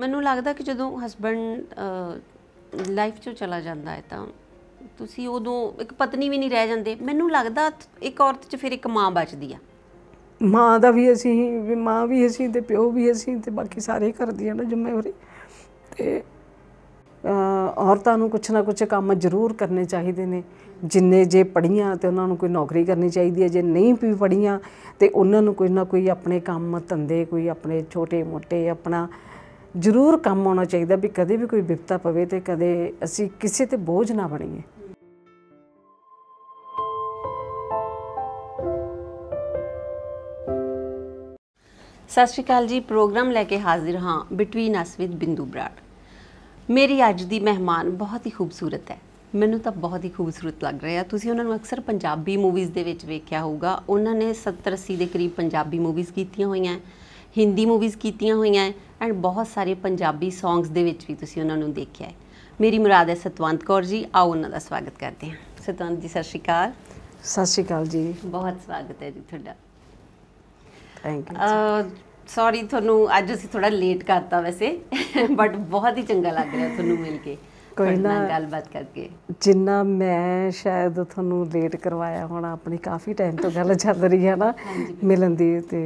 ਮੈਨੂੰ ਲੱਗਦਾ ਕਿ ਜਦੋਂ ਹਸਬੰਡ ਲਾਈਫ ਚੋਂ ਚਲਾ ਜਾਂਦਾ ਹੈ ਤਾਂ ਤੁਸੀਂ ਉਦੋਂ ਇੱਕ ਪਤਨੀ ਵੀ ਨਹੀਂ ਰਹਿ ਜਾਂਦੇ ਮੈਨੂੰ ਲੱਗਦਾ ਇੱਕ ਔਰਤ 'ਚ ਫਿਰ ਇੱਕ ਮਾਂ ਬਚਦੀ ਆ ਮਾਂ ਦਾ ਵੀ ਅਸੀਂ ਵੀ ਮਾਂ ਵੀ ਅਸੀਂ ਤੇ ਪਿਓ ਵੀ ਅਸੀਂ ਤੇ ਬਾਕੀ ਸਾਰੇ ਕਰਦੇ ਆ ਨਾ ਜ਼ਿੰਮੇਵਾਰੀ ਤੇ ਔਰਤਾਂ ਨੂੰ ਕੁਛ ਨਾ ਕੁਛ ਕੰਮ ਜ਼ਰੂਰ ਕਰਨੇ ਚਾਹੀਦੇ ਨੇ ਜਿੰਨੇ ਜੇ ਪੜੀਆਂ ਤੇ ਉਹਨਾਂ ਨੂੰ ਕੋਈ ਨੌਕਰੀ ਕਰਨੀ ਚਾਹੀਦੀ ਹੈ ਜੇ ਨਹੀਂ ਵੀ ਪੜੀਆਂ ਤੇ ਉਹਨਾਂ ਨੂੰ ਕੋਈ ਨਾ ਕੋਈ ਆਪਣੇ ਕੰਮ ਧੰਦੇ ਕੋਈ ਆਪਣੇ ਛੋਟੇ-ਮੋਟੇ ਆਪਣਾ ਜ਼ਰੂਰ ਕੰਮ ਆਉਣਾ ਚਾਹੀਦਾ ਵੀ ਕਦੇ ਵੀ ਕੋਈ ਵਿਪਤਾ ਪਵੇ ਤੇ ਕਦੇ ਅਸੀਂ ਕਿਸੇ ਤੇ ਬੋਝ ਨਾ ਬਣੀਏ ਸਤਿ ਸ਼੍ਰੀ ਅਕਾਲ ਜੀ ਪ੍ਰੋਗਰਾਮ ਲੈ ਕੇ ਹਾਜ਼ਰ ਹਾਂ ਬਿਟਵੀਨ ਅਸ ਵਿਦ ਬਿੰਦੂ ਬਰਾੜ ਮੇਰੀ ਅੱਜ ਦੀ ਮਹਿਮਾਨ ਬਹੁਤ ਹੀ ਖੂਬਸੂਰਤ ਹੈ ਮੈਨੂੰ ਤਾਂ ਬਹੁਤ ਹੀ ਖੂਬਸੂਰਤ ਲੱਗ ਰਿਹਾ ਤੁਸੀਂ ਉਹਨਾਂ ਨੂੰ ਅਕਸਰ ਪੰਜਾਬੀ ਮੂਵੀਜ਼ ਦੇ ਵਿੱਚ ਵੇਖਿਆ ਹੋਊਗਾ ਉਹਨਾਂ ਨੇ 70 80 ਦੇ ਕਰੀਬ ਪੰਜਾਬੀ ਮੂਵੀਜ਼ ਕੀਤੀਆਂ ਹੋਈਆਂ ਹਿੰਦੀ ਮੂਵੀਜ਼ ਕੀਤੀਆਂ ਹੋਈਆਂ ਐਂਡ ਬਹੁਤ ਸਾਰੇ ਪੰਜਾਬੀ ਸੌਂਗਸ ਦੇ ਵਿੱਚ ਵੀ ਤੁਸੀਂ ਉਹਨਾਂ ਨੂੰ ਦੇਖਿਆ ਹੈ ਮੇਰੀ ਮੁਰਾਦ ਹੈ ਸਤਵੰਤ ਕੌਰ ਜੀ ਆਓ ਉਹਨਾਂ ਦਾ ਸਵਾਗਤ ਕਰਦੇ ਹਾਂ ਸਤਵੰਤ ਜੀ ਸਤਿ ਸ਼੍ਰੀ ਅਕਾਲ ਸਤਿ ਸ਼੍ਰੀ ਅਕਾਲ ਜੀ ਬਹੁਤ ਸਵਾਗਤ ਹੈ ਜੀ ਤੁਹਾਡਾ ਥੈਂਕ ਯੂ ਸੌਰੀ ਤੁਹਾਨੂੰ ਅੱਜ ਅਸੀਂ ਥੋੜਾ ਲੇਟ ਕਰਤਾ ਵੈਸੇ ਬਟ ਬਹੁਤ ਹੀ ਚੰਗਾ ਲੱਗ ਰਿਹਾ ਤੁਹਾਨੂੰ ਮਿਲ ਕੇ ਕੋਈ ਨਾ ਗੱਲਬਾਤ ਕਰਕੇ ਜਿੰਨਾ ਮੈਂ ਸ਼ਾਇਦ ਤੁਹਾਨੂੰ ਲੇਟ ਕਰਵਾਇਆ ਹੋਣਾ ਆਪਣੀ ਕਾਫੀ ਟਾਈਮ ਤੋਂ ਗੱਲ ਚੱਲ ਰਹੀ ਹੈ ਨਾ ਮਿਲਣ ਦੀ ਤੇ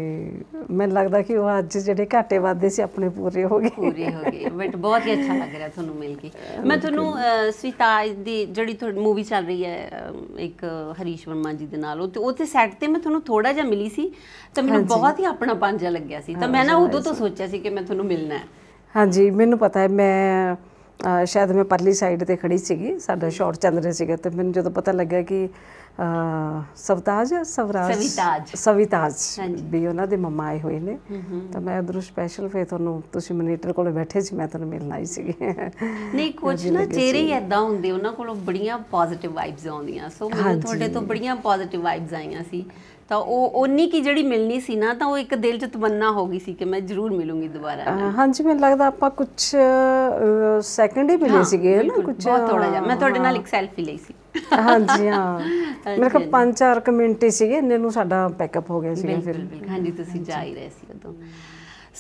ਮੈਨੂੰ ਲੱਗਦਾ ਕਿ ਉਹ ਅੱਜ ਜਿਹੜੇ ਘਾਟੇ ਵਾਦੇ ਸੀ ਆਪਣੇ ਪੂਰੇ ਹੋ ਗਏ ਪੂਰੇ ਹੋ ਗਏ ਬਟ ਬਹੁਤ ਹੀ ਅੱਛਾ ਲੱਗ ਰਿਹਾ ਤੁਹਾਨੂੰ ਮਿਲ ਕੇ ਮੈਂ ਤੁਹਾਨੂੰ ਸਵਿਤਾਜ ਦੀ ਜਿਹੜੀ ਤੁਹਾਡੀ ਮੂਵੀ ਚੱਲ ਰਹੀ ਹੈ ਇੱਕ ਹਰੀਸ਼ ਵਰਮਾ ਜੀ ਦੇ ਨਾਲ ਉਹ ਤੇ ਉੱਥੇ ਸੈੱਟ ਤੇ ਮੈਂ ਤੁਹਾਨੂੰ ਥੋੜਾ ਜਿਹਾ ਮਿਲੀ ਸੀ ਤਾਂ ਮੈਨੂੰ ਬਹੁਤ ਹੀ ਆਪਣਾ ਪੰਜਾ ਲੱਗਿਆ ਸੀ ਤਾਂ ਮੈਂ ਨਾ ਉਦੋਂ ਤੋਂ ਸੋਚਿਆ ਸੀ ਕਿ ਮੈਂ ਤੁਹਾਨੂੰ ਮਿਲਣਾ ਹੈ ਹਾਂਜੀ ਮੈਨੂੰ ਪਤਾ ਹੈ ਮੈਂ ਸ਼ਾਇਦ ਮੈਂ ਪਰਲੀ ਸਾਈਡ ਤੇ ਖੜੀ ਸੀਗੀ ਸਾਡਾ ਸ਼ੋਰ ਚੱਲ ਰਿਹਾ ਸੀਗਾ ਤੇ ਮੈਨੂੰ ਜਦੋਂ ਪਤਾ ਲੱਗਾ ਕਿ ਸਵਤਾਜ ਸਵਰਾਜ ਸਵਿਤਾਜ ਸਵਿਤਾਜ ਵੀ ਉਹਨਾਂ ਦੇ ਮਮਾ ਆਏ ਹੋਏ ਨੇ ਤਾਂ ਮੈਂ ਉਧਰ ਸਪੈਸ਼ਲ ਫੇ ਤੁਹਾਨੂੰ ਤੁਸੀਂ ਮਨੀਟਰ ਕੋਲੇ ਬੈਠੇ ਸੀ ਮੈਂ ਤੁਹਾਨੂੰ ਮਿਲਣ ਆਈ ਸੀਗੀ ਨਹੀਂ ਕੁਝ ਨਾ ਚਿਹਰੇ ਹੀ ਐਦਾਂ ਹੁੰਦੇ ਉਹਨਾਂ ਕੋਲੋਂ ਬੜੀਆਂ ਪੋਜ਼ਿਟਿਵ ਵਾਈਬਸ ਆਉਂਦੀਆਂ ਸੋ ਮੈਨੂੰ ਤੁਹਾਡੇ ਤੋਂ ਬੜੀਆਂ ਪੋਜ਼ਿਟਿਵ ਵਾਈਬਸ ਆਈਆਂ ਸੀ ਤਾਂ ਉਹ ਉਨੀ ਕੀ ਜਿਹੜੀ ਮਿਲਣੀ ਸੀ ਨਾ ਤਾਂ ਉਹ ਇੱਕ ਦਿਲ 'ਚ ਤਮੰਨਾ ਹੋ ਗਈ ਸੀ ਕਿ ਮੈਂ ਜ਼ਰੂਰ ਮਿਲੂੰਗੀ ਦੁਬਾਰਾ ਹਾਂਜੀ ਮੈਨੂੰ ਲੱਗਦਾ ਆਪਾਂ ਕੁਝ ਸੈਕਿੰਡ ਹੀ ਮਿਲੇ ਸੀਗੇ ਹੈ ਨਾ ਕੁਝ ਬਹੁਤ ਥੋੜਾ ਜਿਹਾ ਮੈਂ ਤੁਹਾਡੇ ਨਾਲ ਇੱਕ ਸੈਲਫੀ ਲਈ ਸੀ ਹਾਂਜੀ ਹਾਂ ਮੇਰੇ ਕੋਲ ਪੰਜ ਚਾਰ ਕਮਿਊਨਿਟੀ ਸੀਗੇ ਇੰਨੇ ਨੂੰ ਸਾਡਾ ਪੈਕਅਪ ਹੋ ਗਿਆ ਸੀਗਾ ਫਿਰ ਹਾਂਜੀ ਤੁਸੀਂ ਜਾ ਹੀ ਰਹੇ ਸੀ ਉਦੋਂ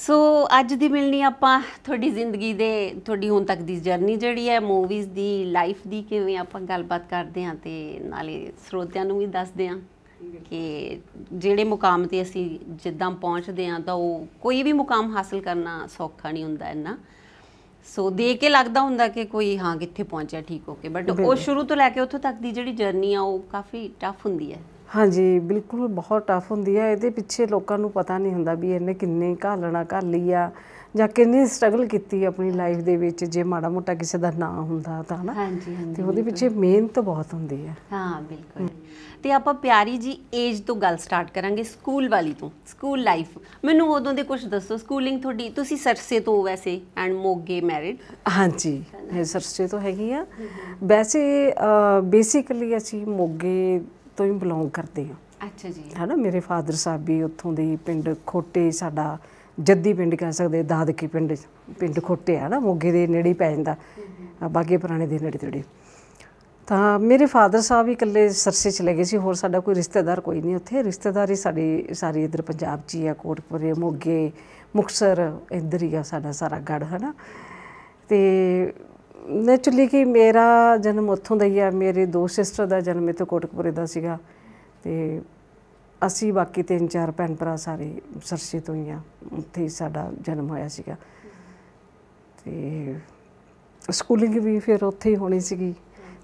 ਸੋ ਅੱਜ ਦੀ ਮਿਲਣੀ ਆਪਾਂ ਤੁਹਾਡੀ ਜ਼ਿੰਦਗੀ ਦੇ ਤੁਹਾਡੀ ਹੁਣ ਤੱਕ ਦੀ ਜਰਨੀ ਜਿਹੜੀ ਹੈ ਮੂਵੀਜ਼ ਦੀ ਲਾਈਫ ਦੀ ਕਿਵੇਂ ਆਪਾਂ ਗੱਲਬਾਤ ਕਰਦੇ ਹਾਂ ਤੇ ਨਾਲੇ ਸਰੋਤਿਆਂ ਨੂੰ ਵੀ ਦੱਸਦੇ ਹਾਂ ਕਿ ਜਿਹੜੇ ਮੁਕਾਮ ਤੇ ਅਸੀਂ ਜਿੱਦਾਂ ਪਹੁੰਚਦੇ ਆ ਤਾਂ ਉਹ ਕੋਈ ਵੀ ਮੁਕਾਮ ਹਾਸਲ ਕਰਨਾ ਸੌਖਾ ਨਹੀਂ ਹੁੰਦਾ ਇੰਨਾ ਸੋ ਦੇਖ ਕੇ ਲੱਗਦਾ ਹੁੰਦਾ ਕਿ ਕੋਈ ਹਾਂ ਕਿੱਥੇ ਪਹੁੰਚਿਆ ਠੀਕ ਹੋ ਕੇ ਬਟ ਉਹ ਸ਼ੁਰੂ ਤੋਂ ਲੈ ਕੇ ਉੱਥੋਂ ਤੱਕ ਦੀ ਜਿਹੜੀ ਜਰਨੀ ਆ ਉਹ ਕਾਫੀ ਟਫ ਹੁੰਦੀ ਹੈ ਹਾਂਜੀ ਬਿਲਕੁਲ ਬਹੁਤ ਟਫ ਹੁੰਦੀ ਹੈ ਇਹਦੇ ਪਿੱਛੇ ਲੋਕਾਂ ਨੂੰ ਪਤਾ ਨਹੀਂ ਹੁੰਦਾ ਵੀ ਇਹਨੇ ਕਿੰਨੇ ਘਾਲਣਾ ਕਰ ਲਈ ਆ ਜਾਂ ਕਿੰਨੀ ਸਟਰਗਲ ਕੀਤੀ ਆਪਣੀ ਲਾਈਫ ਦੇ ਵਿੱਚ ਜੇ ਮਾੜਾ ਮੋਟਾ ਕਿਸੇ ਦਾ ਨਾਂ ਹੁੰਦਾ ਤਾਂ ਹਨਾ ਹਾਂਜੀ ਹਾਂਜੀ ਤੇ ਉਹਦੇ ਪਿੱਛੇ ਮਿਹਨਤ ਬਹੁਤ ਹੁੰਦੀ ਹੈ ਹਾਂ ਬਿਲਕੁਲ ਤੇ ਆਪਾਂ ਪਿਆਰੀ ਜੀ ਏਜ ਤੋਂ ਗੱਲ ਸਟਾਰਟ ਕਰਾਂਗੇ ਸਕੂਲ ਵਾਲੀ ਤੋਂ ਸਕੂਲ ਲਾਈਫ ਮੈਨੂੰ ਉਦੋਂ ਦੇ ਕੁਝ ਦੱਸੋ ਸਕੂਲਿੰਗ ਤੁਹਾਡੀ ਤੁਸੀਂ ਸਰਸੇ ਤੋਂ ਵੈਸੇ ਐਂਡ ਮੋਗੇ ਮੈਰਿਡ ਹਾਂਜੀ ਮੈਂ ਸਰਸੇ ਤੋਂ ਹੈਗੀ ਆ ਵੈਸੇ ਬੇਸਿਕਲੀ ਅਸੀਂ ਮੋਗੇ ਤੋਂ ਹੀ ਬਿਲੋਂਗ ਕਰਦੇ ਹਾਂ ਅੱਛਾ ਜੀ ਹਨਾ ਮੇਰੇ ਫਾਦਰ ਸਾਹਿਬ ਵੀ ਉੱਥੋਂ ਦੇ ਪਿੰਡ ਖੋਟੇ ਸਾਡਾ ਜੱਦੀ ਪਿੰਡ ਕਹਿ ਸਕਦੇ ਦਾਦਕੀ ਪਿੰਡ ਪਿੰਡ ਖੋਟੇ ਆ ਨਾ ਮੋਗੇ ਦੇ ਨੇੜੇ ਪੈ ਜਾਂਦਾ ਬਾਗੇ ਪੁਰਾਣੇ ਦੇ ਨੇੜੇ ਤੇੜੇ ਤਾਂ ਮੇਰੇ ਫਾਦਰ ਸਾਹਿਬ ਹੀ ਇਕੱਲੇ ਸਰਸੇ ਚਲੇ ਗਏ ਸੀ ਹੋਰ ਸਾਡਾ ਕੋਈ ਰਿਸ਼ਤੇਦਾਰ ਕੋਈ ਨਹੀਂ ਉੱਥੇ ਰਿਸ਼ਤੇਦਾਰੀ ਸਾਡੀ ਸਾਰੀ ਇਧਰ ਪੰਜਾਬ 'ਚ ਹੀ ਆ ਕੋਟਪੁਰੇ ਮੋਗੇ ਮੁਕਸਰ ਇਧਰ ਹੀ ਆ ਸਾਡਾ ਸਾਰਾ ਗੜ ਹਨਾ ਤੇ ਨੇਚਰਲੀ ਕਿ ਮੇਰਾ ਜਨਮ ਉੱਥੋਂ ਦਾ ਹੀ ਆ ਮੇਰੇ ਦੋ ਸਿਸਟਰ ਦਾ ਜਨਮ ਇੱਥੇ ਕੋਟਕਪੁਰੇ ਦਾ ਸੀਗਾ ਤੇ ਅਸੀਂ ਬਾਕੀ ਤਿੰਨ ਚਾਰ ਭੈਣ ਭਰਾ ਸਾਰੇ ਸਰਸੇ ਤੋਂ ਹੀ ਆ ਉੱਥੇ ਹੀ ਸਾਡਾ ਜਨਮ ਹੋਇਆ ਸੀਗਾ ਤੇ ਸਕੂਲਿੰਗ ਵੀ ਫਿਰ ਉੱਥੇ ਹੀ ਹੋਣੀ ਸੀਗੀ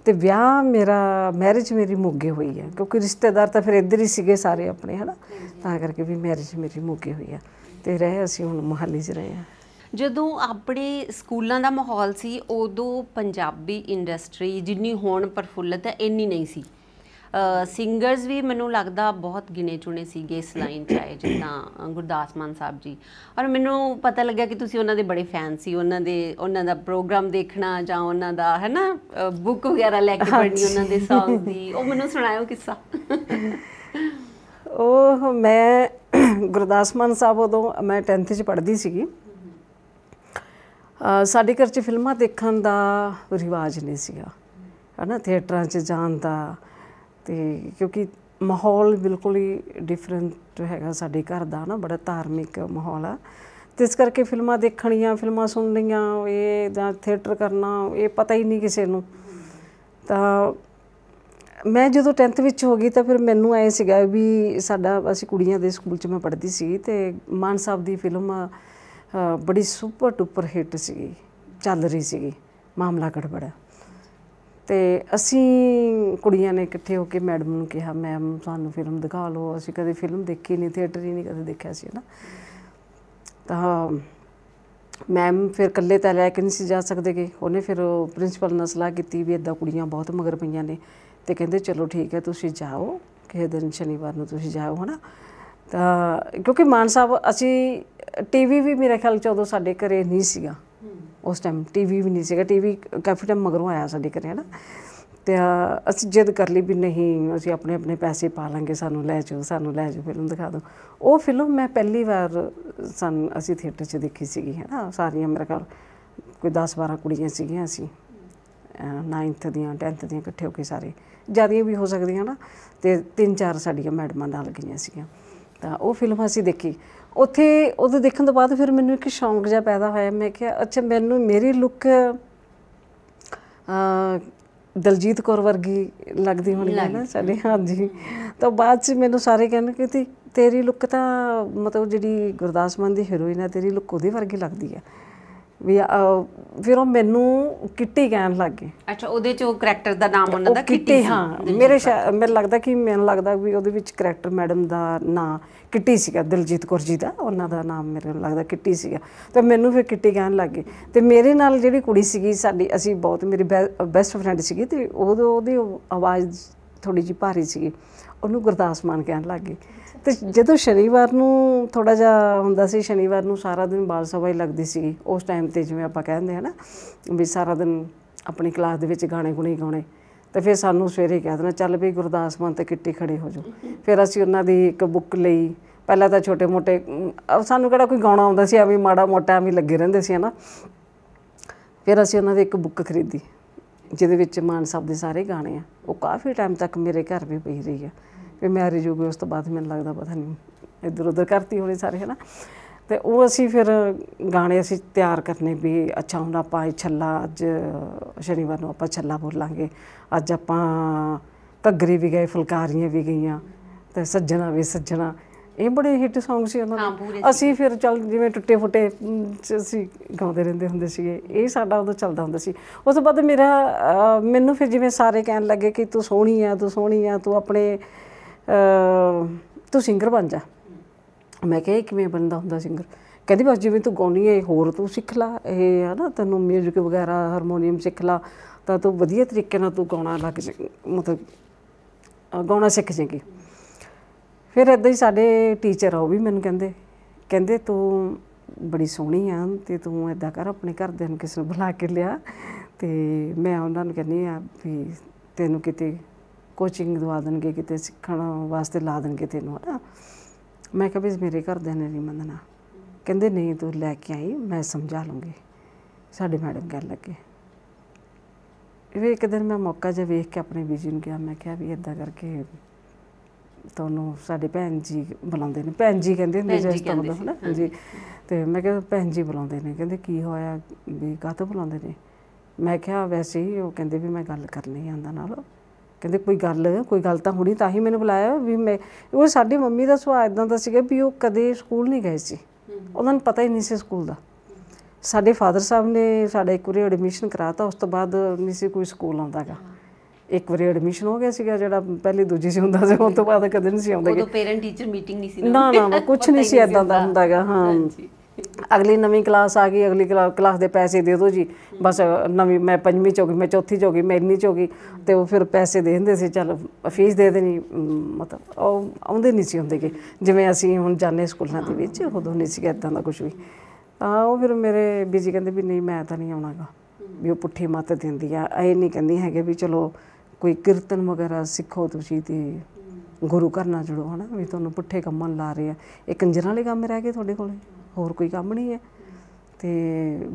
ਤੇ ਵਿਆਹ ਮੇਰਾ ਮੈਰਿਜ ਮੇਰੀ ਮੁੱਗੇ ਹੋਈ ਹੈ ਕਿਉਂਕਿ ਰਿਸ਼ਤੇਦਾਰ ਤਾਂ ਫਿਰ ਇੱਧਰ ਹੀ ਸੀਗੇ ਸਾਰੇ ਆਪਣੇ ਹਨਾ ਤਾਂ ਕਰਕੇ ਵੀ ਮੈਰਿਜ ਮੇਰੀ ਮੁੱਗੇ ਹੋਈ ਆ ਤੇ ਰਹੇ ਅਸੀਂ ਹੁਣ ਮੁਹੱਲੀ 'ਚ ਰਹੇ ਆ ਜਦੋਂ ਆਪਣੇ ਸਕੂਲਾਂ ਦਾ ਮਾਹੌਲ ਸੀ ਉਦੋਂ ਪੰਜਾਬੀ ਇੰਡਸਟਰੀ ਜਿੰਨੀ ਹੋਣ ਪਰਫੁੱਲਤ ਹੈ ਇੰਨੀ ਨਹੀਂ ਸੀ ਸਿੰਗਰਸ ਵੀ ਮੈਨੂੰ ਲੱਗਦਾ ਬਹੁਤ ਗਿਨੇ ਚੁਣੇ ਸੀਗੇ ਇਸ ਲਾਈਨ 'ਚ ਆਏ ਜਿੱਦਾਂ ਗੁਰਦਾਸ ਮਾਨ ਸਾਹਿਬ ਜੀ ਔਰ ਮੈਨੂੰ ਪਤਾ ਲੱਗਿਆ ਕਿ ਤੁਸੀਂ ਉਹਨਾਂ ਦੇ ਬੜੇ ਫੈਨ ਸੀ ਉਹਨਾਂ ਦੇ ਉਹਨਾਂ ਦਾ ਪ੍ਰੋਗਰਾਮ ਦੇਖਣਾ ਜਾਂ ਉਹਨਾਂ ਦਾ ਹੈਨਾ ਬੁੱਕ ਵਗੈਰਾ ਲੈ ਕੇ ਪੜ੍ਹਨੀ ਉਹਨਾਂ ਦੇ ਸੌਂਗ ਦੀ ਉਹ ਮੈਨੂੰ ਸੁਣਾਇਓ ਕਿੱਸਾ ਉਹ ਮੈਂ ਗੁਰਦਾਸ ਮਾਨ ਸਾਹਿਬ ਉਦੋਂ ਮੈਂ 10th 'ਚ ਪੜ੍ਹਦੀ ਸੀਗੀ ਸਾਡੇ ਘਰ 'ਚ ਫਿਲਮਾਂ ਦੇਖਣ ਦਾ ਰਿਵਾਜ ਨਹੀਂ ਸੀਗਾ ਹਨਾ ਥੀਏਟਰਾਂ 'ਚ ਜਾਣ ਦਾ ਤੇ ਕਿਉਂਕਿ ਮਾਹੌਲ ਬਿਲਕੁਲ ਹੀ ਡਿਫਰੈਂਟ ਹੈਗਾ ਸਾਡੇ ਘਰ ਦਾ ਨਾ ਬੜਾ ਧਾਰਮਿਕ ਮਾਹੌਲ ਆ ਤੇ ਇਸ ਕਰਕੇ ਫਿਲਮਾਂ ਦੇਖਣੀਆਂ ਫਿਲਮਾਂ ਸੁਣਨੀਆਂ ਇਹ ਜਾਂ ਥੀਏਟਰ ਕਰਨਾ ਇਹ ਪਤਾ ਹੀ ਨਹੀਂ ਕਿਸੇ ਨੂੰ ਤਾਂ ਮੈਂ ਜਦੋਂ 10th ਵਿੱਚ ਹੋ ਗਈ ਤਾਂ ਫਿਰ ਮੈਨੂੰ ਐ ਸੀਗਾ ਵੀ ਸਾਡਾ ਅਸੀਂ ਕੁੜੀਆਂ ਦੇ ਸਕੂਲ 'ਚ ਮੈਂ ਪੜ੍ਹਦੀ ਸੀ ਤੇ ਮਾਨ ਸਾਹਿਬ ਦੀ ਫਿਲਮ ਬੜੀ ਸੁਪਰ ਟੁਪਰ ਹਿੱਟ ਸੀਗੀ ਚੱਲ ਰਹੀ ਸੀਗੀ ਮਾਮਲਾ ਗੜਬੜਾ ਤੇ ਅਸੀਂ ਕੁੜੀਆਂ ਨੇ ਇਕੱਠੇ ਹੋ ਕੇ ਮੈਡਮ ਨੂੰ ਕਿਹਾ ਮੈਮ ਸਾਨੂੰ ਫਿਲਮ ਦਿਖਾ ਲਓ ਅਸੀਂ ਕਦੇ ਫਿਲਮ ਦੇਖੀ ਨਹੀਂ ਥੀਏਟਰ ਹੀ ਨਹੀਂ ਕਦੇ ਦੇਖਿਆ ਸੀ ਨਾ ਤਾਂ ਮੈਮ ਫਿਰ ਇਕੱਲੇ ਤਾਂ ਲੈ ਕੇ ਨਹੀਂ ਸੀ ਜਾ ਸਕਦੇ ਕਿ ਉਹਨੇ ਫਿਰ ਪ੍ਰਿੰਸੀਪਲ ਨਾਲ ਸਲਾਹ ਕੀਤੀ ਵੀ ਇਦਾਂ ਕੁੜੀਆਂ ਬਹੁਤ ਮਗਰ ਪਈਆਂ ਨੇ ਤੇ ਕਹਿੰਦੇ ਚਲੋ ਠੀਕ ਹੈ ਤੁਸੀਂ ਜਾਓ ਕਿਸੇ ਦਿਨ ਸ਼ਨੀਵਾਰ ਨੂੰ ਤੁਸੀਂ ਜਾਓ ਹਨਾ ਤਾਂ ਕਿਉਂਕਿ ਮਾਨ ਸਾਹਿਬ ਅਸੀਂ ਟੀਵੀ ਵੀ ਮੇਰੇ ਖਿਆਲ ਚ ਉਦੋਂ ਸਾਡੇ ਘਰੇ ਨਹੀਂ ਸੀਗਾ ਉਸ ਟਾਈਮ ਟੀਵੀ ਵੀ ਨਹੀਂ ਸੀਗਾ ਟੀਵੀ ਕਾਫੀ ਟਾਈਮ ਮਗਰੋਂ ਆਇਆ ਸਾਡੇ ਘਰੇ ਹਨਾ ਤੇ ਅਸੀਂ ਜਿੱਦ ਕਰ ਲਈ ਵੀ ਨਹੀਂ ਅਸੀਂ ਆਪਣੇ ਆਪਣੇ ਪੈਸੇ ਪਾ ਲਾਂਗੇ ਸਾਨੂੰ ਲੈ ਜਾਓ ਸਾਨੂੰ ਲੈ ਜਾਓ ਫਿਲਮ ਦਿਖਾ ਦਿਓ ਉਹ ਫਿਲਮ ਮੈਂ ਪਹਿਲੀ ਵਾਰ ਸਨ ਅਸੀਂ ਥੀਏਟਰ 'ਚ ਦੇਖੀ ਸੀਗੀ ਹਨਾ ਸਾਰੀਆਂ ਮੇਰੇ ਕੋਲ ਕੋਈ 10-12 ਕੁੜੀਆਂ ਸੀਗੀਆਂ ਅਸੀਂ 9th ਦੀਆਂ 10th ਦੀਆਂ ਇਕੱਠੇ ਹੋ ਕੇ ਸਾਰੇ ਜਿਆਦੀਆਂ ਵੀ ਹੋ ਸਕਦੀਆਂ ਨਾ ਤੇ ਤਿੰਨ ਚਾਰ ਸਾਡੀਆਂ ਮੈਡਮਾਂ ਨਾਲ ਗਈਆਂ ਸੀਗੀਆਂ ਤਾਂ ਉਹ ਫਿਲਮ ਅਸੀਂ ਦੇਖੀ ਉੱਥੇ ਉਹਦੇ ਦੇਖਣ ਤੋਂ ਬਾਅਦ ਫਿਰ ਮੈਨੂੰ ਇੱਕ ਸ਼ੌਂਕ ਜਿਹਾ ਪੈਦਾ ਹੋਇਆ ਮੈਂ ਕਿਹਾ ਅੱਛਾ ਮੈਨੂੰ ਮੇਰੀ ਲੁੱਕ ਅ ਦਲਜੀਤ ਕੌਰ ਵਰਗੀ ਲੱਗਦੀ ਹੋਣੀ ਹੈ ਨਾ ਸਾਡੇ ਹਾਂਜੀ ਤਾਂ ਬਾਅਦ ਚ ਮੈਨੂੰ ਸਾਰੇ ਕਹਿਣ ਕਿ ਤੇਰੀ ਲੁੱਕ ਤਾਂ ਮਤਲਬ ਜਿਹੜੀ ਗੁਰਦਾਸ ਮਾਨ ਦੀ ਹੀਰੋਇਨ ਹੈ ਤੇਰੀ ਲੁੱਕ ਉਹਦੇ ਵਰਗੀ ਲੱਗਦੀ ਹੈ ਵੀ ਫਿਰ ਉਹ ਮੈਨੂੰ ਕਿੱਟੀ ਕਹਿਣ ਲੱਗ ਗਏ ਅੱਛਾ ਉਹਦੇ ਚ ਉਹ ਕੈਰੈਕਟਰ ਦਾ ਨਾਮ ਉਹਨਾਂ ਦਾ ਕਿੱਟੀ ਹਾਂ ਮੇਰੇ ਮੈਨੂੰ ਲੱਗਦਾ ਕਿ ਮੈਨੂੰ ਲੱਗਦਾ ਵੀ ਉਹਦੇ ਵਿੱਚ ਕੈਰੈਕਟਰ ਮੈਡਮ ਦਾ ਨਾਮ ਕਿੱਟੀ ਸੀਗਾ ਦਿਲਜੀਤ ਕੌਰ ਜੀ ਦਾ ਉਹਨਾਂ ਦਾ ਨਾਮ ਮੇਰੇ ਨੂੰ ਲੱਗਦਾ ਕਿੱਟੀ ਸੀਗਾ ਤੇ ਮੈਨੂੰ ਫਿਰ ਕਿੱਟੀ ਕਹਿਣ ਲੱਗ ਗਏ ਤੇ ਮੇਰੇ ਨਾਲ ਜਿਹੜੀ ਕੁੜੀ ਸੀਗੀ ਸਾਡੀ ਅਸੀਂ ਬਹੁਤ ਮੇਰੀ ਬੈਸਟ ਫਰੈਂਡ ਸੀਗੀ ਤੇ ਉਹਦੀ ਆਵਾਜ਼ ਥੋੜੀ ਜੀ ਭਾਰੀ ਸੀਗੀ ਉਹਨੂੰ ਗੁਰਦਾਸ ਮਾਨ ਕਹਿਣ ਲੱਗ ਗਏ ਤੇ ਜਦੋਂ ਸ਼ਨੀਵਾਰ ਨੂੰ ਥੋੜਾ ਜਿਹਾ ਹੁੰਦਾ ਸੀ ਸ਼ਨੀਵਾਰ ਨੂੰ ਸਾਰਾ ਦਿਨ ਬਾਲ ਸਭਾ ਹੀ ਲੱਗਦੀ ਸੀ ਉਸ ਟਾਈਮ ਤੇ ਜਿਵੇਂ ਆਪਾਂ ਕਹਿੰਦੇ ਹਾਂ ਨਾ ਵੀ ਸਾਰਾ ਦਿਨ ਆਪਣੀ ਕਲਾਸ ਦੇ ਵਿੱਚ ਗਾਣੇ ਗੁਣੇ ਗਾਉਣੇ ਤੇ ਫਿਰ ਸਾਨੂੰ ਸਵੇਰੇ ਕਹਿ ਦੇਣਾ ਚੱਲ ਵੀ ਗੁਰਦਾਸ ਮਾਨ ਤੇ ਕਿੱਟੀ ਖੜੇ ਹੋ ਜਾਓ ਫਿਰ ਅਸੀਂ ਉਹਨਾਂ ਦੀ ਇੱਕ ਬੁੱਕ ਲਈ ਪਹਿਲਾਂ ਤਾਂ ਛੋਟੇ ਮੋਟੇ ਸਾਨੂੰ ਕਿਹੜਾ ਕੋਈ ਗਾਉਣਾ ਆਉਂਦਾ ਸੀ ਐਵੇਂ ਮਾੜਾ ਮੋਟਾ ਐਵੇਂ ਲੱਗੇ ਰਹਿੰਦੇ ਸੀ ਹਨਾ ਫਿਰ ਅਸੀਂ ਉਹਨਾਂ ਦੀ ਇੱਕ ਬੁੱਕ ਖਰੀਦੀ ਜਿਹਦੇ ਵਿੱਚ ਮਾਨ ਸਾਹਿਬ ਦੇ ਸਾਰੇ ਗਾਣੇ ਆ ਉਹ ਕਾਫੀ ਟਾਈਮ ਤੱਕ ਮੇਰੇ ਘਰ ਵੀ ਪਈ ਰਹੀ ਆ ਫਿਰ ਮੈਰਿਜ ਹੋ ਗਈ ਉਸ ਤੋਂ ਬਾਅਦ ਮੈਨੂੰ ਲੱਗਦਾ ਪਤਾ ਨਹੀਂ ਇਧਰ ਉਧਰ ਕਰਤੀ ਹੋਣੀ ਸਾਰੇ ਹੈਨਾ ਤੇ ਉਹ ਅਸੀਂ ਫਿਰ ਗਾਣੇ ਅਸੀਂ ਤਿਆਰ ਕਰਨੇ ਵੀ ਅੱਛਾ ਹੁਣ ਆਪਾਂ ਇਹ ਛੱਲਾ ਅੱਜ ਸ਼ਨੀਵਾਰ ਨੂੰ ਆਪਾਂ ਛੱਲਾ ਬੋਲਾਂਗੇ ਅੱਜ ਆਪਾਂ ਘੱਗਰੇ ਵੀ ਗਏ ਫੁਲਕਾਰੀਆਂ ਵੀ ਗਈਆਂ ਤੇ ਸੱਜਣਾ ਵੀ ਸੱਜਣਾ ਇਹ ਬੜੇ ਹਿੱਟ Song ਸੀ ਉਹਨਾਂ ਦੇ ਅਸੀਂ ਫਿਰ ਚੱਲ ਜਿਵੇਂ ਟੁੱਟੇ ਫੁੱਟੇ ਅਸੀਂ ਗਾਉਂਦੇ ਰਹਿੰਦੇ ਹੁੰਦੇ ਸੀਗੇ ਇਹ ਸਾਡਾ ਉਦੋਂ ਚੱਲਦਾ ਹੁੰਦਾ ਸੀ ਉਸ ਤੋਂ ਬਾਅਦ ਮੇਰਾ ਮੈਨੂੰ ਫਿਰ ਜਿਵੇਂ ਸਾਰੇ ਕਹਿਣ ਲੱਗੇ ਕਿ ਤੂੰ ਸੋਹਣੀ ਆ ਤੂੰ ਸੋਹਣੀ ਆ ਤੂੰ ਆਪਣੇ ਤੂੰ ਸਿੰਗਰ ਬਣ ਜਾ ਮੈਂ ਕਿਹਾ ਕਿਵੇਂ ਬਣਦਾ ਹੁੰਦਾ ਸਿੰਗਰ ਕਹਿੰਦੀ ਬਸ ਜਿਵੇਂ ਤੂੰ ਗਾਉਣੀ ਹੈ ਹੋਰ ਤੂੰ ਸਿੱਖ ਲੈ ਇਹ ਆ ਨਾ ਤੈਨੂੰ ਮਿਊਜ਼ਿਕ ਵਗੈਰਾ ਹਾਰਮੋਨੀਅਮ ਸਿੱਖ ਲੈ ਤਾਂ ਤੂੰ ਵਧੀਆ ਤਰੀਕੇ ਨਾਲ ਤੂੰ ਗਾਉਣਾ ਲੱਗ ਮਤਲਬ ਗਾਉਣਾ ਸਿੱਖ ਜੇਗੀ ਫਿਰ ਇਦਾਂ ਹੀ ਸਾਡੇ ਟੀਚਰ ਆ ਉਹ ਵੀ ਮੈਨੂੰ ਕਹਿੰਦੇ ਕਹਿੰਦੇ ਤੂੰ ਬੜੀ ਸੋਹਣੀ ਆ ਤੇ ਤੂੰ ਇਦਾਂ ਕਰ ਆਪਣੇ ਘਰ ਦੇ ਨੂੰ ਕਿਸੇ ਨੂੰ ਬੁਲਾ ਕੇ ਲਿਆ ਤੇ ਮੈਂ ਉਹਨਾਂ ਨੂੰ ਕਹਿੰਨੀ ਆ ਵੀ ਤੈਨੂੰ ਕਿਤੇ ਕੋਚਿੰਗ ਦਵਾ ਦੇਣਗੇ ਕਿਤੇ ਸਿੱਖਣ ਵਾਸਤੇ ਲਾ ਦੇਣਗੇ ਤੈਨੂੰ ਹਨਾ ਮੈਂ ਕਿਹਾ ਵੀ ਮੇਰੇ ਘਰਦਿਆਂ ਨੇ ਨਹੀਂ ਮੰਨਣਾ ਕਹਿੰਦੇ ਨਹੀਂ ਤੂੰ ਲੈ ਕੇ ਆਈ ਮੈਂ ਸਮਝਾ ਲੂੰਗੀ ਸਾਡੇ ਮੈਡਮ ਕਹਿ ਲੱਗੇ ਵੀ ਇੱਕ ਦਿਨ ਮੈਂ ਮੌਕਾ ਜਿਹਾ ਵੇਖ ਕੇ ਆਪਣੇ ਬੀਜੀ ਨੂੰ ਕਿਹਾ ਮੈਂ ਕਿਹਾ ਵੀ ਇਦਾਂ ਕਰਕੇ ਤੁਹਾਨੂੰ ਸਾਡੇ ਭੈਣ ਜੀ ਬੁਲਾਉਂਦੇ ਨੇ ਭੈਣ ਜੀ ਕਹਿੰਦੇ ਹੁੰਦੇ ਜਿਸ ਤਰ੍ਹਾਂ ਦਾ ਹਨਾ ਜੀ ਤੇ ਮੈਂ ਕਿਹਾ ਭੈਣ ਜੀ ਬੁਲਾਉਂਦੇ ਨੇ ਕਹਿੰਦੇ ਕੀ ਹੋਇਆ ਵੀ ਕਾਹ ਤੋਂ ਬੁਲਾਉਂਦੇ ਨੇ ਮੈਂ ਕਿਹਾ ਵੈਸੇ ਹੀ ਉਹ ਕਹਿੰਦੇ ਵੀ ਮੈਂ ਗੱਲ ਕਰਨੀ ਆਂਦਾ ਨਾਲ ਕਹਿੰਦੇ ਕੋਈ ਗੱਲ ਕੋਈ ਗੱਲ ਤਾਂ ਹੋਣੀ ਤਾਂ ਹੀ ਮੈਨੂੰ ਬੁਲਾਇਆ ਵੀ ਮੈਂ ਉਹ ਸਾਡੀ ਮੰਮੀ ਦਾ ਸੁਭਾਅ ਇਦਾਂ ਦਾ ਸੀਗਾ ਵੀ ਉਹ ਕਦੇ ਸਕੂਲ ਨਹੀਂ ਗਏ ਸੀ ਉਹਨਾਂ ਨੂੰ ਪਤਾ ਹੀ ਨਹੀਂ ਸੀ ਸਕੂਲ ਦਾ ਸਾਡੇ ਫਾਦਰ ਸਾਹਿਬ ਨੇ ਸਾਡਾ ਇੱਕ ਵਾਰੀ ਐਡਮਿਸ਼ਨ ਕਰਾਤਾ ਉਸ ਤੋਂ ਬਾਅਦ ਨਹੀਂ ਸੀ ਕੋਈ ਸਕੂਲ ਆਉਂਦਾਗਾ ਇੱਕ ਵਾਰੀ ਐਡਮਿਸ਼ਨ ਹੋ ਗਿਆ ਸੀਗਾ ਜਿਹੜਾ ਪਹਿਲੀ ਦੂਜੀ ਸੀ ਹੁੰਦਾ ਸੀ ਉਸ ਤੋਂ ਬਾਅਦ ਕਦੇ ਨਹੀਂ ਸੀ ਆਉਂਦਾ ਤੋਂ ਪੇਰੈਂਟ ਟੀਚਰ ਮੀਟਿੰਗ ਨਹੀਂ ਸੀ ਨਾ ਨਾ ਕੁਝ ਨਹੀਂ ਸੀ ਇਦਾਂ ਦਾ ਹੁੰਦਾਗਾ ਹਾਂ ਜੀ ਅਗਲੀ ਨਵੀਂ ਕਲਾਸ ਆ ਗਈ ਅਗਲੀ ਕਲਾਸ ਦੇ ਪੈਸੇ ਦੇ ਦਿਓ ਜੀ ਬਸ ਨਵੀਂ ਮੈਂ ਪੰਜਵੀਂ ਚ ਹੋ ਗਈ ਮੈਂ ਚੌਥੀ ਚ ਹੋ ਗਈ ਮੈਂ ਇੰਨੀ ਚ ਹੋ ਗਈ ਤੇ ਉਹ ਫਿਰ ਪੈਸੇ ਦੇ ਦਿੰਦੇ ਸੀ ਚਲ ਫੀਸ ਦੇ ਦੇਣੀ ਮਤਲਬ ਉਹ ਆਉਂਦੇ ਨਹੀਂ ਸੀ ਹੁੰਦੇ ਕਿ ਜਿਵੇਂ ਅਸੀਂ ਹੁਣ ਜਾਣੇ ਸਕੂਲਾਂ ਦੇ ਵਿੱਚ ਉਦੋਂ ਨਹੀਂ ਸੀ ਇਦਾਂ ਦਾ ਕੁਝ ਵੀ ਤਾਂ ਉਹ ਫਿਰ ਮੇਰੇ ਬੀਜੀ ਕਹਿੰਦੇ ਵੀ ਨਹੀਂ ਮੈਂ ਤਾਂ ਨਹੀਂ ਆਉਣਾਗਾ ਵੀ ਉਹ ਪੁੱਠੀ ਮੱਤ ਦਿੰਦੀ ਆ ਐ ਨਹੀਂ ਕਹਿੰਦੀ ਹੈਗੇ ਵੀ ਚਲੋ ਕੋਈ ਕੀਰਤਨ ਵਗੈਰਾ ਸਿੱਖੋ ਤੁਸੀਂ ਤੇ ਗੁਰੂ ਘਰ ਨਾਲ ਜੁੜੋ ਹਨਾ ਵੀ ਤੁਹਾਨੂੰ ਪੁੱਠੇ ਕੰਮਾਂ ਲਾ ਰਹੇ ਆ ਇਹ ਕੰਜਰਾਂ ਵਾਲੇ ਕੰਮ ਰਹਿ ਗਏ ਤੁਹਾਡੇ ਕੋਲੇ ਹੋਰ ਕੋਈ ਕੰਮ ਨਹੀਂ ਹੈ ਤੇ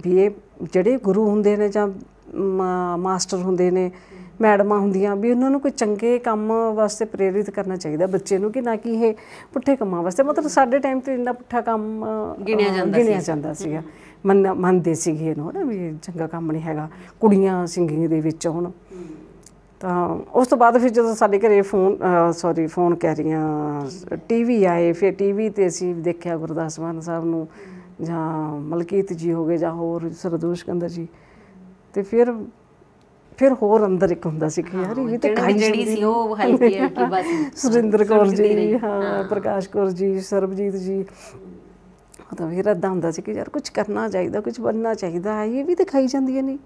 ਵੀ ਇਹ ਜਿਹੜੇ ਗੁਰੂ ਹੁੰਦੇ ਨੇ ਜਾਂ ਮਾਸਟਰ ਹੁੰਦੇ ਨੇ ਮੈਡਮਾਂ ਹੁੰਦੀਆਂ ਵੀ ਉਹਨਾਂ ਨੂੰ ਕੋਈ ਚੰਗੇ ਕੰਮ ਵਾਸਤੇ ਪ੍ਰੇਰਿਤ ਕਰਨਾ ਚਾਹੀਦਾ ਬੱਚੇ ਨੂੰ ਕਿ ਨਾ ਕਿ ਇਹ ਪੁੱਠੇ ਕੰਮਾਂ ਵਾਸਤੇ ਮਤਲਬ ਸਾਡੇ ਟਾਈਮ ਤੇ ਇੰਨਾ ਪੁੱਠਾ ਕੰਮ ਗਿਣਿਆ ਜਾਂਦਾ ਸੀ ਗਿਣਿਆ ਜਾਂਦਾ ਸੀਗਾ ਮੰਨਦੇ ਸੀਗੇ ਇਹਨੂੰ ਨਾ ਵੀ ਚੰਗਾ ਕੰਮ ਨਹੀਂ ਹੈਗਾ ਕੁੜੀਆਂ ਸਿੰਗਿੰਗ ਦੇ ਵਿੱਚ ਹੁਣ ਤਾਂ ਉਸ ਤੋਂ ਬਾਅਦ ਫਿਰ ਜਦੋਂ ਸਾਡੇ ਘਰੇ ਫੋਨ ਸੌਰੀ ਫੋਨ ਕਹਿ ਰਹੀਆਂ ਟੀਵੀ ਆਏ ਫਿਰ ਟੀਵੀ ਤੇ ਅਸੀਂ ਦੇਖਿਆ ਗੁਰਦਾਸ ਮਾਨ ਸਾਹਿਬ ਨੂੰ ਜਾਂ ਮਲਕੀਤ ਜੀ ਹੋਗੇ ਜਾਂ ਹੋਰ ਸਰਦੂਸ਼ ਕੰਦਰ ਜੀ ਤੇ ਫਿਰ ਫਿਰ ਹੋਰ ਅੰਦਰ ਇੱਕ ਹੁੰਦਾ ਸੀ ਕਿ ਯਾਰ ਇਹ ਤਾਂ ਖਾਈ ਜਿਹੜੀ ਸੀ ਉਹ ਹਲਕੀ ਹੈ ਕਿ ਬਸ ਸੁਰਿੰਦਰ ਕੌਰ ਜੀ ਹਾਂ ਪ੍ਰਕਾਸ਼ ਕੌਰ ਜੀ ਸਰਬਜੀਤ ਜੀ ਤਾਂ ਵੀਰ ਇਦਾਂ ਹੁੰਦਾ ਸੀ ਕਿ ਯਾਰ ਕੁਝ ਕਰਨਾ ਚਾਹੀਦਾ ਕੁਝ ਬੰਨਣਾ ਚਾਹੀਦਾ ਇਹ ਵੀ ਦਿਖਾਈ ਹੈ ਨਹੀਂ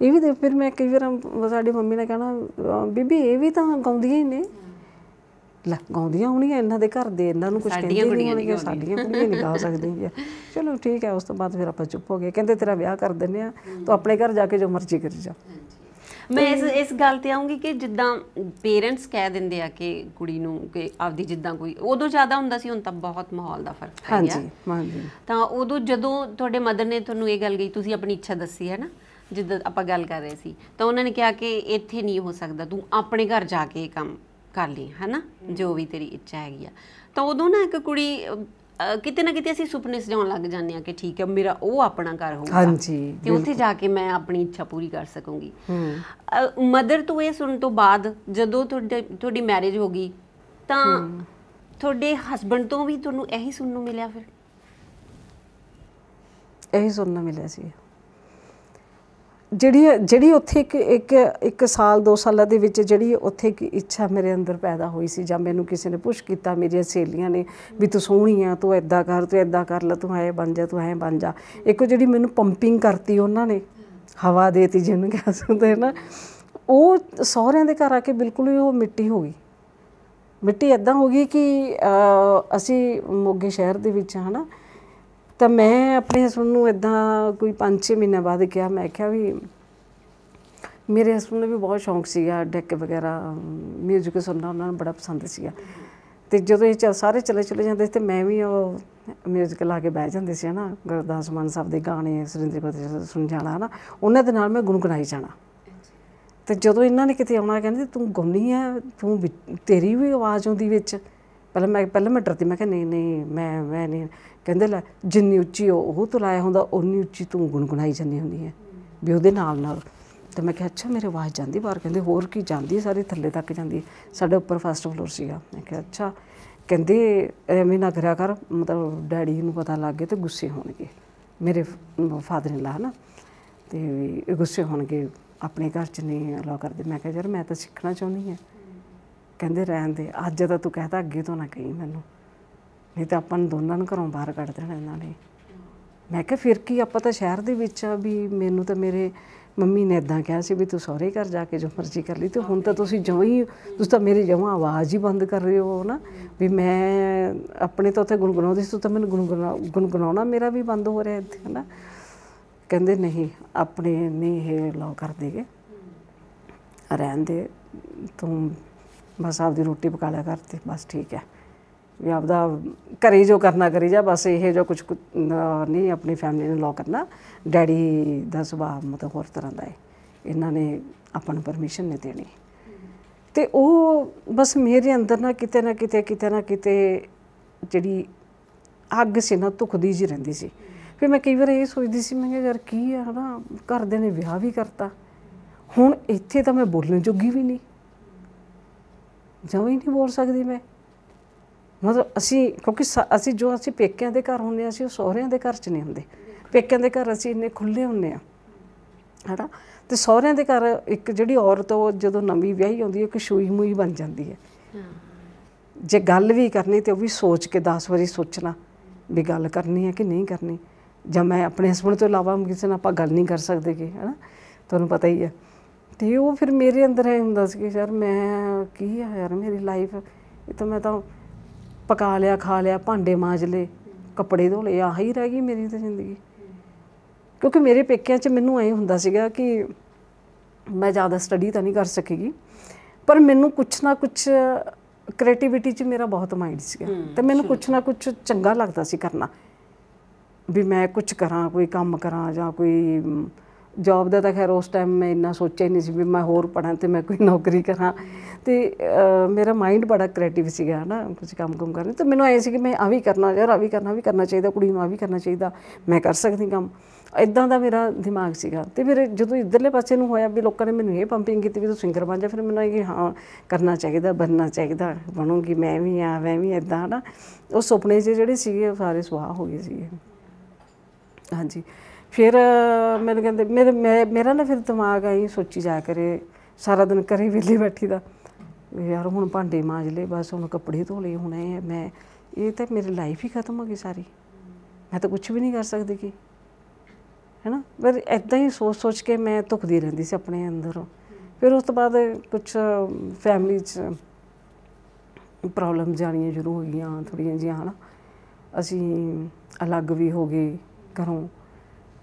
ਇਹ ਵੀ ਫਿਰ ਮੈਂ ਕਈ ਵਾਰ ਸਾਡੀ ਮੰਮੀ ਨੇ ਕਹਿਣਾ ਬੀਬੀ ਇਹ ਵੀ ਤਾਂ ਗਾਉਂਦੀਆਂ ਹੀ ਨੇ ਲੈ ਗਾਉਂਦੀਆਂ ਹੋਣੀਆਂ ਇਹਨਾਂ ਦੇ ਘਰ ਦੇ ਇਹਨਾਂ ਨੂੰ ਕੁਝ ਕਹਿੰਦੀਆਂ ਨਹੀਂ ਹੋਣਗੀਆਂ ਸਾਡੀਆਂ ਕੁੜੀਆਂ ਨਹੀਂ ਗਾ ਸਕਦੀਆਂ ਚਲੋ ਠੀਕ ਹੈ ਉਸ ਤੋਂ ਬਾਅਦ ਫਿਰ ਆਪਾਂ ਚੁੱਪ ਹੋ ਗਏ ਕਹਿੰਦੇ ਤੇਰਾ ਵਿਆਹ ਕਰ ਦਿੰਨੇ ਆ ਤੂੰ ਆਪਣੇ ਘਰ ਜਾ ਕੇ ਜੋ ਮਰਜ਼ੀ ਕਰ ਜਾ ਮੈਂ ਇਸ ਇਸ ਗੱਲ ਤੇ ਆਉਂਗੀ ਕਿ ਜਿੱਦਾਂ ਪੇਰੈਂਟਸ ਕਹਿ ਦਿੰਦੇ ਆ ਕਿ ਕੁੜੀ ਨੂੰ ਕਿ ਆਪਦੀ ਜਿੱਦਾਂ ਕੋਈ ਉਦੋਂ ਜ਼ਿਆਦਾ ਹੁੰਦਾ ਸੀ ਹੁਣ ਤਾਂ ਬਹੁਤ ਮਾਹੌਲ ਦਾ ਫਰਕ ਹੈ ਗਿਆ ਹਾਂਜੀ ਹਾਂਜੀ ਤਾਂ ਉਦੋਂ ਜਦੋਂ ਤੁਹਾਡੇ ਮਦਰ ਨੇ ਤੁਹਾਨੂੰ ਇਹ ਗੱਲ ਗਈ ਤੁਸੀਂ ਆਪਣੀ ਇੱਛਾ ਦੱਸੀ ਹੈ ਨਾ ਜਿੱਦਾਂ ਆਪਾਂ ਗੱਲ ਕਰ ਰਹੇ ਸੀ ਤਾਂ ਉਹਨਾਂ ਨੇ ਕਿਹਾ ਕਿ ਇੱਥੇ ਨਹੀਂ ਹੋ ਸਕਦਾ ਤੂੰ ਆਪਣੇ ਘਰ ਜਾ ਕੇ ਇਹ ਕੰਮ ਕਰ ਲਈ ਹੈਨਾ ਜੋ ਵੀ ਤੇਰੀ ਇੱਛਾ ਹੈਗੀ ਆ ਤਾਂ ਉਦੋਂ ਨਾ ਇੱਕ ਕੁੜੀ ਕਿਤੇ ਨਾ ਕਿਤੇ ਅਸੀਂ ਸੁਪਨੇ ਸਜਾਉਣ ਲੱਗ ਜਾਂਦੇ ਆ ਕਿ ਠੀਕ ਹੈ ਮੇਰਾ ਉਹ ਆਪਣਾ ਘਰ ਹੋਊਗਾ ਹਾਂਜੀ ਤੇ ਉੱਥੇ ਜਾ ਕੇ ਮੈਂ ਆਪਣੀ ਇੱਛਾ ਪੂਰੀ ਕਰ ਸਕੂੰਗੀ ਮਦਰ ਤੋਂ ਇਹ ਸੁਣਨ ਤੋਂ ਬਾਅਦ ਜਦੋਂ ਤੁਹਾਡੀ ਤੁਹਾਡੀ ਮੈਰਿਜ ਹੋ ਗਈ ਤਾਂ ਤੁਹਾਡੇ ਹਸਬੰਡ ਤੋਂ ਵੀ ਤੁਹਾਨੂੰ ਇਹੀ ਸੁਣਨ ਨੂੰ ਮਿਲਿਆ ਫਿਰ ਇਹੀ ਸੁਣਨ ਨੂੰ ਮਿਲਿਆ ਸੀ ਜਿਹੜੀ ਜਿਹੜੀ ਉੱਥੇ ਇੱਕ ਇੱਕ ਇੱਕ ਸਾਲ ਦੋ ਸਾਲਾਂ ਦੇ ਵਿੱਚ ਜਿਹੜੀ ਉੱਥੇ ਇੱਕ ਇੱਛਾ ਮੇਰੇ ਅੰਦਰ ਪੈਦਾ ਹੋਈ ਸੀ ਜਾਂ ਮੈਨੂੰ ਕਿਸੇ ਨੇ ਪੁਸ਼ ਕੀਤਾ ਮੇਰੀਆਂ ਸਹੇਲੀਆਂ ਨੇ ਵੀ ਤੂੰ ਸੋਹਣੀ ਆ ਤੂੰ ਐਦਾਂ ਕਰ ਤੂੰ ਐਦਾਂ ਕਰ ਲੈ ਤੂੰ ਐ ਬਣ ਜਾ ਤੂੰ ਐ ਬਣ ਜਾ ਇੱਕ ਜਿਹੜੀ ਮੈਨੂੰ ਪੰਪਿੰਗ ਕਰਤੀ ਉਹਨਾਂ ਨੇ ਹਵਾ ਦੇਤੀ ਜਿਹਨੂੰ ਕਹਿ ਸਕਦੇ ਨਾ ਉਹ ਸਹੁਰਿਆਂ ਦੇ ਘਰ ਆ ਕੇ ਬਿਲਕੁਲ ਹੀ ਉਹ ਮਿੱਟੀ ਹੋ ਗਈ ਮਿੱਟੀ ਐਦਾਂ ਹੋ ਗਈ ਕਿ ਅਸੀਂ ਮੋਗੇ ਸ਼ਹਿਰ ਦੇ ਵਿੱਚ ਹਨਾ ਤਾਂ ਮੈਂ ਆਪਣੇ ਹਸਬੰਦ ਨੂੰ ਇਦਾਂ ਕੋਈ 5-6 ਮਹੀਨੇ ਬਾਅਦ ਕਿਹਾ ਮੈਂ ਕਿਹਾ ਵੀ ਮੇਰੇ ਹਸਬੰਦ ਨੂੰ ਵੀ ਬਹੁਤ ਸ਼ੌਂਕ ਸੀਗਾ ਡੈਕ ਵਗੈਰਾ 뮤직 ਸੁਣਨਾ ਉਹਨਾਂ ਨੂੰ ਬੜਾ ਪਸੰਦ ਸੀਗਾ ਤੇ ਜਦੋਂ ਇਹ ਸਾਰੇ ਚਲੇ ਚਲੇ ਜਾਂਦੇ ਤੇ ਮੈਂ ਵੀ ਉਹ 뮤직 ਲਾ ਕੇ ਬਹਿ ਜਾਂਦੇ ਸੀ ਹਨਾ ਗੁਰਦਾਸ ਮਾਨ ਸਾਹਿਬ ਦੇ ਗਾਣੇ ਸੁਰਿੰਦਰ ਕੌਰ ਸੁਣ ਜਾਣਾ ਹਨਾ ਉਹਨਾਂ ਦੇ ਨਾਲ ਮੈਂ ਗੁੰਗਣਾਈ ਜਾਣਾ ਤੇ ਜਦੋਂ ਇਹਨਾਂ ਨੇ ਕਿਤੇ ਆਉਣਾ ਕਹਿੰਦੇ ਤੂੰ ਗੁੰਨੀ ਆ ਤੂੰ ਤੇਰੀ ਵੀ ਆਵਾਜ਼ ਆਉਂਦੀ ਵਿੱਚ ਪਹਿਲਾਂ ਮੈਂ ਪਹਿਲਾਂ ਮੈਂ ਡਰਦੀ ਮੈਂ ਕਿਹਾ ਨਹੀਂ ਨਹੀਂ ਮੈਂ ਮੈਂ ਨਹੀਂ ਕਹਿੰਦੇ ਲੈ ਜਿੰਨੀ ਉੱਚੀ ਉਹ ਤੁਲਾਇਆ ਹੁੰਦਾ ਉਨੀ ਉੱਚੀ ਤੂੰ ਗੁੰਗੁਣਾਈ ਜਾਂਦੀ ਹੁੰਦੀ ਹੈ ਵੀ ਉਹਦੇ ਨਾਲ ਨਾਲ ਤੇ ਮੈਂ ਕਿਹਾ ਅੱਛਾ ਮੇਰੇ ਆਵਾਜ਼ ਜਾਂਦੀ ਬਾਹਰ ਕਹਿੰਦੇ ਹੋਰ ਕੀ ਜਾਂਦੀ ਸਾਰੇ ਥੱਲੇ ਤੱਕ ਜਾਂਦੀ ਸਾਡੇ ਉੱਪਰ ਫਸਟ ਫਲੋਰ ਸੀਗਾ ਮੈਂ ਕਿਹਾ ਅੱਛਾ ਕਹਿੰਦੇ ਐਵੇਂ ਨਾ ਕਰਿਆ ਕਰ ਮਤਲਬ ਡੈਡੀ ਨੂੰ ਪਤਾ ਲੱਗ ਗਿਆ ਤੇ ਗੁੱਸੇ ਹੋਣਗੇ ਮੇਰੇ ਫਾਦਰ ਨੇ ਲਾ ਨਾ ਤੇ ਗੁੱਸੇ ਹੋਣਗੇ ਆਪਣੇ ਘਰ ਚ ਨਹੀਂ ਅਲਾ ਕਰਦੇ ਮੈਂ ਕਿਹਾ ਯਾਰ ਮੈਂ ਤਾਂ ਸਿੱਖਣਾ ਚਾਹੁੰਦੀ ਹਾਂ ਕਹਿੰਦੇ ਰਹਿਣ ਦੇ ਅੱਜ ਤਾਂ ਤੂੰ ਕਹਿਤਾ ਅੱਗੇ ਤੋਂ ਨਾ ਕਹੀ ਮੈਨੂੰ ਨਹੀਂ ਤਾਂ ਆਪਾਂ ਦੋਨਾਂ ਨੂੰ ਘਰੋਂ ਬਾਹਰ ਕੱਢ ਦੇਣਾ ਇਹਨਾਂ ਨੇ ਮੈਂ ਕਿਹਾ ਫਿਰ ਕੀ ਆਪਾਂ ਤਾਂ ਸ਼ਹਿਰ ਦੇ ਵਿੱਚ ਆ ਵੀ ਮੈਨੂੰ ਤਾਂ ਮੇਰੇ ਮੰਮੀ ਨੇ ਇਦਾਂ ਕਿਹਾ ਸੀ ਵੀ ਤੂੰ ਸਹੁਰੇ ਘਰ ਜਾ ਕੇ ਜੋ ਮਰਜ਼ੀ ਕਰ ਲਈ ਤੇ ਹੁਣ ਤਾਂ ਤੁਸੀਂ ਜਮਾਂ ਹੀ ਤੁਸੀਂ ਤਾਂ ਮੇਰੀ ਜਮਾਂ ਆਵਾਜ਼ ਹੀ ਬੰਦ ਕਰ ਰਹੇ ਹੋ ਨਾ ਵੀ ਮੈਂ ਆਪਣੇ ਤਾਂ ਉੱਥੇ ਗੁੰਗਣਾਉਂਦੀ ਸੀ ਤੂੰ ਤਾਂ ਮੈਨੂੰ ਗੁੰਗਣਾ ਗੁੰਗਣਾਉਣਾ ਮੇਰਾ ਵੀ ਬੰਦ ਹੋ ਰਿਹਾ ਇੱਥੇ ਨਾ ਕਹਿੰਦੇ ਨਹੀਂ ਆਪਣੇ ਨਹੀਂ ਇਹ ਲੋ ਕਰ ਦੇਗੇ ਰਹਿਣ ਦੇ ਤੂੰ ਬਸ ਆਪਦੀ ਰੋਟੀ ਪਕਾ ਲਿਆ ਕਰ ਤੇ ਬਸ ਠੀਕ ਹੈ ਵੀ ਆਪਦਾ ਘਰੇ ਜੋ ਕਰਨਾ ਕਰੀ ਜਾ ਬਸ ਇਹ ਜੋ ਕੁਝ ਨਹੀਂ ਆਪਣੀ ਫੈਮਿਲੀ ਨੂੰ ਲੋ ਕਰਨਾ ਡੈਡੀ ਦਾ ਸੁਭਾਅ ਮਤਲਬ ਹੋਰ ਤਰ੍ਹਾਂ ਦਾ ਹੈ ਇਹਨਾਂ ਨੇ ਆਪਾਂ ਨੂੰ ਪਰਮਿਸ਼ਨ ਨਹੀਂ ਦੇਣੀ ਤੇ ਉਹ ਬਸ ਮੇਰੇ ਅੰਦਰ ਨਾ ਕਿਤੇ ਨਾ ਕਿਤੇ ਕਿਤੇ ਨਾ ਕਿਤੇ ਜਿਹੜੀ ਅੱਗ ਸੀ ਨਾ ਧੁਖਦੀ ਜੀ ਰਹਿੰਦੀ ਸੀ ਫਿਰ ਮੈਂ ਕਈ ਵਾਰ ਇਹ ਸੋਚਦੀ ਸੀ ਮੈਂ ਯਾਰ ਕੀ ਆ ਹਨਾ ਕਰਦੇ ਨੇ ਵਿਆਹ ਵੀ ਕਰਤਾ ਹੁਣ ਇੱਥੇ ਤਾਂ ਮੈਂ ਬੋਲਣ ਜੋਗੀ ਵੀ ਨਹੀਂ ਜਮਾਂ ਹੀ ਨਹੀਂ ਬੋਲ ਸਕਦੀ ਮੈਂ ਮਤਲਬ ਅਸੀਂ ਕਿਉਂਕਿ ਅਸੀਂ ਜੋ ਅਸੀਂ ਪੇਕਿਆਂ ਦੇ ਘਰ ਹੁੰਦੇ ਆ ਅਸੀਂ ਉਹ ਸਹੁਰਿਆਂ ਦੇ ਘਰ 'ਚ ਨਹੀਂ ਹੁੰਦੇ ਪੇਕਿਆਂ ਦੇ ਘਰ ਅਸੀਂ ਇੰਨੇ ਖੁੱਲੇ ਹੁੰਨੇ ਆ ਹਨਾ ਤੇ ਸਹੁਰਿਆਂ ਦੇ ਘਰ ਇੱਕ ਜਿਹੜੀ ਔਰਤ ਉਹ ਜਦੋਂ ਨਵੀਂ ਵਿਆਹੀ ਆਉਂਦੀ ਹੈ ਕਿ ਸ਼ੂਈ ਮੂਈ ਬਣ ਜਾਂਦੀ ਹੈ ਜੇ ਗੱਲ ਵੀ ਕਰਨੀ ਤੇ ਉਹ ਵੀ ਸੋਚ ਕੇ 10 ਵਾਰੀ ਸੋਚਣਾ ਵੀ ਗੱਲ ਕਰਨੀ ਹੈ ਕਿ ਨਹੀਂ ਕਰਨੀ ਜਾਂ ਮੈਂ ਆਪਣੇ ਹਸਬੰਦ ਤੋਂ ਇਲਾਵਾ ਕਿਸੇ ਨਾਲ ਆਪਾਂ ਗੱਲ ਨਹੀਂ ਕਰ ਸਕਦੇ ਕਿ ਹਨਾ ਤੁਹਾਨੂੰ ਪਤਾ ਹੀ ਹੈ ਤੇ ਉਹ ਫਿਰ ਮੇਰੇ ਅੰਦਰ ਇਹ ਹੁੰਦਾ ਸੀ ਕਿ ਯਾਰ ਮੈਂ ਕੀ ਹੈ ਯਾਰ ਮੇਰੀ ਲਾਈਫ ਇਹ ਤਾਂ ਮੈਂ ਤਾਂ ਪਕਾ ਲਿਆ ਖਾ ਲਿਆ ਭਾਂਡੇ ਮਾਜ ਲੇ ਕੱਪੜੇ ਧੋ ਲੇ ਆਹੀ ਰਹਿ ਗਈ ਮੇਰੀ ਤਾਂ ਜ਼ਿੰਦਗੀ ਕਿਉਂਕਿ ਮੇਰੇ ਪੇਕਿਆਂ 'ਚ ਮੈਨੂੰ ਐ ਹੁੰਦਾ ਸੀਗਾ ਕਿ ਮੈਂ ਜ਼ਿਆਦਾ ਸਟੱਡੀ ਤਾਂ ਨਹੀਂ ਕਰ ਸਕੇਗੀ ਪਰ ਮੈਨੂੰ ਕੁਛ ਨਾ ਕੁਛ ਕ੍ਰੀਏਟੀਵਿਟੀ 'ਚ ਮੇਰਾ ਬਹੁਤ ਮਾਈਂਡ ਸੀਗਾ ਤੇ ਮੈਨੂੰ ਕੁਛ ਨਾ ਕੁਛ ਚੰਗਾ ਲੱਗਦਾ ਸੀ ਕਰਨਾ ਵੀ ਮੈਂ ਕੁਛ ਕਰਾਂ ਕੋਈ ਕੰਮ ਕਰਾਂ ਜਾਂ ਕੋਈ ਜੌਬ ਦਾ ਤਾਂ ਖੈਰ ਉਸ ਟਾਈਮ ਮੈਂ ਇੰਨਾ ਸੋਚਿਆ ਹੀ ਨਹੀਂ ਸੀ ਵੀ ਮੈਂ ਹੋਰ ਪੜਾਂ ਤੇ ਮੈਂ ਕੋਈ ਨੌਕਰੀ ਕਰਾਂ ਤੇ ਮੇਰਾ ਮਾਈਂਡ ਬੜਾ ਕ੍ਰੀਏਟਿਵ ਸੀਗਾ ਨਾ ਕੁਝ ਕੰਮ ਕੰਮ ਕਰਨੇ ਤੇ ਮੈਨੂੰ ਆਇਆ ਸੀ ਕਿ ਮੈਂ ਆ ਵੀ ਕਰਨਾ ਯਾਰ ਆ ਵੀ ਕਰਨਾ ਵੀ ਕਰਨਾ ਚਾਹੀਦਾ ਕੁੜੀ ਨੂੰ ਆ ਵੀ ਕਰਨਾ ਚਾਹੀਦਾ ਮੈਂ ਕਰ ਸਕਦੀ ਕੰਮ ਇਦਾਂ ਦਾ ਮੇਰਾ ਦਿਮਾਗ ਸੀਗਾ ਤੇ ਫਿਰ ਜਦੋਂ ਇਧਰਲੇ ਪਾਸੇ ਨੂੰ ਹੋਇਆ ਵੀ ਲੋਕਾਂ ਨੇ ਮੈਨੂੰ ਇਹ ਪੰਪਿੰਗ ਕੀਤੀ ਵੀ ਤੂੰ ਸਿੰਗਰ ਬਣ ਜਾ ਫਿਰ ਮੈਨੂੰ ਇਹ ਹਾਂ ਕਰਨਾ ਚਾਹੀਦਾ ਬੰਨਣਾ ਚਾਹੀਦਾ ਬਣੂਗੀ ਮੈਂ ਵੀ ਆ ਮੈਂ ਵੀ ਇਦਾਂ ਹਨਾ ਉਹ ਸੁਪਨੇ ਜਿਹੜੇ ਸੀਗੇ ਸਾਰੇ ਸੁਆਹ ਹੋ ਗਏ ਸੀਗੇ ਹਾਂਜੀ ਫਿਰ ਮੈਨੂੰ ਕਹਿੰਦੇ ਮੇਰੇ ਮੇਰਾ ਨਾ ਫਿਰ ਦਿਮਾਗ ਆਈ ਸੋਚੀ ਜਾ ਕਰੇ ਸਾਰਾ ਦਿਨ ਘਰੇ ਵਿਲੀ ਬੈਠੀ ਦਾ ਯਾਰ ਹੁਣ ਭਾਂਡੇ ਮਾਜ ਲਏ ਬਸ ਹੁਣ ਕੱਪੜੇ ਧੋ ਲਏ ਹੁਣ ਇਹ ਮੈਂ ਇਹ ਤਾਂ ਮੇਰੀ ਲਾਈਫ ਹੀ ਖਤਮ ਹੋ ਗਈ ਸਾਰੀ ਮੈਂ ਤਾਂ ਕੁਝ ਵੀ ਨਹੀਂ ਕਰ ਸਕਦੀ ਕਿ ਹੈਨਾ ਪਰ ਐਦਾਂ ਹੀ ਸੋਚ ਸੋਚ ਕੇ ਮੈਂ ਧੁਖਦੀ ਰਹਿੰਦੀ ਸੀ ਆਪਣੇ ਅੰਦਰੋਂ ਫਿਰ ਉਸ ਤੋਂ ਬਾਅਦ ਕੁਝ ਫੈਮਿਲੀ 'ਚ ਪ੍ਰੋਬਲਮ ਜਾਣੀਆਂ ਸ਼ੁਰੂ ਹੋ ਗਈਆਂ ਥੋੜੀਆਂ ਜਿਹੀਆਂ ਹਨਾ ਅਸੀਂ ਅਲੱਗ ਵੀ ਹੋ ਗਏ ਘਰੋਂ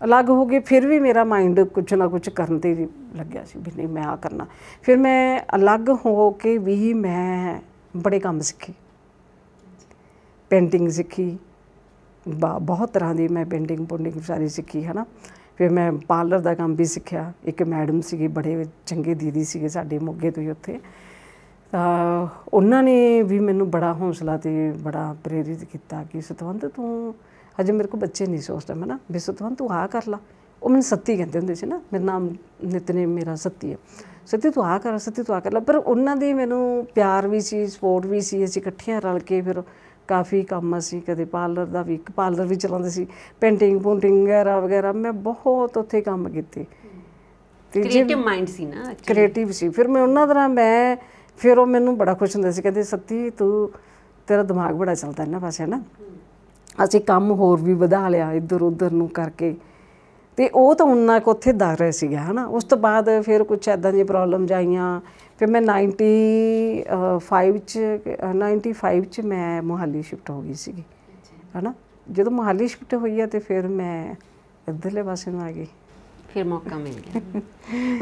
ਅਲੱਗ ਹੋ ਗਏ ਫਿਰ ਵੀ ਮੇਰਾ ਮਾਈਂਡ ਕੁਝ ਨਾ ਕੁਝ ਕਰਨ ਤੇ ਲੱਗਿਆ ਸੀ ਵੀ ਨਹੀਂ ਮੈਂ ਆ ਕਰਨਾ ਫਿਰ ਮੈਂ ਅਲੱਗ ਹੋ ਕੇ ਵੀ ਮੈਂ ਬੜੇ ਕੰਮ ਸਿੱਖੇ ਪੇਂਟਿੰਗ ਸਿੱਖੀ ਬਹੁਤ ਤਰ੍ਹਾਂ ਦੀ ਮੈਂ ਪੇਂਟਿੰਗ ਪੁੰਡਿੰਗ ਸਾਰੀ ਸਿੱਖੀ ਹੈ ਨਾ ਫਿਰ ਮੈਂ ਪਾਰਲਰ ਦਾ ਕੰਮ ਵੀ ਸਿੱਖਿਆ ਇੱਕ ਮੈਡਮ ਸੀਗੀ ਬੜੇ ਚੰਗੇ ਦੀਦੀ ਸੀਗੇ ਸਾਡੇ ਮੋਗੇ ਤੋਂ ਹੀ ਉੱਥੇ ਤਾਂ ਉਹਨਾਂ ਨੇ ਵੀ ਮੈਨੂੰ ਬੜਾ ਹੌਸਲਾ ਤੇ ਬੜਾ ਪ੍ਰੇਰਿਤ ਕੀਤਾ ਕਿ ਸਤਵੰਤ ਤੂੰ ਅਜੇ ਮੇਰੇ ਕੋ ਬੱਚੇ ਨਹੀਂ ਸੀ ਉਸ ਟਾਈਮ ਨਾ ਬਿਸਤਵਨ ਤੂੰ ਆ ਕਰ ਲਾ ਉਹ ਮੈਨੂੰ ਸੱਤੀ ਕਹਿੰਦੇ ਹੁੰਦੇ ਸੀ ਨਾ ਮੇਰਾ ਨਾਮ ਨਿਤਨੇ ਮੇਰਾ ਸੱਤੀ ਹੈ ਸੱਤੀ ਤੂੰ ਆ ਕਰ ਸੱਤੀ ਤੂੰ ਆ ਕਰ ਲਾ ਪਰ ਉਹਨਾਂ ਦੇ ਮੈਨੂੰ ਪਿਆਰ ਵੀ ਸੀ ਸਪੋਰਟ ਵੀ ਸੀ ਅਸੀਂ ਇਕੱਠਿਆਂ ਰਲ ਕੇ ਫਿਰ ਕਾਫੀ ਕੰਮ ਅਸੀਂ ਕਦੇ ਪਾਰਲਰ ਦਾ ਵੀ ਇੱਕ ਪਾਰਲਰ ਵੀ ਚਲਾਉਂਦੇ ਸੀ ਪੇਂਟਿੰਗ ਪੂੰਟਿੰਗ ਵਗੈਰਾ ਵਗੈਰਾ ਮੈਂ ਬਹੁਤ ਉੱਥੇ ਕੰਮ ਕੀਤੇ ਕ੍ਰੀਏਟਿਵ ਮਾਈਂਡ ਸੀ ਨਾ ਕ੍ਰੀਏਟਿਵ ਸੀ ਫਿਰ ਮੈਂ ਉਹਨਾਂ ਦਾ ਮੈਂ ਫਿਰ ਉਹ ਮੈਨੂੰ ਬੜਾ ਖੁਸ਼ ਹੁੰਦਾ ਸੀ ਕਹਿੰਦੇ ਸੱਤੀ ਤੂੰ ਤੇਰਾ ਦਿਮਾਗ ਬੜਾ ਚੱਲਦਾ ਹੈ ਨਾ ਪਾਸੇ ਨਾ ਅਸੀਂ ਕੰਮ ਹੋਰ ਵੀ ਵਧਾ ਲਿਆ ਇੱਧਰ ਉੱਧਰ ਨੂੰ ਕਰਕੇ ਤੇ ਉਹ ਤਾਂ ਉਹਨਾਂ ਕੋ ਉੱਥੇ ਦਰ ਰਹੇ ਸੀਗਾ ਹਨਾ ਉਸ ਤੋਂ ਬਾਅਦ ਫਿਰ ਕੁਝ ਐਦਾਂ ਦੀਆਂ ਪ੍ਰੋਬਲਮਸ ਆਈਆਂ ਫਿਰ ਮੈਂ 95 ਚ 95 ਚ ਮੈਂ ਮੁਹਾਲੀ ਸ਼ਿਫਟ ਹੋ ਗਈ ਸੀਗੀ ਹਨਾ ਜਦੋਂ ਮੁਹਾਲੀ ਸ਼ਿਫਟ ਹੋਈ ਆ ਤੇ ਫਿਰ ਮੈਂ ਇੱਧਰਲੇ ਪਾਸੇ ਨੂੰ ਆ ਗਈ ਫਿਰ ਮੌਕਾ ਮਿਲ ਗਿਆ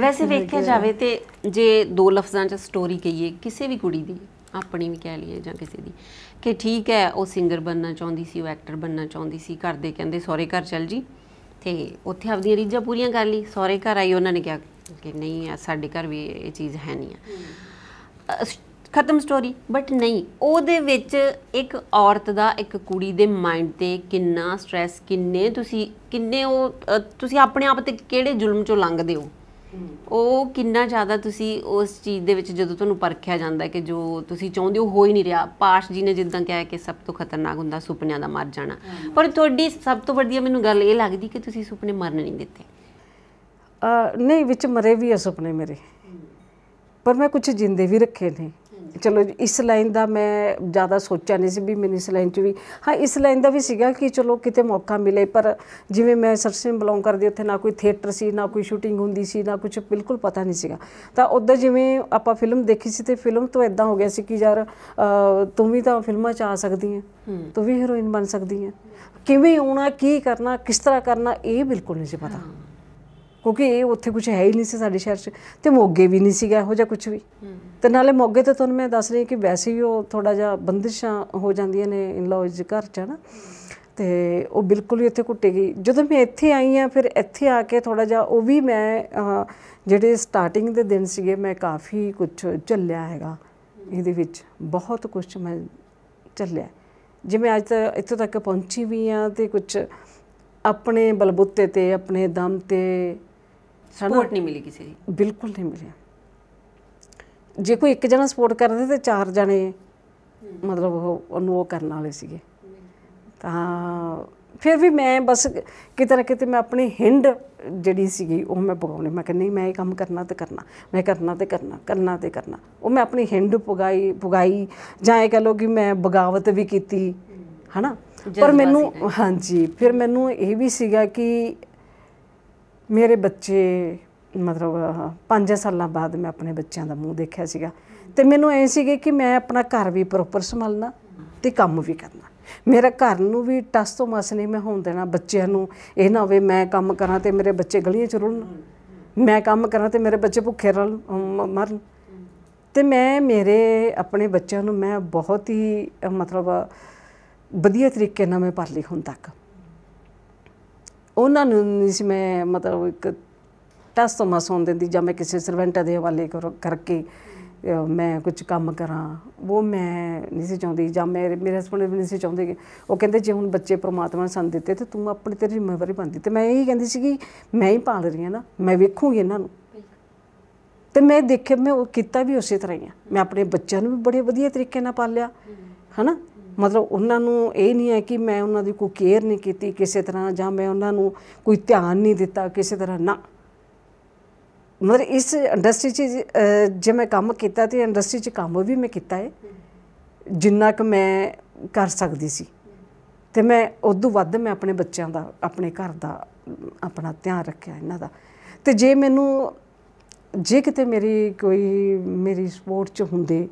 ਵੈਸੇ ਵੇਖਿਆ ਜਾਵੇ ਤੇ ਜੇ ਦੋ ਲਫ਼ਜ਼ਾਂ 'ਚ ਸਟੋਰੀ ਕਹੀਏ ਕਿਸੇ ਵੀ ਕੁੜੀ ਦੀ ਆਪਣੀ ਵੀ ਕਹਿ ਲਈਏ ਜਾਂ ਕਿਸੇ ਦੀ ਕਿ ਠੀਕ ਹੈ ਉਹ ਸਿੰਗਰ ਬੰਨਣਾ ਚਾਹੁੰਦੀ ਸੀ ਉਹ ਐਕਟਰ ਬੰਨਣਾ ਚਾਹੁੰਦੀ ਸੀ ਘਰ ਦੇ ਕਹਿੰਦੇ ਸਹੁਰੇ ਘਰ ਚੱਲ ਜੀ ਤੇ ਉੱਥੇ ਆਪਦੀਆਂ ਰੀਝਾਂ ਪੂਰੀਆਂ ਕਰ ਲਈ ਸਹੁਰੇ ਘਰ ਆਈ ਉਹਨਾਂ ਨੇ ਕਿਹਾ ਕਿ ਨਹੀਂ ਸਾਡੇ ਘਰ ਵੀ ਇਹ ਚੀਜ਼ ਹੈ ਨਹੀਂ ਆ ਖਤਮ ਸਟੋਰੀ ਬਟ ਨਹੀਂ ਉਹਦੇ ਵਿੱਚ ਇੱਕ ਔਰਤ ਦਾ ਇੱਕ ਕੁੜੀ ਦੇ ਮਾਈਂਡ ਤੇ ਕਿੰਨਾ ਸਟ्रेस ਕਿੰਨੇ ਤੁਸੀਂ ਕਿੰਨੇ ਉਹ ਤੁਸੀਂ ਆਪਣੇ ਆਪ ਤੇ ਕਿਹੜੇ ਜ਼ੁਲਮ ਚੋਂ ਲੰਘਦੇ ਹੋ ਉਹ ਕਿੰਨਾ ਜ਼ਿਆਦਾ ਤੁਸੀਂ ਉਸ ਚੀਜ਼ ਦੇ ਵਿੱਚ ਜਦੋਂ ਤੁਹਾਨੂੰ ਪਰਖਿਆ ਜਾਂਦਾ ਕਿ ਜੋ ਤੁਸੀਂ ਚਾਹੁੰਦੇ ਹੋ ਹੋ ਹੀ ਨਹੀਂ ਰਿਹਾ ਪਾਸ਼ ਜੀ ਨੇ ਜਿੱਦਾਂ ਕਿਹਾ ਕਿ ਸਭ ਤੋਂ ਖਤਰਨਾਕ ਹੁੰਦਾ ਸੁਪਨਿਆਂ ਦਾ ਮਰ ਜਾਣਾ ਪਰ ਤੁਹਾਡੀ ਸਭ ਤੋਂ ਵੱਡੀ ਮੈਨੂੰ ਗੱਲ ਇਹ ਲੱਗਦੀ ਕਿ ਤੁਸੀਂ ਸੁਪਨੇ ਮਰਨ ਨਹੀਂ ਦਿੱਤੇ ਨਹੀਂ ਵਿੱਚ ਮਰੇ ਵੀ ਆ ਸੁਪਨੇ ਮੇਰੇ ਪਰ ਮੈਂ ਕੁਝ ਜਿੰਦੇ ਵੀ ਰੱਖੇ ਨੇ ਚਲੋ ਇਸ ਲਾਈਨ ਦਾ ਮੈਂ ਜ਼ਿਆਦਾ ਸੋਚਿਆ ਨਹੀਂ ਸੀ ਵੀ ਮੈਨੂੰ ਇਸ ਲਾਈਨ 'ਚ ਵੀ ਹਾਂ ਇਸ ਲਾਈਨ ਦਾ ਵੀ ਸੀਗਾ ਕਿ ਚਲੋ ਕਿਤੇ ਮੌਕਾ ਮਿਲੇ ਪਰ ਜਿਵੇਂ ਮੈਂ ਸਰਸੇ ਬਿਲੋਂਗ ਕਰਦੀ ਉੱਥੇ ਨਾ ਕੋਈ ਥੀਏਟਰ ਸੀ ਨਾ ਕੋਈ ਸ਼ੂਟਿੰਗ ਹੁੰਦੀ ਸੀ ਨਾ ਕੁਝ ਬਿਲਕੁਲ ਪਤਾ ਨਹੀਂ ਸੀਗਾ ਤਾਂ ਉਦੋਂ ਜਿਵੇਂ ਆਪਾਂ ਫਿਲਮ ਦੇਖੀ ਸੀ ਤੇ ਫਿਲਮ ਤੋਂ ਇਦਾਂ ਹੋ ਗਿਆ ਸੀ ਕਿ ਯਾਰ ਤੂੰ ਵੀ ਤਾਂ ਫਿਲਮਾਂ 'ਚ ਆ ਸਕਦੀ ਹੈ ਤੂੰ ਵੀ ਹੀਰੋਇਨ ਬਣ ਸਕਦੀ ਹੈ ਕਿਵੇਂ ਆਉਣਾ ਕੀ ਕਰਨਾ ਕਿਸ ਤਰ੍ਹਾਂ ਕਰਨਾ ਇਹ ਬਿਲਕੁਲ ਨਹੀਂ ਸੀ ਪਤਾ ਕਿਉਂਕਿ ਇਹ ਉੱਥੇ ਕੁਝ ਹੈ ਹੀ ਨਹੀਂ ਸੀ ਸਾਡੇ ਸ਼ਹਿਰ 'ਚ ਤੇ ਮੋਗੇ ਵੀ ਨਹੀਂ ਸੀਗਾ ਇਹੋ ਜਿਹਾ ਕੁਝ ਵੀ ਤੇ ਨਾਲੇ ਮੋਗੇ ਤੇ ਤੁਹਾਨੂੰ ਮੈਂ ਦੱਸ ਰਹੀ ਕਿ ਵੈਸੇ ਹੀ ਉਹ ਥੋੜਾ ਜਿਹਾ ਬੰਦਿਸ਼ਾਂ ਹੋ ਜਾਂਦੀਆਂ ਨੇ ਇਨ ਲॉज ਘਰ 'ਚ ਨਾ ਤੇ ਉਹ ਬਿਲਕੁਲ ਹੀ ਇੱਥੇ ਗਈ ਜਦੋਂ ਮੈਂ ਇੱਥੇ ਆਈ ਆ ਫਿਰ ਇੱਥੇ ਆ ਕੇ ਥੋੜਾ ਜਿਹਾ ਉਹ ਵੀ ਮੈਂ ਜਿਹੜੇ ਸਟਾਰਟਿੰਗ ਦੇ ਦਿਨ ਸੀਗੇ ਮੈਂ ਕਾਫੀ ਕੁਝ ਝੱਲਿਆ ਹੈਗਾ ਇਹਦੇ ਵਿੱਚ ਬਹੁਤ ਕੁਝ ਮੈਂ ਝੱਲਿਆ ਜਿਵੇਂ ਅੱਜ ਤੱਕ ਇੱਥੋਂ ਤੱਕ ਪਹੁੰਚੀ ਵੀ ਆ ਤੇ ਕੁਝ ਆਪਣੇ ਬਲਬੁੱਤੇ ਤੇ ਆਪਣੇ ਦਮ ਤੇ ਸਪੋਰਟ ਨਹੀਂ ਮਿਲੀ ਕਿਸੇ ਦੀ ਬਿਲਕੁਲ ਨਹੀਂ ਮਿਲਿਆ ਜੇ ਕੋਈ ਇੱਕ ਜਣਾ ਸਪੋਰਟ ਕਰਦੇ ਤੇ ਚਾਰ ਜਣੇ ਮਤਲਬ ਉਹ ਉਹਨੂੰ ਉਹ ਕਰਨ ਵਾਲੇ ਸੀਗੇ ਤਾਂ ਫਿਰ ਵੀ ਮੈਂ ਬਸ ਕਿਤੇ ਨਾ ਕਿਤੇ ਮੈਂ ਆਪਣੀ ਹਿੰਡ ਜਿਹੜੀ ਸੀਗੀ ਉਹ ਮੈਂ ਪਗਾਉਣੀ ਮੈਂ ਕਿ ਨਹੀਂ ਮੈਂ ਇਹ ਕੰਮ ਕਰਨਾ ਤੇ ਕਰਨਾ ਮੈਂ ਕਰਨਾ ਤੇ ਕਰਨਾ ਕਰਨਾ ਤੇ ਕਰਨਾ ਉਹ ਮੈਂ ਆਪਣੀ ਹਿੰਡ ਪੁਗਾਈ ਪੁਗਾਈ ਜਾਂ ਇਹ ਕਹ ਲੋ ਕਿ ਮੈਂ ਬਗਾਵਤ ਵੀ ਕੀਤੀ ਹਨਾ ਪਰ ਮੈਨੂੰ ਹਾਂਜੀ ਫਿਰ ਮੈਨੂੰ ਇਹ ਵੀ ਸੀਗਾ ਕਿ ਮੇਰੇ ਬੱਚੇ ਮਤਲਬ 5 ਸਾਲਾਂ ਬਾਅਦ ਮੈਂ ਆਪਣੇ ਬੱਚਿਆਂ ਦਾ ਮੂੰਹ ਦੇਖਿਆ ਸੀਗਾ ਤੇ ਮੈਨੂੰ ਐ ਸੀਗੇ ਕਿ ਮੈਂ ਆਪਣਾ ਘਰ ਵੀ ਪ੍ਰੋਪਰ ਸੰਭਾਲਣਾ ਤੇ ਕੰਮ ਵੀ ਕਰਨਾ ਮੇਰਾ ਘਰ ਨੂੰ ਵੀ ਟਸ ਤੋਂ ਮਸ ਨਹੀਂ ਮੈਂ ਹੋਣ ਦੇਣਾ ਬੱਚਿਆਂ ਨੂੰ ਇਹ ਨਾ ਹੋਵੇ ਮੈਂ ਕੰਮ ਕਰਾਂ ਤੇ ਮੇਰੇ ਬੱਚੇ ਗਲੀਆਂ 'ਚ ਰੁਲਣ ਮੈਂ ਕੰਮ ਕਰਾਂ ਤੇ ਮੇਰੇ ਬੱਚੇ ਭੁੱਖੇ ਰਲ ਮਰਨ ਤੇ ਮੈਂ ਮੇਰੇ ਆਪਣੇ ਬੱਚਿਆਂ ਨੂੰ ਮੈਂ ਬਹੁਤ ਹੀ ਮਤਲਬ ਵਧੀਆ ਤਰੀਕੇ ਨਾਲ ਮੈਂ ਪਾਲੀ ਹੁਣ ਤੱਕ ਉਹਨਾਂ ਨੂੰ ਨਹੀਂ ਸੀ ਮੈਂ ਮਤਲਬ ਇੱਕ ਟੈਸਟ ਤੋਂ ਮਸੋਂ ਦਿੰਦੀ ਜਾਂ ਮੈਂ ਕਿਸੇ ਸਰਵੈਂਟ ਦੇ ਹਵਾਲੇ ਕਰਕੇ ਮੈਂ ਕੁਝ ਕੰਮ ਕਰਾਂ ਉਹ ਮੈਂ ਨਹੀਂ ਸੀ ਚਾਹੁੰਦੀ ਜਾਂ ਮੇਰੇ ਮੇਰੇ ਹਸਬੰਦ ਵੀ ਨਹੀਂ ਸੀ ਚਾਹੁੰਦੇ ਉਹ ਕਹਿੰਦੇ ਜੇ ਹੁਣ ਬੱਚੇ ਪ੍ਰਮਾਤਮਾ ਨੇ ਸੰਦ ਦਿੱਤੇ ਤੇ ਤੂੰ ਆਪਣੀ ਤੇਰੀ ਜ਼ਿੰਮੇਵਾਰੀ ਬੰਦੀ ਤੇ ਮੈਂ ਇਹੀ ਕਹਿੰਦੀ ਸੀ ਕਿ ਮੈਂ ਹੀ ਪਾਲ ਰਹੀ ਹਾਂ ਨਾ ਮੈਂ ਵੇਖੂਗੀ ਇਹਨਾਂ ਨੂੰ ਤੇ ਮੈਂ ਦੇਖਿਆ ਮੈਂ ਉਹ ਕੀਤਾ ਵੀ ਉਸੇ ਤਰ੍ਹਾਂ ਹੀ ਆ ਮੈਂ ਆਪਣੇ ਬੱਚਿਆਂ ਨੂੰ ਵੀ ਬੜੇ ਵਧੀਆ ਤਰੀਕੇ ਨਾਲ ਪਾਲਿਆ ਹਨਾ ਮਤਲਬ ਉਹਨਾਂ ਨੂੰ ਇਹ ਨਹੀਂ ਹੈ ਕਿ ਮੈਂ ਉਹਨਾਂ ਦੀ ਕੋਈ ਕੇਅਰ ਨਹੀਂ ਕੀਤੀ ਕਿਸੇ ਤਰ੍ਹਾਂ ਜਾਂ ਮੈਂ ਉਹਨਾਂ ਨੂੰ ਕੋਈ ਧਿਆਨ ਨਹੀਂ ਦਿੱਤਾ ਕਿਸੇ ਤਰ੍ਹਾਂ ਨਾ ਮਤਲਬ ਇਸ ਇੰਡਸਟਰੀ 'ਚ ਜੇ ਮੈਂ ਕੰਮ ਕੀਤਾ ਤੇ ਇੰਡਸਟਰੀ 'ਚ ਕੰਮ ਵੀ ਮੈਂ ਕੀਤਾ ਹੈ ਜਿੰਨਾ ਕਿ ਮੈਂ ਕਰ ਸਕਦੀ ਸੀ ਤੇ ਮੈਂ ਉਦੋਂ ਵੱਧ ਮੈਂ ਆਪਣੇ ਬੱਚਿਆਂ ਦਾ ਆਪਣੇ ਘਰ ਦਾ ਆਪਣਾ ਧਿਆਨ ਰੱਖਿਆ ਇਹਨਾਂ ਦਾ ਤੇ ਜੇ ਮੈਨੂੰ ਜੇ ਕਿਤੇ ਮੇਰੀ ਕੋਈ ਮੇਰੀ ਸਪੋਰਟ 'ਚ ਹੁੰਦੇ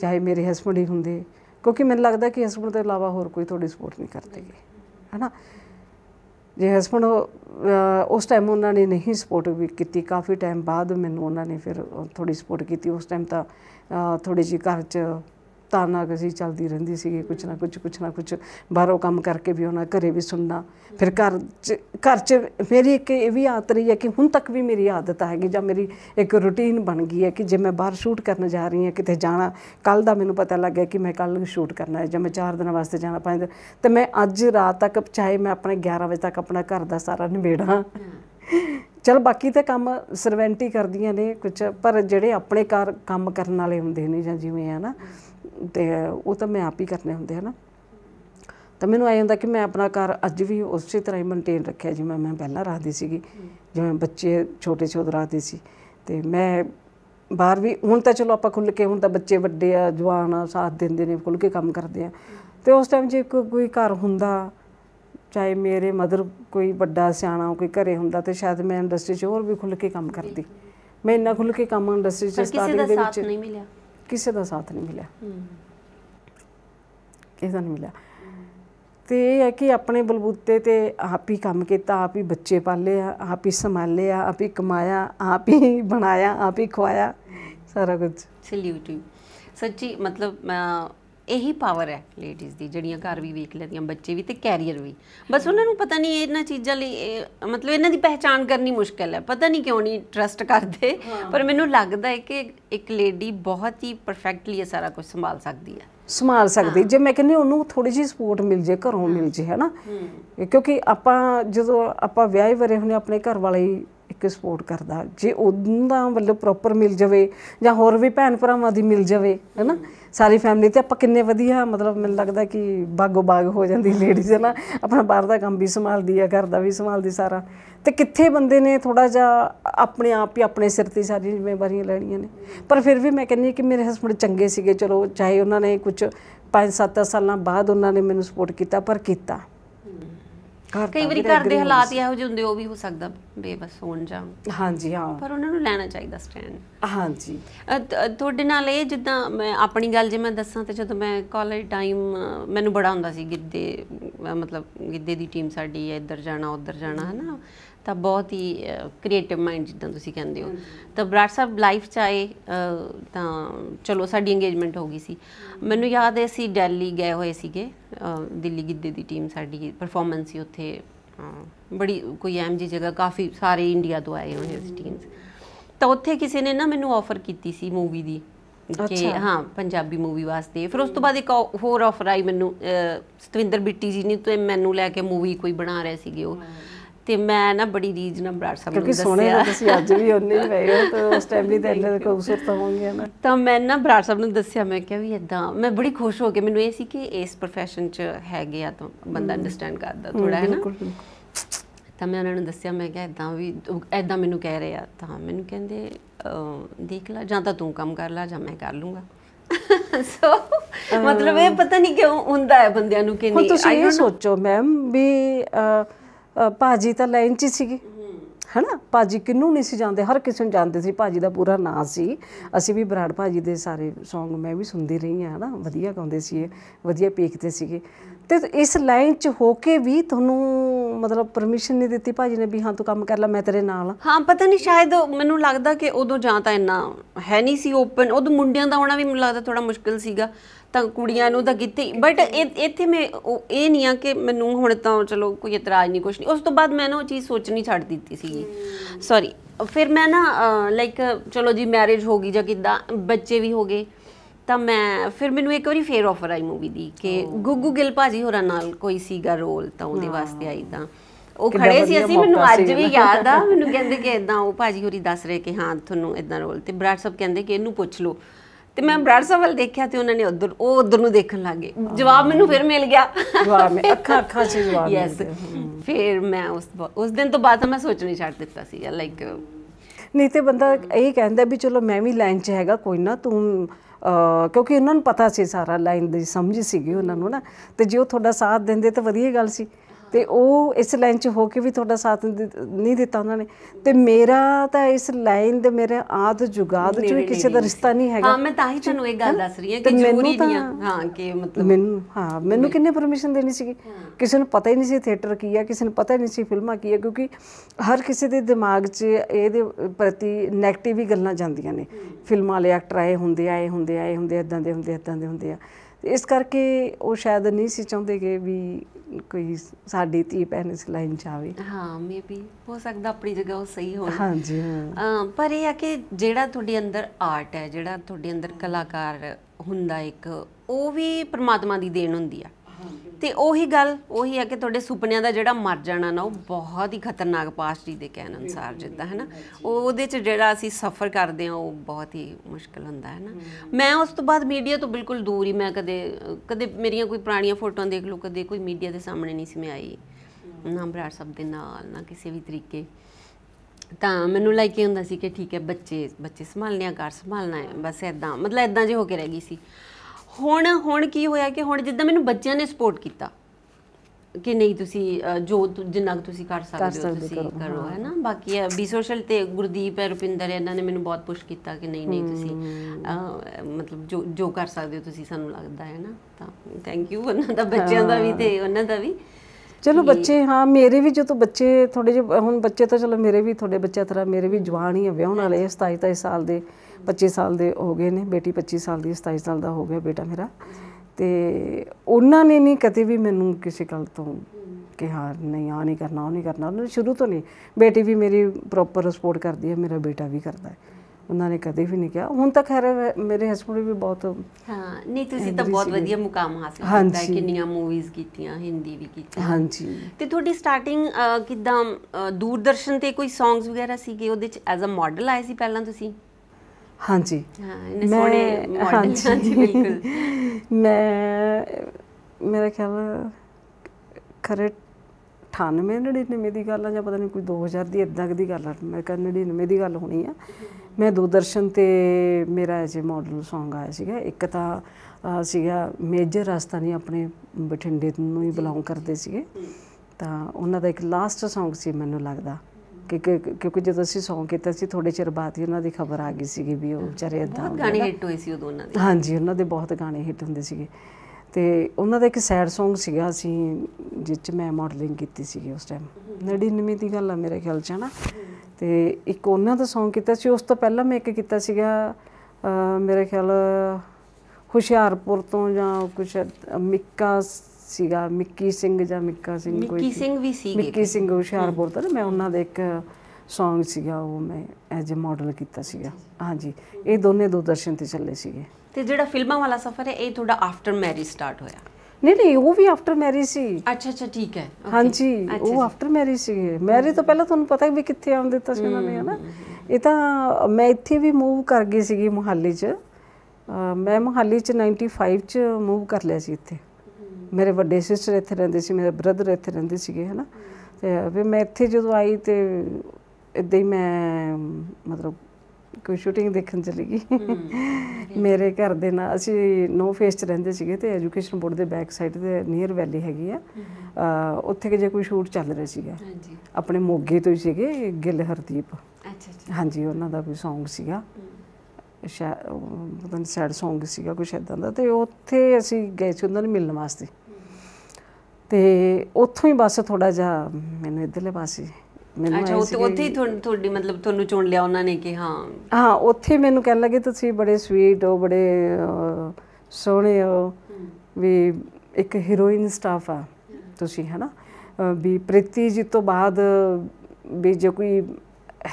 ਚਾਹੇ ਮੇਰੇ ਹਸਬੰਡ ਹੀ ਹੁੰਦੇ ਕਿਉਂਕਿ ਮੈਨੂੰ ਲੱਗਦਾ ਕਿ ਹਸਬੰਡ ਦੇ ਇਲਾਵਾ ਹੋਰ ਕੋਈ ਤੁਹਾਡੀ ਸਪੋਰਟ ਨਹੀਂ ਕਰਦੇਗੀ ਹੈਨਾ ਜੇ ਹਸਬੰਡ ਉਸ ਟਾਈਮ ਉਹਨਾਂ ਨੇ ਨਹੀਂ ਸਪੋਰਟ ਵੀ ਕੀਤੀ ਕਾਫੀ ਟਾਈਮ ਬਾਅਦ ਮੈਨੂੰ ਉਹਨਾਂ ਨੇ ਫਿਰ ਥੋੜੀ ਸਪੋਰਟ ਕੀਤੀ ਉਸ ਟਾਈਮ ਤਾਂ ਥੋੜੀ ਜੀ ਘਰ 'ਚ ਤਾਰ ਨਾਲ ਅਸੀਂ ਚਲਦੀ ਰਹਿੰਦੀ ਸੀਗੀ ਕੁਛ ਨਾ ਕੁਛ ਕੁਛ ਨਾ ਕੁਛ ਬਾਹਰੋਂ ਕੰਮ ਕਰਕੇ ਵੀ ਉਹਨਾਂ ਘਰੇ ਵੀ ਸੁਣਨਾ ਫਿਰ ਘਰ ਚ ਘਰ ਚ ਮੇਰੀ ਇੱਕ ਇਹ ਵੀ ਆਦਤ ਰਹੀ ਹੈ ਕਿ ਹੁਣ ਤੱਕ ਵੀ ਮੇਰੀ ਆਦਤ ਹੈਗੀ ਜਾਂ ਮੇਰੀ ਇੱਕ ਰੁਟੀਨ ਬਣ ਗਈ ਹੈ ਕਿ ਜੇ ਮੈਂ ਬਾਹਰ ਸ਼ੂਟ ਕਰਨ ਜਾ ਰਹੀ ਹਾਂ ਕਿਤੇ ਜਾਣਾ ਕੱਲ ਦਾ ਮੈਨੂੰ ਪਤਾ ਲੱਗ ਗਿਆ ਕਿ ਮੈਂ ਕੱਲ ਸ਼ੂਟ ਕਰਨਾ ਹੈ ਜਾਂ ਮੈਂ 4 ਦਿਨਾਂ ਵਾਸਤੇ ਜਾਣਾ ਪੈਂਦਾ ਤੇ ਮੈਂ ਅੱਜ ਰਾਤ ਤੱਕ ਚਾਹੇ ਮੈਂ ਆਪਣੇ 11 ਵਜੇ ਤੱਕ ਆਪਣਾ ਘਰ ਦਾ ਸਾਰਾ ਨਿਬੇੜਾਂ ਚਲ ਬਾਕੀ ਤਾਂ ਕੰਮ ਸਰਵੈਂਟੀ ਕਰਦੀਆਂ ਨੇ ਕੁਝ ਪਰ ਜਿਹੜੇ ਆਪਣੇ ਕੰਮ ਕਰਨ ਵਾਲੇ ਹੁੰਦੇ ਨੇ ਜਾਂ ਜਿਵੇਂ ਆ ਨਾ ਤੇ ਉਹ ਤਾਂ ਮੈਂ ਆਪ ਹੀ ਕਰਨੇ ਹੁੰਦੇ ਹਨਾ ਤਾਂ ਮੈਨੂੰ ਆਇਆ ਹੁੰਦਾ ਕਿ ਮੈਂ ਆਪਣਾ ਘਰ ਅੱਜ ਵੀ ਉਸੇ ਤਰ੍ਹਾਂ ਹੀ ਮੇਨਟੇਨ ਰੱਖਿਆ ਜਿਵੇਂ ਮੈਂ ਪਹਿਲਾਂ ਰੱਖਦੀ ਸੀਗੀ ਜਿਵੇਂ ਬੱਚੇ ਛੋਟੇ ਛੋਟੇ ਰੱਖਦੇ ਸੀ ਤੇ ਮੈਂ ਬਾਹਰ ਵੀ ਹੁਣ ਤਾਂ ਚਲੋ ਆਪਾਂ ਖੁੱਲ ਕੇ ਹੁਣ ਤਾਂ ਬੱਚੇ ਵੱਡੇ ਆ ਜਵਾਨ ਆ ਸਾਥ ਦਿੰਦੇ ਨੇ ਖੁੱਲ ਕੇ ਕੰਮ ਕਰਦੇ ਆ ਤੇ ਉਸ ਟਾਈਮ ਜੇ ਕੋਈ ਘਰ ਹੁੰਦਾ ਚਾਹੇ ਮੇਰੇ ਮਦਰ ਕੋਈ ਵੱਡਾ ਸਿਆਣਾ ਕੋਈ ਘਰੇ ਹੁੰਦਾ ਤੇ ਸ਼ਾਇਦ ਮੈਂ ਇੰਡਸਟਰੀ 'ਚ ਹੋਰ ਵੀ ਖੁੱਲ ਕੇ ਕੰਮ ਕਰਦੀ ਮੈਂ ਇੰਨਾ ਖੁੱਲ ਕੇ ਕੰਮ ਇੰਡਸਟਰੀ 'ਚ ਸਟਾਰਟਿੰਗ ਦੇ ਵਿੱਚ ਕਿਸੇ ਦਾ ਸਾਥ ਨਹੀਂ ਮਿਲਿਆ ਕਿਸੇ ਦਾ ਸਾਥ ਨਹੀਂ ਮਿਲਿਆ ਕਿਸੇ ਦਾ ਨਹੀਂ ਮਿਲਿਆ ਤੇ ਇਹ ਹੈ ਕਿ ਆਪਣੇ ਬਲਬੂਤੇ ਤੇ ਆਪ ਹੀ ਕੰਮ ਕੀਤਾ ਆਪ ਹੀ ਬੱਚੇ ਪਾਲੇ ਆ ਆਪ ਹੀ ਸੰਭਾਲੇ ਆ ਆਪ ਹੀ ਕਮਾਇਆ ਆਪ ਹੀ ਬਣਾਇਆ ਆਪ ਹੀ ਖਵਾਇਆ ਸਾਰਾ ਕੁਝ ਸਲੂਟ ਸੱਚੀ ਮਤਲਬ ਇਹੀ ਪਾਵਰ ਹੈ ਲੇਡੀਜ਼ ਦੀ ਜਿਹੜੀਆਂ ਘਰ ਵੀ ਵੇਖ ਲੈਂਦੀਆਂ ਬੱਚੇ ਵੀ ਤੇ ਕੈਰੀਅਰ ਵੀ ਬਸ ਉਹਨਾਂ ਨੂੰ ਪਤਾ ਨਹੀਂ ਇਹਨਾਂ ਚੀਜ਼ਾਂ ਲਈ ਮਤਲਬ ਇਹਨਾਂ ਦੀ ਪਹਿਚਾਨ ਕਰਨੀ ਮੁਸ਼ਕਲ ਹੈ ਪਤਾ ਨਹੀਂ ਕਿਉਂ ਨਹੀਂ ਟਰਸਟ ਕਰਦੇ ਪਰ ਮੈਨੂੰ ਲੱਗਦਾ ਹੈ ਕਿ ਇੱਕ ਲੇਡੀ ਬਹੁਤ ਹੀ ਪਰਫੈਕਟਲੀ ਇਹ ਸਾਰਾ ਕੁਝ ਸੰਭਾਲ ਸਕਦੀ ਹੈ ਸੰਭਾਲ ਸਕਦੀ ਜੇ ਮੈਂ ਕਹਿੰਦੀ ਉਹਨੂੰ ਥੋੜੀ ਜੀ ਸਪੋਰਟ ਮਿਲ ਜੇ ਘਰੋਂ ਮਿਲ ਜੇ ਹੈਨਾ ਕਿਉਂਕਿ ਆਪਾਂ ਜਦੋਂ ਆਪਾਂ ਵਿਆਹੇ ਵਰੇ ਹੁੰਨੇ ਆਪਣੇ ਘਰ ਵਾਲੇ ਇੱਕ ਸਪੋਰਟ ਕਰਦਾ ਜੇ ਉਹਨਾਂ ਦਾ ਵੱਲੋਂ ਪ੍ਰੋਪਰ ਮਿਲ ਜਾਵੇ ਜਾਂ ਹੋਰ ਵੀ ਭੈਣ ਭਰਾਵਾਂ ਦੀ ਮਿਲ ਜਾਵੇ ਹੈਨਾ ਸਾਰੀ ਫੈਮਿਲੀ ਤੇ ਆਪਾਂ ਕਿੰਨੇ ਵਧੀਆ ਮਤਲਬ ਮੈਨੂੰ ਲੱਗਦਾ ਕਿ ਬਾਗੋ ਬਾਗ ਹੋ ਜਾਂਦੀ ਲੇਡੀਜ਼ ਹੈ ਨਾ ਆਪਣਾ ਬਾਹਰ ਦਾ ਕੰਮ ਵੀ ਸੰਭਾਲਦੀ ਆ ਘਰ ਦਾ ਵੀ ਸੰਭਾਲਦੀ ਸਾਰਾ ਤੇ ਕਿੱਥੇ ਬੰਦੇ ਨੇ ਥੋੜਾ ਜਿਹਾ ਆਪਣੇ ਆਪ ਹੀ ਆਪਣੇ ਸਿਰ ਤੇ ਸਾਰੀ ਜ਼ਿੰਮੇਵਾਰੀਆਂ ਲੈਣੀਆਂ ਨੇ ਪਰ ਫਿਰ ਵੀ ਮੈਂ ਕਹਿੰਨੀ ਕਿ ਮੇਰੇ ਹਸਬੰਡ ਚੰਗੇ ਸੀਗੇ ਚਲੋ ਚਾਹੇ ਉਹਨਾਂ ਨੇ ਕੁਝ 5-7 ਸਾਲਾਂ ਬਾਅਦ ਉਹਨਾਂ ਨੇ ਮੈਨੂੰ ਸਪੋਰਟ ਕੀਤਾ ਪਰ ਕੀਤਾ ਕਈ ਵਾਰੀ ਘਰ ਦੇ ਹਾਲਾਤ ਇਹੋ ਜਿਹੇ ਹੁੰਦੇ ਉਹ ਵੀ ਹੋ ਸਕਦਾ ਬੇਬਸ ਹੋਣ ਜਾਂ ਹਾਂਜੀ ਹਾਂ ਪਰ ਉਹਨਾਂ ਨੂੰ ਲੈਣਾ ਚਾਹੀਦਾ ਸਟੈਂਡ ਹਾਂਜੀ ਤੁਹਾਡੇ ਨਾਲ ਇਹ ਜਿੱਦਾਂ ਮੈਂ ਆਪਣੀ ਗੱਲ ਜੇ ਮੈਂ ਦੱਸਾਂ ਤੇ ਜਦੋਂ ਮੈਂ ਕਾਲਜ ਟਾਈਮ ਮੈਨੂੰ ਬੜਾ ਹੁੰਦਾ ਸੀ ਗਿੱਦੇ ਮਤਲਬ ਗਿੱਦੇ ਦੀ ਟੀਮ ਸਾਡੀ ਇੱਧਰ ਜਾਣਾ ਉੱਧਰ ਜਾਣਾ ਹਨਾ ਤਾਂ ਬਹੁਤ ਹੀ ਕ੍ਰੀਏਟਿਵ ਮਾਈਂਡ ਜਿੱਦਾਂ ਤੁਸੀਂ ਕਹਿੰਦੇ ਹੋ ਤਾਂ ਬਰਾੜ ਸਾਹਿਬ ਲਾਈਫ ਚ ਆਏ ਤਾਂ ਚਲੋ ਸਾਡੀ ਇੰਗੇਜਮੈਂਟ ਹੋ ਗਈ ਸੀ ਮੈਨੂੰ ਯਾਦ ਹੈ ਅਸੀਂ ਦਿੱਲੀ ਗਏ ਹੋਏ ਸੀਗੇ ਦਿੱਲੀ ਗਿੱਦੇ ਦੀ ਟੀਮ ਸਾਡੀ ਪਰਫਾਰਮੈਂਸ ਸੀ ਉੱਥੇ ਬੜੀ ਕੋਈ ਐਮ ਜੀ ਜਗ੍ਹਾ ਕਾਫੀ ਸਾਰੇ ਇੰਡੀਆ ਤੋਂ ਆਏ ਹੋਏ ਸੀ ਟੀਮਸ ਤਾਂ ਉੱਥੇ ਕਿਸੇ ਨੇ ਨਾ ਮੈਨੂੰ ਆਫਰ ਕੀਤੀ ਸੀ ਮੂਵੀ ਦੀ ਕਿ ਹਾਂ ਪੰਜਾਬੀ ਮੂਵੀ ਵਾਸਤੇ ਫਿਰ ਉਸ ਤੋਂ ਬਾਅਦ ਇੱਕ ਹੋਰ ਆਫਰ ਆਈ ਮੈਨੂੰ ਸਤਵਿੰਦਰ ਬਿੱਟੀ ਜੀ ਨੇ ਤੇ ਮੈਨੂੰ ਲੈ ਕੇ ਮੂਵੀ ਕੋਈ ਬਣਾ ਰਹੇ ਸੀਗੇ ਉਹ ਤੇ ਮੈਂ ਨਾ ਬੜੀ ਰੀਜ ਨਾ ਬਰਾੜ ਸਾਹਿਬ ਨੂੰ ਦੱਸਿਆ ਕਿਉਂਕਿ ਸੋਹਣੇ ਤੁਸੀਂ ਅੱਜ ਵੀ ਉਹਨੇ ਹੀ ਪਏ ਹੋ ਤਾਂ ਉਸ ਟਾਈਮ ਵੀ ਤਾਂ ਇੰਨੇ ਖੂਬਸੂਰਤ ਹੋਣਗੇ ਨਾ ਤਾਂ ਮੈਂ ਨਾ ਬਰਾੜ ਸਾਹਿਬ ਨੂੰ ਦੱਸਿਆ ਮੈਂ ਕਿਹਾ ਵੀ ਇਦਾਂ ਮੈਂ ਬੜੀ ਖੁਸ਼ ਹੋ ਕੇ ਮੈਨੂੰ ਇਹ ਸੀ ਕਿ ਇਸ profession 'ਚ ਹੈਗੇ ਆ ਤਾਂ ਬੰਦਾ ਅੰਡਰਸਟੈਂਡ ਕਰਦਾ ਥੋੜਾ ਹੈ ਨਾ ਤਾਂ ਮੈਂ ਉਹਨਾਂ ਨੂੰ ਦੱਸਿਆ ਮੈਂ ਕਿਹਾ ਇਦਾਂ ਵੀ ਇਦਾਂ ਮੈਨੂੰ ਕਹਿ ਰਹੇ ਆ ਤਾਂ ਮੈਨੂੰ ਕਹਿੰਦੇ ਦੇਖ ਲੈ ਜਾਂ ਤਾਂ ਤੂੰ ਕੰਮ ਕਰ ਲੈ ਜਾਂ ਮੈਂ ਕਰ ਲੂੰਗਾ ਸੋ ਮਤਲਬ ਇਹ ਪਤਾ ਨਹੀਂ ਕਿਉਂ ਹੁੰਦਾ ਹੈ ਬੰਦਿਆਂ ਨੂੰ ਕਿ ਨਹੀਂ ਆਈ ਡੋਟ ਸੋਚੋ ਮੈਮ ਵੀ ਭਾਜੀ ਤਾਂ ਲਾਈਨ 'ਚ ਸੀਗੀ ਹਨਾ ਭਾਜੀ ਕਿੰਨੂੰ ਨਹੀਂ ਸੀ ਜਾਂਦੇ ਹਰ ਕਿਸੇ ਨੂੰ ਜਾਂਦੇ ਸੀ ਭਾਜੀ ਦਾ ਪੂਰਾ ਨਾਮ ਸੀ ਅਸੀਂ ਵੀ ਬਰਾੜ ਭਾਜੀ ਦੇ ਸਾਰੇ Song ਮੈਂ ਵੀ ਸੁਣਦੀ ਰਹੀ ਹਾਂ ਹਨਾ ਵਧੀਆ ਗਾਉਂਦੇ ਸੀ ਵਧੀਆ ਪੇਖਦੇ ਸੀਗੇ ਤੇ ਇਸ ਲਾਈਨ 'ਚ ਹੋ ਕੇ ਵੀ ਤੁਹਾਨੂੰ ਮਤਲਬ ਪਰਮਿਸ਼ਨ ਨਹੀਂ ਦਿੱਤੀ ਭਾਜੀ ਨੇ ਵੀ ਹਾਂ ਤੂੰ ਕੰਮ ਕਰ ਲੈ ਮੈਂ ਤੇਰੇ ਨਾਲ ਹਾਂ ਪਤਾ ਨਹੀਂ ਸ਼ਾਇਦ ਮੈਨੂੰ ਲੱਗਦਾ ਕਿ ਉਦੋਂ ਜਾਂ ਤਾਂ ਇੰਨਾ ਹੈ ਨਹੀਂ ਸੀ ਓਪਨ ਉਦੋਂ ਮੁੰਡਿਆਂ ਦਾ ਆਉਣਾ ਵੀ ਮੈਨੂੰ ਲੱਗਦਾ ਥੋੜਾ ਮੁਸ਼ਕਲ ਸੀਗਾ ਤਾਂ ਕੁੜੀਆਂ ਨੂੰ ਤਾਂ ਕੀਤੀ ਬਟ ਇੱਥੇ ਮੈਂ ਇਹ ਨਹੀਂ ਆ ਕਿ ਮੈਨੂੰ ਹੁਣ ਤਾਂ ਚਲੋ ਕੋਈ ਇਤਰਾਜ਼ ਨਹੀਂ ਕੁਝ ਨਹੀਂ ਉਸ ਤੋਂ ਬਾਅਦ ਮੈਂ ਨਾ ਉਹ ਚੀਜ਼ ਸੋਚਣੀ ਛੱਡ ਦਿੱਤੀ ਸੀ ਸੌਰੀ ਫਿਰ ਮੈਂ ਨਾ ਲਾਈਕ ਚਲੋ ਜੀ ਮੈਰਿਜ ਹੋ ਗਈ ਜਾਂ ਕਿਦਾਂ ਬੱਚੇ ਵੀ ਹੋ ਗਏ ਤਾਂ ਮੈਂ ਫਿਰ ਮੈਨੂੰ ਇੱਕ ਵਾਰੀ ਫੇਰ ਆਫਰ ਆਈ ਮੂਵੀ ਦੀ ਕਿ ਗੁੱਗੂ ਗਿੱਲ ਭਾਜੀ ਹੋਰਾਂ ਨਾਲ ਕੋਈ ਸੀਗਾ ਰੋਲ ਤਾਂ ਉਹਦੇ ਵਾਸਤੇ ਆਈ ਤਾਂ ਉਹ ਖੜੇ ਸੀ ਅਸੀਂ ਮੈਨੂੰ ਅੱਜ ਵੀ ਯਾਦ ਆ ਮੈਨੂੰ ਕਹਿੰਦੇ ਕਿ ਇਦਾਂ ਉਹ ਭਾਜੀ ਹੋਰੀ ਦੱਸ ਰਹੇ ਕਿ ਹਾਂ ਤੁਹਾਨੂੰ ਇਦਾਂ ਰੋਲ ਤੇ ਬਰਾੜ ਸਾਹਿਬ ਕਹਿੰਦੇ ਕਿ ਇਹਨੂੰ ਪੁੱਛ ਲਓ ਤੇ ਮੈਂ ਬਰਾੜ ਸਾਹਿਬ ਵੱਲ ਦੇਖਿਆ ਤੇ ਉਹਨਾਂ ਨੇ ਉਧਰ ਉਹ ਉਧਰ ਨੂੰ ਦੇਖਣ ਲੱਗੇ ਜਵਾਬ ਮੈਨੂੰ ਫਿਰ ਮਿਲ ਗਿਆ ਜਵਾਬ ਮੈਂ ਅੱਖਾਂ ਅੱਖਾਂ 'ਚ ਜਵਾਬ ਯੈਸ ਫਿਰ ਮੈਂ ਉਸ ਉਸ ਦਿਨ ਤੋਂ ਬਾਅਦ ਮੈਂ ਸੋਚਣੀ ਛੱਡ ਦਿੱਤਾ ਸੀਗਾ ਲਾਈਕ ਨਹੀਂ ਤੇ ਬੰਦਾ ਇਹ ਕਹਿੰਦਾ ਵੀ ਚਲੋ ਮੈਂ ਵੀ ਲਾਈਨ 'ਚ ਹੈਗਾ ਕੋਈ ਨਾ ਤੂੰ ਕਿਉਂਕਿ ਉਹਨਾਂ ਨੂੰ ਪਤਾ ਸੀ ਸਾਰਾ ਲਾਈਨ ਦੀ ਸਮਝ ਸੀਗੀ ਉਹਨਾਂ ਨੂੰ ਨਾ ਤੇ ਜੇ ਉਹ ਤੁਹਾਡਾ ਸਾਥ ਦਿੰਦੇ ਤਾਂ ਵਧੀਆ ਗੱਲ ਸੀ ਤੇ ਉਹ ਇਸ ਲਾਈਨ 'ਚ ਹੋ ਕੇ ਵੀ ਤੁਹਾਡਾ ਸਾਥ ਨਹੀਂ ਦਿੱਤਾ ਉਹਨਾਂ ਨੇ ਤੇ ਮੇਰਾ ਤਾਂ ਇਸ ਲਾਈਨ ਦੇ ਮੇਰੇ ਆਦ ਜੁਗਾਦ 'ਚ ਵੀ ਕਿਸੇ ਦਾ ਰਿਸ਼ਤਾ ਨਹੀਂ ਹੈਗਾ ਹਾਂ ਮੈਂ ਤਾਂ ਹੀ ਤੁਹਾਨੂੰ ਇਹ ਗੱਲ ਦੱਸ ਰਹੀ ਹਾਂ ਕਿ ਜ਼ਰੂਰੀ ਨਹੀਂ ਹਾਂ ਕਿ ਮਤਲਬ ਮੈਨੂੰ ਹਾਂ ਮੈਨੂੰ ਕਿੰਨੇ ਪਰਮਿਸ਼ਨ ਦੇਣੀ ਸੀਗੀ ਕਿਸੇ ਨੂੰ ਪਤਾ ਹੀ ਨਹੀਂ ਸੀ ਥੀਏਟਰ ਕੀ ਆ ਕਿਸੇ ਨੂੰ ਪਤਾ ਹੀ ਨਹੀਂ ਸੀ ਫਿਲਮਾਂ ਕੀ ਆ ਕਿਉਂਕਿ ਹਰ ਕਿਸੇ ਦੇ ਦਿਮਾਗ 'ਚ ਇਹਦੇ ਪ੍ਰਤੀ 네ਗੇਟਿਵ ਹੀ ਗੱਲਾਂ ਜਾਂਦੀਆਂ ਨੇ ਫਿਲਮਾਂ ਵਾਲੇ ਐਕਟਰ ਆਏ ਹੁੰਦੇ ਆਏ ਹੁੰਦੇ ਆਏ ਹੁੰਦੇ ਇਦਾਂ ਦੇ ਹੁੰਦੇ ਇਦਾਂ ਦੇ ਹੁੰਦੇ ਆ ਇਸ ਕਰਕੇ ਉਹ ਸ਼ਾਇਦ ਨਹੀਂ ਸੀ ਚਾਹੁੰਦੇ ਕਿ ਵੀ ਕੋਈ ਸਾਡੀ ਧੀ ਭੈਣ ਇਸ ਲਾਈਨ ਚ ਆਵੇ ਹਾਂ ਮੇਬੀ ਹੋ ਸਕਦਾ ਆਪਣੀ ਜਗ੍ਹਾ ਉਹ ਸਹੀ ਹੋਵੇ ਹਾਂਜੀ ਹਾਂ ਪਰ ਇਹ ਆ ਕਿ ਜਿਹੜਾ ਤੁਹਾਡੇ ਅੰਦਰ ਆਰਟ ਹੈ ਜਿਹੜਾ ਤੁਹਾਡੇ ਅੰਦਰ ਕਲਾਕਾਰ ਹੁੰਦਾ ਇੱਕ ਉਹ ਵੀ ਪ੍ਰਮਾਤਮਾ ਦੀ ਦੇਣ ਹੁੰਦੀ ਆ ਤੇ ਉਹੀ ਗੱਲ ਉਹੀ ਹੈ ਕਿ ਤੁਹਾਡੇ ਸੁਪਨਿਆਂ ਦਾ ਜਿਹੜਾ ਮਰ ਜਾਣਾ ਨਾ ਉਹ ਬਹੁਤ ਹੀ ਖਤਰਨਾਕ ਪਾਸ ਜੀ ਦੇ ਕਹਿਣ ਅਨਸਾਰ ਜਿੱਦਾਂ ਹੈ ਨਾ ਉਹਦੇ ਚ ਜਿਹੜਾ ਅਸੀਂ ਸਫਰ ਕਰਦੇ ਆ ਉਹ ਬਹੁਤ ਹੀ ਮੁਸ਼ਕਲ ਹੁੰਦਾ ਹੈ ਨਾ ਮੈਂ ਉਸ ਤੋਂ ਬਾਅਦ ਮੀਡੀਆ ਤੋਂ ਬਿਲਕੁਲ ਦੂਰ ਹੀ ਮੈਂ ਕਦੇ ਕਦੇ ਮੇਰੀਆਂ ਕੋਈ ਪੁਰਾਣੀਆਂ ਫੋਟੋਆਂ ਦੇਖ ਲੋ ਕਦੇ ਕੋਈ ਮੀਡੀਆ ਦੇ ਸਾਹਮਣੇ ਨਹੀਂ ਸੀ ਮੈਂ ਆਈ ਨਾ ਬਰਾੜ ਸਭ ਦੇ ਨਾਲ ਨਾ ਕਿਸੇ ਵੀ ਤਰੀਕੇ ਤਾਂ ਮੈਨੂੰ ਲਾਈਕ ਹੁੰਦਾ ਸੀ ਕਿ ਠੀਕ ਹੈ ਬੱਚੇ ਬੱਚੇ ਸੰਭਾਲਨੇ ਆ ਘਰ ਸੰਭਾਲਣਾ ਹੈ ਬਸ ਐਦਾਂ ਮਤਲਬ ਐਦਾਂ ਜੇ ਹੋ ਕੇ ਰਹਿ ਗਈ ਸੀ ਹੁਣ ਹੁਣ ਕੀ ਹੋਇਆ ਕਿ ਹੁਣ ਜਿੱਦਾਂ ਮੈਨੂੰ ਬੱਚਿਆਂ ਨੇ ਸਪੋਰਟ ਕੀਤਾ ਕਿ ਨਹੀਂ ਤੁਸੀਂ ਜੋ ਜਿੰਨਾ ਤੁਸੀਂ ਕਰ ਸਕਦੇ ਹੋ ਤੁਸੀਂ ਕਰੋ ਹੈ ਨਾ ਬਾਕੀ ਇਹ ਬੀ ਸੋਸ਼ਲ ਤੇ ਗੁਰਦੀਪ ਹੈ ਰੁਪਿੰਦਰ ਇਹਨਾਂ ਨੇ ਮੈਨੂੰ ਬਹੁਤ ਪੁਸ਼ ਕੀਤਾ ਕਿ ਨਹੀਂ ਨਹੀਂ ਤੁਸੀਂ ਮਤਲਬ ਜੋ ਜੋ ਕਰ ਸਕਦੇ ਹੋ ਤੁਸੀਂ ਸਾਨੂੰ ਲੱਗਦਾ ਹੈ ਨਾ ਤਾਂ ਥੈਂਕ ਯੂ ਉਹਨਾਂ ਦਾ ਬੱਚਿਆਂ ਦਾ ਵੀ ਤੇ ਉਹਨਾਂ ਦਾ ਵੀ ਚਲੋ ਬੱਚੇ ਹਾਂ ਮੇਰੇ ਵੀ ਜਦੋਂ ਬੱਚੇ ਥੋੜੇ ਜਿਹਾ ਹੁਣ ਬੱਚੇ ਤਾਂ ਚਲੋ ਮੇਰੇ ਵੀ ਥੋੜੇ ਬੱਚਾ ਤਰ੍ਹਾਂ ਮੇਰੇ ਵੀ ਜਵਾਨ ਹੀ ਆ ਵਿਆਹਣ ਵਾਲੇ 27 27 ਸਾਲ ਦੇ 25 ਸਾਲ ਦੇ ਹੋ ਗਏ ਨੇ ਬੇਟੀ 25 ਸਾਲ ਦੀ 27 ਸਾਲ ਦਾ ਹੋ ਗਿਆ ਬੇਟਾ ਮੇਰਾ ਤੇ ਉਹਨਾਂ ਨੇ ਨਹੀਂ ਕਦੇ ਵੀ ਮੈਨੂੰ ਕਿਸੇ ਗੱਲ ਤੋਂ ਕਿ ਹਾਂ ਨਹੀਂ ਆ ਨਹੀਂ ਕਰਨਾ ਉਹ ਨਹੀਂ ਕਰਨਾ ਉਹਨਾਂ ਨੇ ਸ਼ੁਰੂ ਤੋਂ ਨਹੀਂ ਬੇਟੀ ਵੀ ਮੇਰੀ ਪ੍ਰੋਪਰ ਸਪੋਰਟ ਕਰਦੀ ਹੈ ਮੇਰਾ ਬੇਟਾ ਵੀ ਕਰਦਾ ਹੈ ਉਹਨਾਂ ਨੇ ਕਦੇ ਵੀ ਨਹੀਂ ਕਿਹਾ ਹੁਣ ਤੱਕ ਖੈਰ ਮੇਰੇ ਹਸਬੰਡ ਵੀ ਬਹੁਤ ਹਾਂ ਨਹੀਂ ਤੁਸੀਂ ਤਾਂ ਬਹੁਤ ਵਧੀਆ ਮੁਕਾਮ ਹਾਸਲ ਕੀਤਾ ਹੈ ਕਿੰਨੀਆਂ ਮੂਵੀਜ਼ ਕੀਤੀਆਂ ਹਿੰਦੀ ਵੀ ਕੀਤੀ ਹਾਂਜੀ ਤੇ ਤੁਹਾਡੀ ਸਟਾਰਟਿੰਗ ਕਿਦਾਂ ਦੂਰਦਰਸ਼ਨ ਤੇ ਕੋਈ ਸੌਂਗਸ ਵਗੈਰਾ ਸੀਗੇ ਉਹਦੇ ਚ ਐਜ਼ ਅ ਮਾਡਲ ਆਏ ਸੀ ਪਹਿਲਾਂ ਤੁਸੀਂ ਹਾਂਜੀ ਹਾਂ ਇਹਨੇ ਸੋਹਣੇ ਮਾਡਲ ਹਾਂਜੀ ਬਿਲਕੁਲ ਮੈਂ ਮੇਰਾ ਖਿਆਲ ਖਰੇ 98 99 ਦੀ ਗੱਲ ਆ ਜਾਂ ਪਤਾ ਨਹੀਂ ਕੋਈ 2000 ਦੀ ਇਦਾਂ ਦੀ ਗੱਲ ਆ ਮੈਂ ਕਹਿੰਦਾ 99 ਦੀ ਗੱਲ ਹੋਣੀ ਆ ਮੈਂ ਦਰਸ਼ਨ ਤੇ ਮੇਰਾ ਜੇ ਮਾਡਲ Song ਆਇਆ ਸੀਗਾ ਇੱਕ ਤਾਂ ਸੀਗਾ ਮੇਜਰ ਰਾਜਸਥਾਨੀ ਆਪਣੇ ਬਠਿੰਡੇ ਨੂੰ ਹੀ ਬਿਲੋਂਗ ਕਰਦੇ ਸੀਗੇ ਤਾਂ ਉਹਨਾਂ ਦਾ ਇੱਕ ਲਾਸਟ Song ਸੀ ਮੈਨੂੰ ਲੱਗਦਾ ਕਿ ਕਿਉਂਕਿ ਜਦੋਂ ਅਸੀਂ ਸੌਂ ਕੀਤਾ ਸੀ ਥੋੜੇ ਚਿਰ ਬਾਅਦ ਹੀ ਉਹਨਾਂ ਦੀ ਖਬਰ ਆ ਗਈ ਸੀਗੀ ਵੀ ਉਹ ਵਿਚਾਰੇ ਇਦਾਂ ਬਹੁਤ ਗਾਣੇ ਹਿੱਟ ਹੋਏ ਸੀ ਉਹ ਦੋਨਾਂ ਦੇ ਹਾਂਜੀ ਉਹਨਾਂ ਦੇ ਬਹੁਤ ਗਾਣੇ ਹਿੱਟ ਹੁੰਦੇ ਸੀਗੇ ਤੇ ਉਹਨਾਂ ਦਾ ਇੱਕ ਸੈਡ Song ਸੀਗਾ ਅਸੀਂ ਜਿਸ ਚ ਮੈਂ ਮਾਡਲਿੰਗ ਕੀਤੀ ਸੀਗੀ ਉਸ ਟਾਈਮ 99 ਦੀ ਗੱਲ ਆ ਮੇਰੇ ਖਿਆਲ ਚ ਹਨਾ ਤੇ ਇੱਕ ਉਹਨਾਂ ਦਾ Song ਕੀਤਾ ਸੀ ਉਸ ਤੋਂ ਪਹਿਲਾਂ ਮੈਂ ਇੱਕ ਕੀਤਾ ਸੀਗਾ ਮੇਰੇ ਖਿਆਲ ਹੁਸ਼ਿਆਰਪੁਰ ਤੋਂ ਜਾਂ ਕੁਝ ਮਿੱਕਾ ਸੀਗਾ ਮਿੱਕੀ ਸਿੰਘ ਜਾਂ ਮਿੱਕਾ ਸਿੰਘ ਕੋਈ ਮਿੱਕੀ ਸਿੰਘ ਵੀ ਸੀਗੇ ਮਿੱਕੀ ਸਿੰਘ ਹੁਸ਼ਿਆਰਪੁਰ ਤੋਂ ਮੈਂ ਉਹਨਾਂ ਦੇ ਇੱਕ ਸੌਂਗ ਸੀਗਾ ਉਹ ਮੈਂ ਐਜ਼ ਅ ਮਾਡਲ ਕੀਤਾ ਸੀਗਾ ਹਾਂਜੀ ਇਹ ਦੋਨੇ ਦਰਸ਼ਨ ਤੇ ਚੱਲੇ ਸੀਗੇ ਤੇ ਜਿਹੜਾ ਫਿਲਮਾਂ ਵਾਲਾ ਸਫ਼ਰ ਹੈ ਇਹ ਤੁਹਾਡਾ ਆਫਟਰ ਮੈਰਿਜ ਸਟਾਰਟ ਹੋਇਆ ਨਹੀਂ ਨਹੀਂ ਉਹ ਵੀ ਆਫਟਰ ਮੈਰਿਜ ਸੀ ਅੱਛਾ ਅੱਛਾ ਠੀਕ ਹੈ ਹਾਂਜੀ ਉਹ ਆਫਟਰ ਮੈਰਿਜ ਸੀ ਮੈਰਿਜ ਤੋਂ ਪਹਿਲਾਂ ਤੁਹਾਨੂੰ ਪਤਾ ਵੀ ਕਿੱਥੇ ਆਉਂ ਦਿੱਤਾ ਸੀ ਉਹਨਾਂ ਨੇ ਹਨਾ ਇਹ ਤਾਂ ਮੈਂ ਇੱਥੇ ਵੀ ਮੂਵ ਕਰ ਗਈ ਸੀਗੀ ਮੁਹੱਲੇ 'ਚ ਮੈਂ ਮੁਹੱਲੇ 'ਚ 95 'ਚ ਮੂਵ ਕਰ ਲਿਆ ਸੀ ਇੱਥੇ ਮੇਰੇ ਵੱਡੇ ਸਿਸਟਰ ਇੱਥੇ ਰਹਿੰਦੇ ਸੀ ਮੇਰੇ ਬ੍ਰਦਰ ਇੱਥੇ ਰਹਿੰਦੇ ਸੀਗੇ ਹਨਾ ਤੇ ਵੀ ਮੈਂ ਇੱਥੇ ਜਦੋਂ ਆਈ ਤੇ ਇਦਾਂ ਹੀ ਮੈਂ ਮਤਲਬ ਕੋਈ ਸ਼ੂਟਿੰਗ ਦੇਖਣ ਚਲੀ ਗਈ ਮੇਰੇ ਘਰ ਦੇ ਨਾਲ ਅਸੀਂ ਨੋ ਫੇਸ 'ਚ ਰਹਿੰਦੇ ਸੀਗੇ ਤੇ ਐਜੂਕੇਸ਼ਨ ਬੋਰਡ ਦੇ ਬੈਕ ਸਾਈਡ ਤੇ ਨੀਅਰ ਵੈਲੀ ਹੈਗੀ ਆ ਉੱਥੇ ਕਿ ਜੇ ਕੋਈ ਸ਼ੂਟ ਚੱਲ ਰਿਹਾ ਸੀਗਾ ਆਪਣੇ ਮੋਗੇ ਤੋਂ ਹੀ ਸੀਗੇ ਗਿੱਲ ਹਰਦੀਪ ਅੱਛਾ ਅੱਛਾ ਹਾਂਜੀ ਉਹਨਾਂ ਦਾ ਕੋਈ Song ਸੀਗਾ ਸ਼ਾਇਦ ਪਤਾ ਸੈਡ Song ਸੀਗਾ ਕੁਛ ਇਦਾਂ ਦਾ ਤੇ ਉੱਥੇ ਅਸੀਂ ਗਏ ਸੀ ਉਹਨਾਂ ਨੂੰ ਮਿਲਣ ਵਾਸਤੇ ਤੇ ਉੱਥੋਂ ਹੀ ਬਸ ਥੋੜਾ ਜਿਹਾ ਮੈਨੂੰ ਇਧਰਲੇ ਪਾਸੇ ਮੈਨੂੰ ਅੱਛਾ ਉੱਥੇ ਉੱਥੇ ਹੀ ਤੁਹਾਡੀ ਮਤਲਬ ਤੁਹਾਨੂੰ ਚੁਣ ਲਿਆ ਉਹਨਾਂ ਨੇ ਕਿ ਹਾਂ ਹਾਂ ਉੱਥੇ ਮੈਨੂੰ ਕਹਿਣ ਲੱਗੇ ਤੁਸੀਂ ਬੜੇ ਸਵੀਟ ਹੋ ਬੜੇ ਸੋਹਣੇ ਹੋ ਵੀ ਇੱਕ ਹੀਰੋਇਨ ਸਟਾਫ ਆ ਤੁਸੀਂ ਹੈਨਾ ਵੀ ਪ੍ਰੀਤੀ ਜੀ ਤੋਂ ਬਾਅਦ ਵੀ ਜੇ ਕੋਈ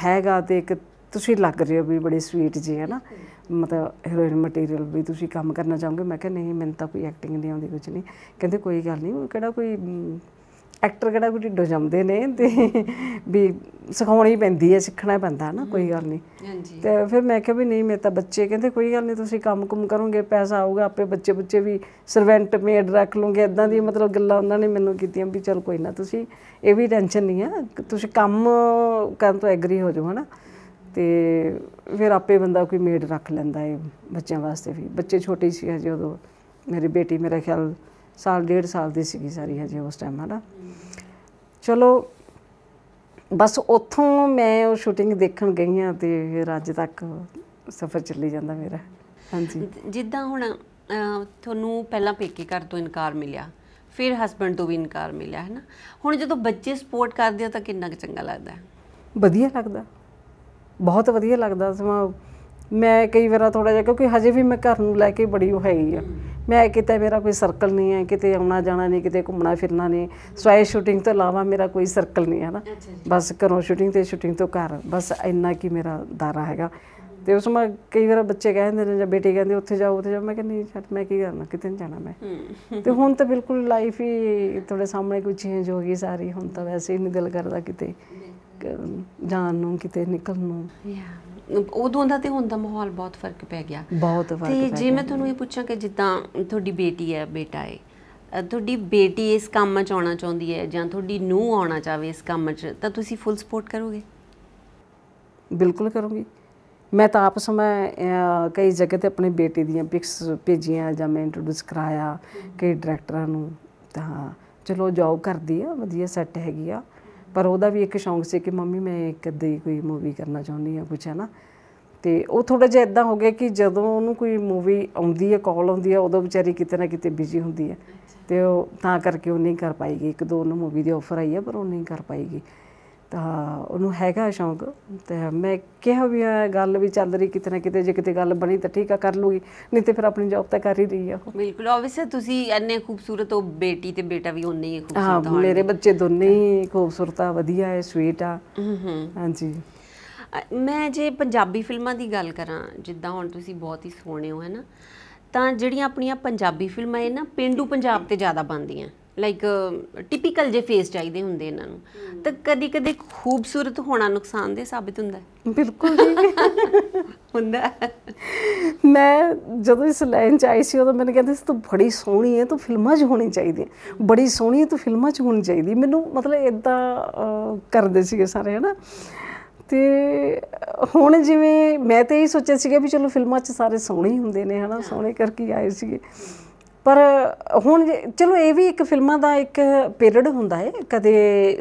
ਹੈਗਾ ਤੇ ਇੱਕ ਤੁਸੀਂ ਲੱਗ ਰਹੇ ਹੋ ਵੀ ਬੜੇ ਸਵੀਟ ਜੀ ਹੈਨਾ ਮਤਲਬ ਹੀਰੋਇਨ ਮਟੀਰੀਅਲ ਵੀ ਤੁਸੀਂ ਕੰਮ ਕਰਨਾ ਚਾਹੋਗੇ ਮੈਂ ਕਿਹਾ ਨਹੀਂ ਮੈਨੂੰ ਤਾਂ ਕੋਈ ਐਕਟਿੰਗ ਨਹੀਂ ਆਉਂਦੀ ਕੁਝ ਨਹੀਂ ਕਹਿੰਦੇ ਕੋਈ ਗੱਲ ਨਹੀਂ ਕਿਹੜਾ ਕੋਈ ਐਕਟਰ ਕਿਹੜਾ ਕੋਈ ਢਿੱਡੋ ਜੰਮਦੇ ਨੇ ਤੇ ਵੀ ਸਿਖਾਉਣੀ ਪੈਂਦੀ ਹੈ ਸਿੱਖਣਾ ਪੈਂਦਾ ਨਾ ਕੋਈ ਗੱਲ ਨਹੀਂ ਤੇ ਫਿਰ ਮੈਂ ਕਿਹਾ ਵੀ ਨਹੀਂ ਮੇਰੇ ਤਾਂ ਬੱਚੇ ਕਹਿੰਦੇ ਕੋਈ ਗੱਲ ਨਹੀਂ ਤੁਸੀਂ ਕੰਮ ਕੁਮ ਕਰੋਗੇ ਪੈਸਾ ਆਊਗਾ ਆਪੇ ਬੱਚੇ ਬੱਚੇ ਵੀ ਸਰਵੈਂਟ ਮੇਡ ਰੱਖ ਲਓਗੇ ਇਦਾਂ ਦੀ ਮਤਲਬ ਗੱਲਾਂ ਉਹਨਾਂ ਨੇ ਮੈਨੂੰ ਕੀਤੀਆਂ ਵੀ ਚਲ ਕੋਈ ਨਾ ਤੁਸੀਂ ਇਹ ਵੀ ਟੈਨਸ਼ਨ ਨਹੀਂ ਆ ਤੁਸੀਂ ਕੰਮ ਕਰਨ ਤੋਂ ਐਗਰੀ ਹੋ ਜਾਓ ਹਨਾ ਤੇ ਫਿਰ ਆਪੇ ਬੰਦਾ ਕੋਈ ਮੇਡ ਰੱਖ ਲੈਂਦਾ ਏ ਬੱਚਿਆਂ ਵਾਸਤੇ ਵੀ ਬੱਚੇ ਛੋਟੇ ਸੀ ਹਜੇ ਉਦੋਂ ਮੇਰੀ ਬੇਟੀ ਮੇਰਾ ਖਿਆਲ ਸਾਲ ਡੇਢ ਸਾਲ ਦੀ ਸੀਗੀ ਸਾਰੀ ਹਜੇ ਉਸ ਟਾਈਮ ਹਨਾ ਚਲੋ ਬਸ ਉੱਥੋਂ ਮੈਂ ਉਹ ਸ਼ੂਟਿੰਗ ਦੇਖਣ ਗਈ ਆ ਤੇ ਫਿਰ ਅੱਜ ਤੱਕ ਸਫ਼ਰ ਚੱਲੀ ਜਾਂਦਾ ਮੇਰਾ ਹਾਂਜੀ ਜਿੱਦਾਂ ਹੁਣ ਤੁਹਾਨੂੰ ਪਹਿਲਾਂ ਪੇਕੇ ਘਰ ਤੋਂ ਇਨਕਾਰ ਮਿਲਿਆ ਫਿਰ ਹਸਬੰਡ ਤੋਂ ਵੀ ਇਨਕਾਰ ਮਿਲਿਆ ਹੈ ਨਾ ਹੁਣ ਜਦੋਂ ਬੱਚੇ ਸਪੋਰਟ ਕਰਦੇ ਆ ਤਾਂ ਕਿੰਨਾ ਚੰਗਾ ਲੱਗਦਾ ਹੈ ਵਧੀਆ ਲੱਗਦਾ ਬਹੁਤ ਵਧੀਆ ਲੱਗਦਾ ਸਮਾਂ ਮੈਂ ਕਈ ਵਾਰਾ ਥੋੜਾ ਜਿਹਾ ਕਿਉਂਕਿ ਹਜੇ ਵੀ ਮੈਂ ਘਰ ਨੂੰ ਲੈ ਕੇ ਬੜੀ ਉਹ ਹੈਗੀ ਆ ਮੈਂ ਕਿਤੇ ਮੇਰਾ ਕੋਈ ਸਰਕਲ ਨਹੀਂ ਹੈ ਕਿਤੇ ਆਉਣਾ ਜਾਣਾ ਨਹੀਂ ਕਿਤੇ ਘੁੰਮਣਾ ਫਿਰਨਾ ਨਹੀਂ ਸਵਾਇ ਸ਼ੂਟਿੰਗ ਤੋਂ ਇਲਾਵਾ ਮੇਰਾ ਕੋਈ ਸਰਕਲ ਨਹੀਂ ਹੈ ਨਾ ਬਸ ਘਰੋਂ ਸ਼ੂਟਿੰਗ ਤੇ ਸ਼ੂਟਿੰਗ ਤੋਂ ਘਰ ਬਸ ਇੰਨਾ ਕੀ ਮੇਰਾ ਦਾਰਾ ਹੈਗਾ ਤੇ ਉਸ ਮੈਂ ਕਈ ਵਾਰ ਬੱਚੇ ਕਹਿੰਦੇ ਨੇ ਜਾਂ ਬੇਟੇ ਕਹਿੰਦੇ ਉੱਥੇ ਜਾਓ ਉੱਥੇ ਜਾਓ ਮੈਂ ਕਹਿੰਦੀ ਛੱਡ ਮੈਂ ਕੀ ਕਰਨਾ ਕਿਤੇ ਨਹੀਂ ਜਾਣਾ ਮੈਂ ਤੇ ਹੁਣ ਤਾਂ ਬਿਲਕੁਲ ਲਾਈਫ ਹੀ ਤੁਹਾਡੇ ਸਾਹਮਣੇ ਕੋਈ ਚੇਂਜ ਹੋ ਗਈ ਸਾਰੀ ਹੁਣ ਤਾਂ ਵੈਸੇ ਹੀ ਨਹੀਂ ਦਿਲ ਕਰਦਾ ਕਿਤੇ ਜਾਣ ਨੂੰ ਕਿਤੇ ਨਿਕਲਣ ਨੂੰ ਉਦੋਂ ਦਾ ਤੇ ਹੁਣ ਦਾ ਮਾਹੌਲ ਬਹੁਤ ਫਰਕ ਪੈ ਗਿਆ ਬਹੁਤ ਫਰਕ ਤੇ ਜੇ ਮੈਂ ਤੁਹਾਨੂੰ ਇਹ ਪੁੱਛਾਂ ਕਿ ਜਿੱਦਾਂ ਤੁਹਾਡੀ ਬੇਟੀ ਹੈ ਬੇਟਾ ਹੈ ਤੁਹਾਡੀ ਬੇਟੀ ਇਸ ਕੰਮ 'ਚ ਆਉਣਾ ਚਾਹੁੰਦੀ ਹੈ ਜਾਂ ਤੁਹਾਡੀ ਨੂੰ ਆਉਣਾ ਚਾਵੇ ਇਸ ਕੰਮ 'ਚ ਤਾਂ ਤੁਸੀਂ ਫੁੱਲ ਸਪੋਰਟ ਕਰੋਗੇ ਬਿਲਕੁਲ ਕਰੂੰਗੀ ਮੈਂ ਤਾਂ ਆਪ ਸਮਾਂ ਕਈ ਜਗ੍ਹਾ ਤੇ ਆਪਣੇ ਬੇਟੇ ਦੀਆਂ ਪਿਕਸ ਭੇਜੀਆਂ ਜਾਂ ਮੈਂ ਇੰਟਰੋਡਿਊਸ ਕਰਾਇਆ ਕਈ ਡਾਇਰੈਕਟਰਾਂ ਨੂੰ ਤਾਂ ਚਲੋ ਜੌਬ ਕਰਦੀ ਆ ਵਧੀਆ ਸੈੱਟ ਹੈਗੀ ਆ ਪਰ ਉਹਦਾ ਵੀ ਇੱਕ ਸ਼ੌਂਕ ਸੀ ਕਿ ਮੰਮੀ ਮੈਂ ਕਦੇ ਕੋਈ ਮੂਵੀ ਕਰਨਾ ਚਾਹੁੰਦੀ ਆ ਕੁਛ ਹੈ ਨਾ ਤੇ ਉਹ ਥੋੜਾ ਜਿਹਾ ਇਦਾਂ ਹੋ ਗਿਆ ਕਿ ਜਦੋਂ ਉਹਨੂੰ ਕੋਈ ਮੂਵੀ ਆਉਂਦੀ ਹੈ ਕਾਲ ਆਉਂਦੀ ਹੈ ਉਦੋਂ ਵਿਚਾਰੀ ਕਿਤੇ ਨਾ ਕਿਤੇ ਬਿਜ਼ੀ ਹੁੰਦੀ ਹੈ ਤੇ ਉਹ ਤਾਂ ਕਰਕੇ ਉਹ ਨਹੀਂ ਕਰ ਪਾਈਗੀ ਇੱਕ ਦੋ ਉਹਨੂੰ ਮੂਵੀ ਦੀ ਆਫਰ ਆਈ ਹੈ ਪਰ ਉਹ ਨਹੀਂ ਕਰ ਪਾਈਗੀ ਤਾਂ ਉਹਨੂੰ ਹੈਗਾ ਸ਼ੌਂਕ ਤੇ ਮੈਂ ਕਿਹਾ ਵੀ ਆ ਗੱਲ ਵੀ ਚੱਲ ਰਹੀ ਕਿਤੇ ਨਾ ਕਿਤੇ ਜੇ ਕਿਤੇ ਗੱਲ ਬਣੀ ਤਾਂ ਠੀਕ ਆ ਕਰ ਲੂਗੀ ਨਹੀਂ ਤੇ ਫਿਰ ਆਪਣੀ ਜੌਬ ਤਾਂ ਕਰ ਹੀ ਰਹੀ ਆ ਬਿਲਕੁਲ ਆਬਵੀਅਸ ਤੁਸੀਂ ਇੰਨੇ ਖੂਬਸੂਰਤ ਹੋ ਬੇਟੀ ਤੇ ਬੇਟਾ ਵੀ ਉਨੇ ਹੀ ਖੂਬਸੂਰਤ ਹਾਂ ਮੇਰੇ ਬੱਚੇ ਦੋਨੇ ਹੀ ਖੂਬਸੂਰਤ ਆ ਵਧੀਆ ਹੈ ਸਵੀਟ ਆ ਹਾਂਜੀ ਮੈਂ ਜੇ ਪੰਜਾਬੀ ਫਿਲਮਾਂ ਦੀ ਗੱਲ ਕਰਾਂ ਜਿੱਦਾਂ ਹੁਣ ਤੁਸੀਂ ਬਹੁਤ ਹੀ ਸੋਹਣੇ ਹੋ ਹੈ ਨਾ ਤਾਂ ਜਿਹੜੀਆਂ ਆਪਣੀਆਂ ਪੰਜਾਬੀ ਫਿਲਮਾਂ ਇਹ ਨਾ ਪਿੰਡੂ ਪੰਜਾਬ ਤੇ ਜ਼ਿਆਦਾ ਬਣਦੀਆਂ ਲਾਈਕ ਟਿਪੀਕਲ ਜੇ ਫੇਸ ਚਾਹੀਦੇ ਹੁੰਦੇ ਇਹਨਾਂ ਨੂੰ ਤਾਂ ਕਦੀ ਕਦੇ ਖੂਬਸੂਰਤ ਹੋਣਾ ਨੁਕਸਾਨ ਦੇ ਸਾਬਿਤ ਹੁੰਦਾ ਬਿਲਕੁਲ ਜੀ ਹੁੰਦਾ ਮੈਂ ਜਦੋਂ ਇਸ ਲਾਈਨ ਚ ਆਈ ਸੀ ਉਦੋਂ ਮੈਨੂੰ ਕਹਿੰਦੇ ਸੀ ਤੂੰ ਬੜੀ ਸੋਹਣੀ ਹੈ ਤੂੰ ਫਿਲਮਾਂ 'ਚ ਹੋਣੀ ਚਾਹੀਦੀ ਹੈ ਬੜੀ ਸੋਹਣੀ ਹੈ ਤੂੰ ਫਿਲਮਾਂ 'ਚ ਹੋਣੀ ਚਾਹੀਦੀ ਮੈਨੂੰ ਮਤਲਬ ਇਦਾਂ ਕਰਦੇ ਸੀਗੇ ਸਾਰੇ ਹਨਾ ਤੇ ਹੁਣ ਜਿਵੇਂ ਮੈਂ ਤੇ ਇਹ ਸੋਚਿਆ ਸੀਗਾ ਵੀ ਚਲੋ ਫਿਲਮਾਂ 'ਚ ਸਾਰੇ ਸੋਹਣੇ ਹੁੰਦੇ ਨੇ ਹਨਾ ਸੋਹਣੇ ਕਰਕੇ ਆਏ ਸੀਗੇ ਪਰ ਹੁਣ ਚਲੋ ਇਹ ਵੀ ਇੱਕ ਫਿਲਮਾਂ ਦਾ ਇੱਕ ਪੀਰੀਅਡ ਹੁੰਦਾ ਹੈ ਕਦੇ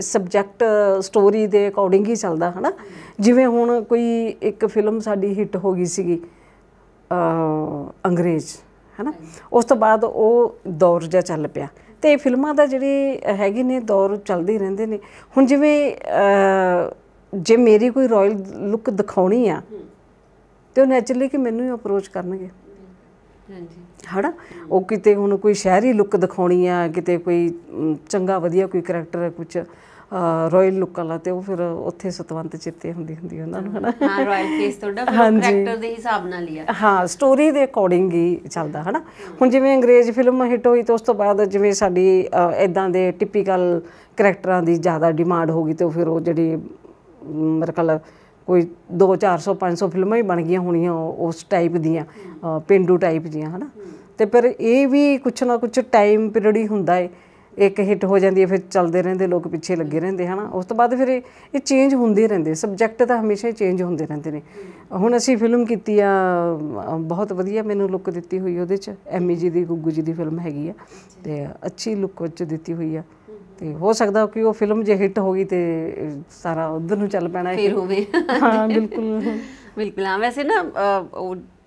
ਸਬਜੈਕਟ ਸਟੋਰੀ ਦੇ ਅਕੋਰਡਿੰਗ ਹੀ ਚੱਲਦਾ ਹਨਾ ਜਿਵੇਂ ਹੁਣ ਕੋਈ ਇੱਕ ਫਿਲਮ ਸਾਡੀ ਹਿੱਟ ਹੋ ਗਈ ਸੀਗੀ ਅ ਅੰਗਰੇਜ਼ ਹਨਾ ਉਸ ਤੋਂ ਬਾਅਦ ਉਹ ਦੌਰ ਜਿਹਾ ਚੱਲ ਪਿਆ ਤੇ ਫਿਲਮਾਂ ਦਾ ਜਿਹੜੀ ਹੈਗੀ ਨੇ ਦੌਰ ਚੱਲਦੇ ਰਹਿੰਦੇ ਨੇ ਹੁਣ ਜਿਵੇਂ ਜੇ ਮੇਰੀ ਕੋਈ ਰਾਇਲ ਲੁੱਕ ਦਿਖਾਉਣੀ ਆ ਤੇ ਉਹ ਨੇਚਰਲੀ ਕਿ ਮੈਨੂੰ ਹੀ ਅਪਰੋਚ ਕਰਨਗੇ ਹਾਂਜੀ ਹਣਾ ਉਹ ਕਿਤੇ ਹੁਣ ਕੋਈ ਸ਼ਹਿਰੀ ਲੁੱਕ ਦਿਖਾਉਣੀ ਆ ਕਿਤੇ ਕੋਈ ਚੰਗਾ ਵਧੀਆ ਕੋਈ ਕੈਰੈਕਟਰ ਕੁਝ ਰਾਇਲ ਲੁੱਕ ਵਾਲਾ ਤੇ ਉਹ ਫਿਰ ਉੱਥੇ ਸਤਵੰਤ ਚਿੱਤੇ ਹੁੰਦੀ ਹੁੰਦੀ ਉਹਨਾਂ ਨੂੰ ਹਨਾ ਹਾਂ ਰਾਇਲ ਫੇਸ ਤੁਹਾਡਾ ਕੈਰੈਕਟਰ ਦੇ ਹਿਸਾਬ ਨਾਲ ਲਿਆ ਹਾਂ ਸਟੋਰੀ ਦੇ ਅਕੋਰਡਿੰਗ ਹੀ ਚੱਲਦਾ ਹਨਾ ਹੁਣ ਜਿਵੇਂ ਅੰਗਰੇਜ਼ ਫਿਲਮ ਹਿੱਟ ਹੋਈ ਤੇ ਉਸ ਤੋਂ ਬਾਅਦ ਜਿਵੇਂ ਸਾਡੀ ਇਦਾਂ ਦੇ ਟਿਪੀਕਲ ਕੈਰੈਕਟਰਾਂ ਦੀ ਜ਼ਿਆਦਾ ਡਿਮਾਂਡ ਹੋ ਗਈ ਤੇ ਉਹ ਫਿਰ ਉਹ ਜਿਹੜੀ ਮਰਕਲ ਕੋਈ 2 400 500 ਫਿਲਮਾਂ ਹੀ ਬਣ ਗਈਆਂ ਹੋਣੀਆਂ ਉਸ ਟਾਈਪ ਦੀਆਂ ਪਿੰਡੂ ਟਾਈਪ ਦੀਆਂ ਹਨਾ ਤੇ ਪਰ ਇਹ ਵੀ ਕੁਛ ਨਾ ਕੁਛ ਟਾਈਮ ਪੀਰੀਅਡ ਹੀ ਹੁੰਦਾ ਹੈ ਇੱਕ ਹਿੱਟ ਹੋ ਜਾਂਦੀ ਹੈ ਫਿਰ ਚੱਲਦੇ ਰਹਿੰਦੇ ਲੋਕ ਪਿੱਛੇ ਲੱਗੇ ਰਹਿੰਦੇ ਹਨਾ ਉਸ ਤੋਂ ਬਾਅਦ ਫਿਰ ਇਹ ਚੇਂਜ ਹੁੰਦੇ ਰਹਿੰਦੇ ਸਬਜੈਕਟ ਤਾਂ ਹਮੇਸ਼ਾ ਹੀ ਚੇਂਜ ਹੁੰਦੇ ਰਹਿੰਦੇ ਨੇ ਹੁਣ ਅਸੀਂ ਫਿਲਮ ਕੀਤੀ ਆ ਬਹੁਤ ਵਧੀਆ ਮੈਨੂੰ ਲੁੱਕ ਦਿੱਤੀ ਹੋਈ ਉਹਦੇ ਚ ਐਮੀ ਜੀ e ਦੀ ਗੁੱਗੂ ਜੀ ਦੀ ਫਿਲਮ ਹੈਗੀ ਆ ਤੇ ਅੱਛੀ ਲੁੱਕ ਵਿੱਚ ਦਿੱਤੀ ਹੋਈ ਆ ਤੇ ਹੋ ਸਕਦਾ ਕਿ ਉਹ ਫਿਲਮ ਜੇ ਹਿੱਟ ਹੋ ਗਈ ਤੇ ਸਾਰਾ ਉਧਰ ਨੂੰ ਚੱਲ ਪੈਣਾ ਹੈ ਫਿਰ ਹੋਵੇ ਹਾਂ ਬਿਲਕੁਲ ਬਿਲਕੁਲ ਆ ਵੈਸੇ ਨਾ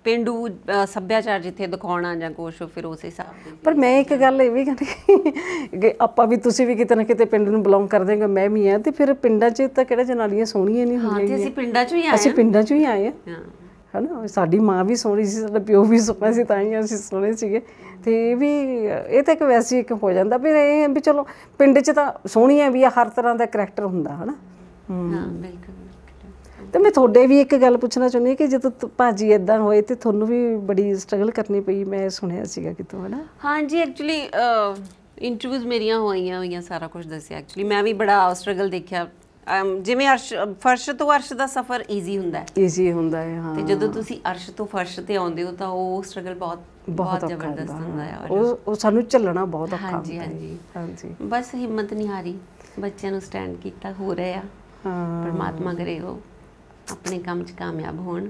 ਪਿੰਡੂ ਸੱਭਿਆਚਾਰ ਜਿੱਥੇ ਦਿਖਾਉਣਾ ਜਾਂ ਕੁਛ ਫਿਰ ਉਸੇ ਹਿਸਾਬ ਪਰ ਮੈਂ ਇੱਕ ਗੱਲ ਇਹ ਵੀ ਕਹਿੰਦੀ ਕਿ ਆਪਾਂ ਵੀ ਤੁਸੀਂ ਵੀ ਕਿਤੇ ਨਾ ਕਿਤੇ ਪਿੰਡ ਨੂੰ ਬਿਲੋਂਗ ਕਰਦੇ ਹੋ ਮੈਂ ਵੀ ਆ ਤੇ ਫਿਰ ਪਿੰਡਾਂ 'ਚ ਤਾਂ ਕਿਹੜਾ ਜਨਾਲੀਆਂ ਸੋਹਣੀਆਂ ਨਹੀਂ ਹੁੰਦੀਆਂ ਹਾਂ ਤੇ ਅਸੀਂ ਪਿੰਡਾਂ 'ਚੋਂ ਹੀ ਆਏ ਹਾਂ ਅਸੀਂ ਪਿੰਡਾਂ 'ਚੋਂ ਹੀ ਆਏ ਹਾਂ ਹਨਾ ਸਾਡੀ ਮਾਂ ਵੀ ਸੋਹਣੀ ਸੀ ਸਾਡਾ ਪਿਓ ਵੀ ਸੋਹਣਾ ਸੀ ਤਾਂ ਹੀ ਅਸੀਂ ਸੋਹਣੇ ਸੀਗੇ ਤੇ ਇਹ ਵੀ ਇਹ ਤਾਂ ਇੱਕ ਵੈਸੀ ਇੱਕ ਹੋ ਜਾਂਦਾ ਵੀ ਇਹ ਵੀ ਚਲੋ ਪਿੰਡ 'ਚ ਤਾਂ ਸੋਹਣੀਆਂ ਵੀ ਆ ਹਰ ਤਰ੍ਹਾਂ ਦਾ ਕੈਰੈਕਟਰ ਹੁੰਦਾ ਹਨਾ ਹਾਂ ਬਿਲਕੁਲ ਤੇ ਮੈਂ ਤੁਹਾਡੇ ਵੀ ਇੱਕ ਗੱਲ ਪੁੱਛਣਾ ਚਾਹੁੰਦੀ ਹਾਂ ਕਿ ਜਦੋਂ ਭਾਜੀ ਇਦਾਂ ਹੋਏ ਤੇ ਤੁਹਾਨੂੰ ਵੀ ਬੜੀ ਸਟਰਗਲ ਕਰਨੀ ਪਈ ਮੈਂ ਸੁਣਿਆ ਸੀਗਾ ਕਿਤੋਂ ਹਨਾ ਹਾਂਜੀ ਐਕਚੁਅਲੀ ਇੰਟਰਵਿਊਜ਼ ਮੇਰੀਆਂ ਹੋਈਆਂ ਹੋਈਆਂ ਸਾਰਾ ਕੁਝ ਦੱਸਿਆ ਐਕਚੁਅਲੀ ਮੈਂ ਵੀ ਬੜਾ ਸਟਰਗਲ ਦੇਖਿਆ ਜਿਵੇਂ ਅਰਸ਼ ਫਰਸ਼ ਤੋਂ ਅਰਸ਼ ਦਾ ਸਫ਼ਰ ਈਜ਼ੀ ਹੁੰਦਾ ਹੈ ਈਜ਼ੀ ਹੁੰਦਾ ਹੈ ਹਾਂ ਤੇ ਜਦੋਂ ਤੁਸੀਂ ਅਰਸ਼ ਤੋਂ ਫਰਸ਼ ਤੇ ਆਉਂਦੇ ਹੋ ਤਾਂ ਉਹ ਸਟਰਗਲ ਬਹੁਤ ਬਹੁਤ ਜ਼ਬਰਦਸਤ ਹੁੰਦਾ ਹੈ ਉਹ ਉਹ ਸਾਨੂੰ ਝੱਲਣਾ ਬਹੁਤ ਔਖਾ ਹੁੰਦਾ ਹੈ ਹਾਂਜੀ ਹਾਂਜੀ ਬਸ ਹਿੰਮਤ ਨਹੀਂ ਹਾਰੀ ਬੱਚਿਆਂ ਨੂੰ ਸਟੈਂਡ ਕੀਤਾ ਹੋ ਰਿਹਾ ਹਾਂ ਪਰਮਾਤਮਾ ਕਰੇ ਉਹ ਆਪਣੇ ਕੰਮ 'ਚ ਕਾਮਯਾਬ ਹੋਣ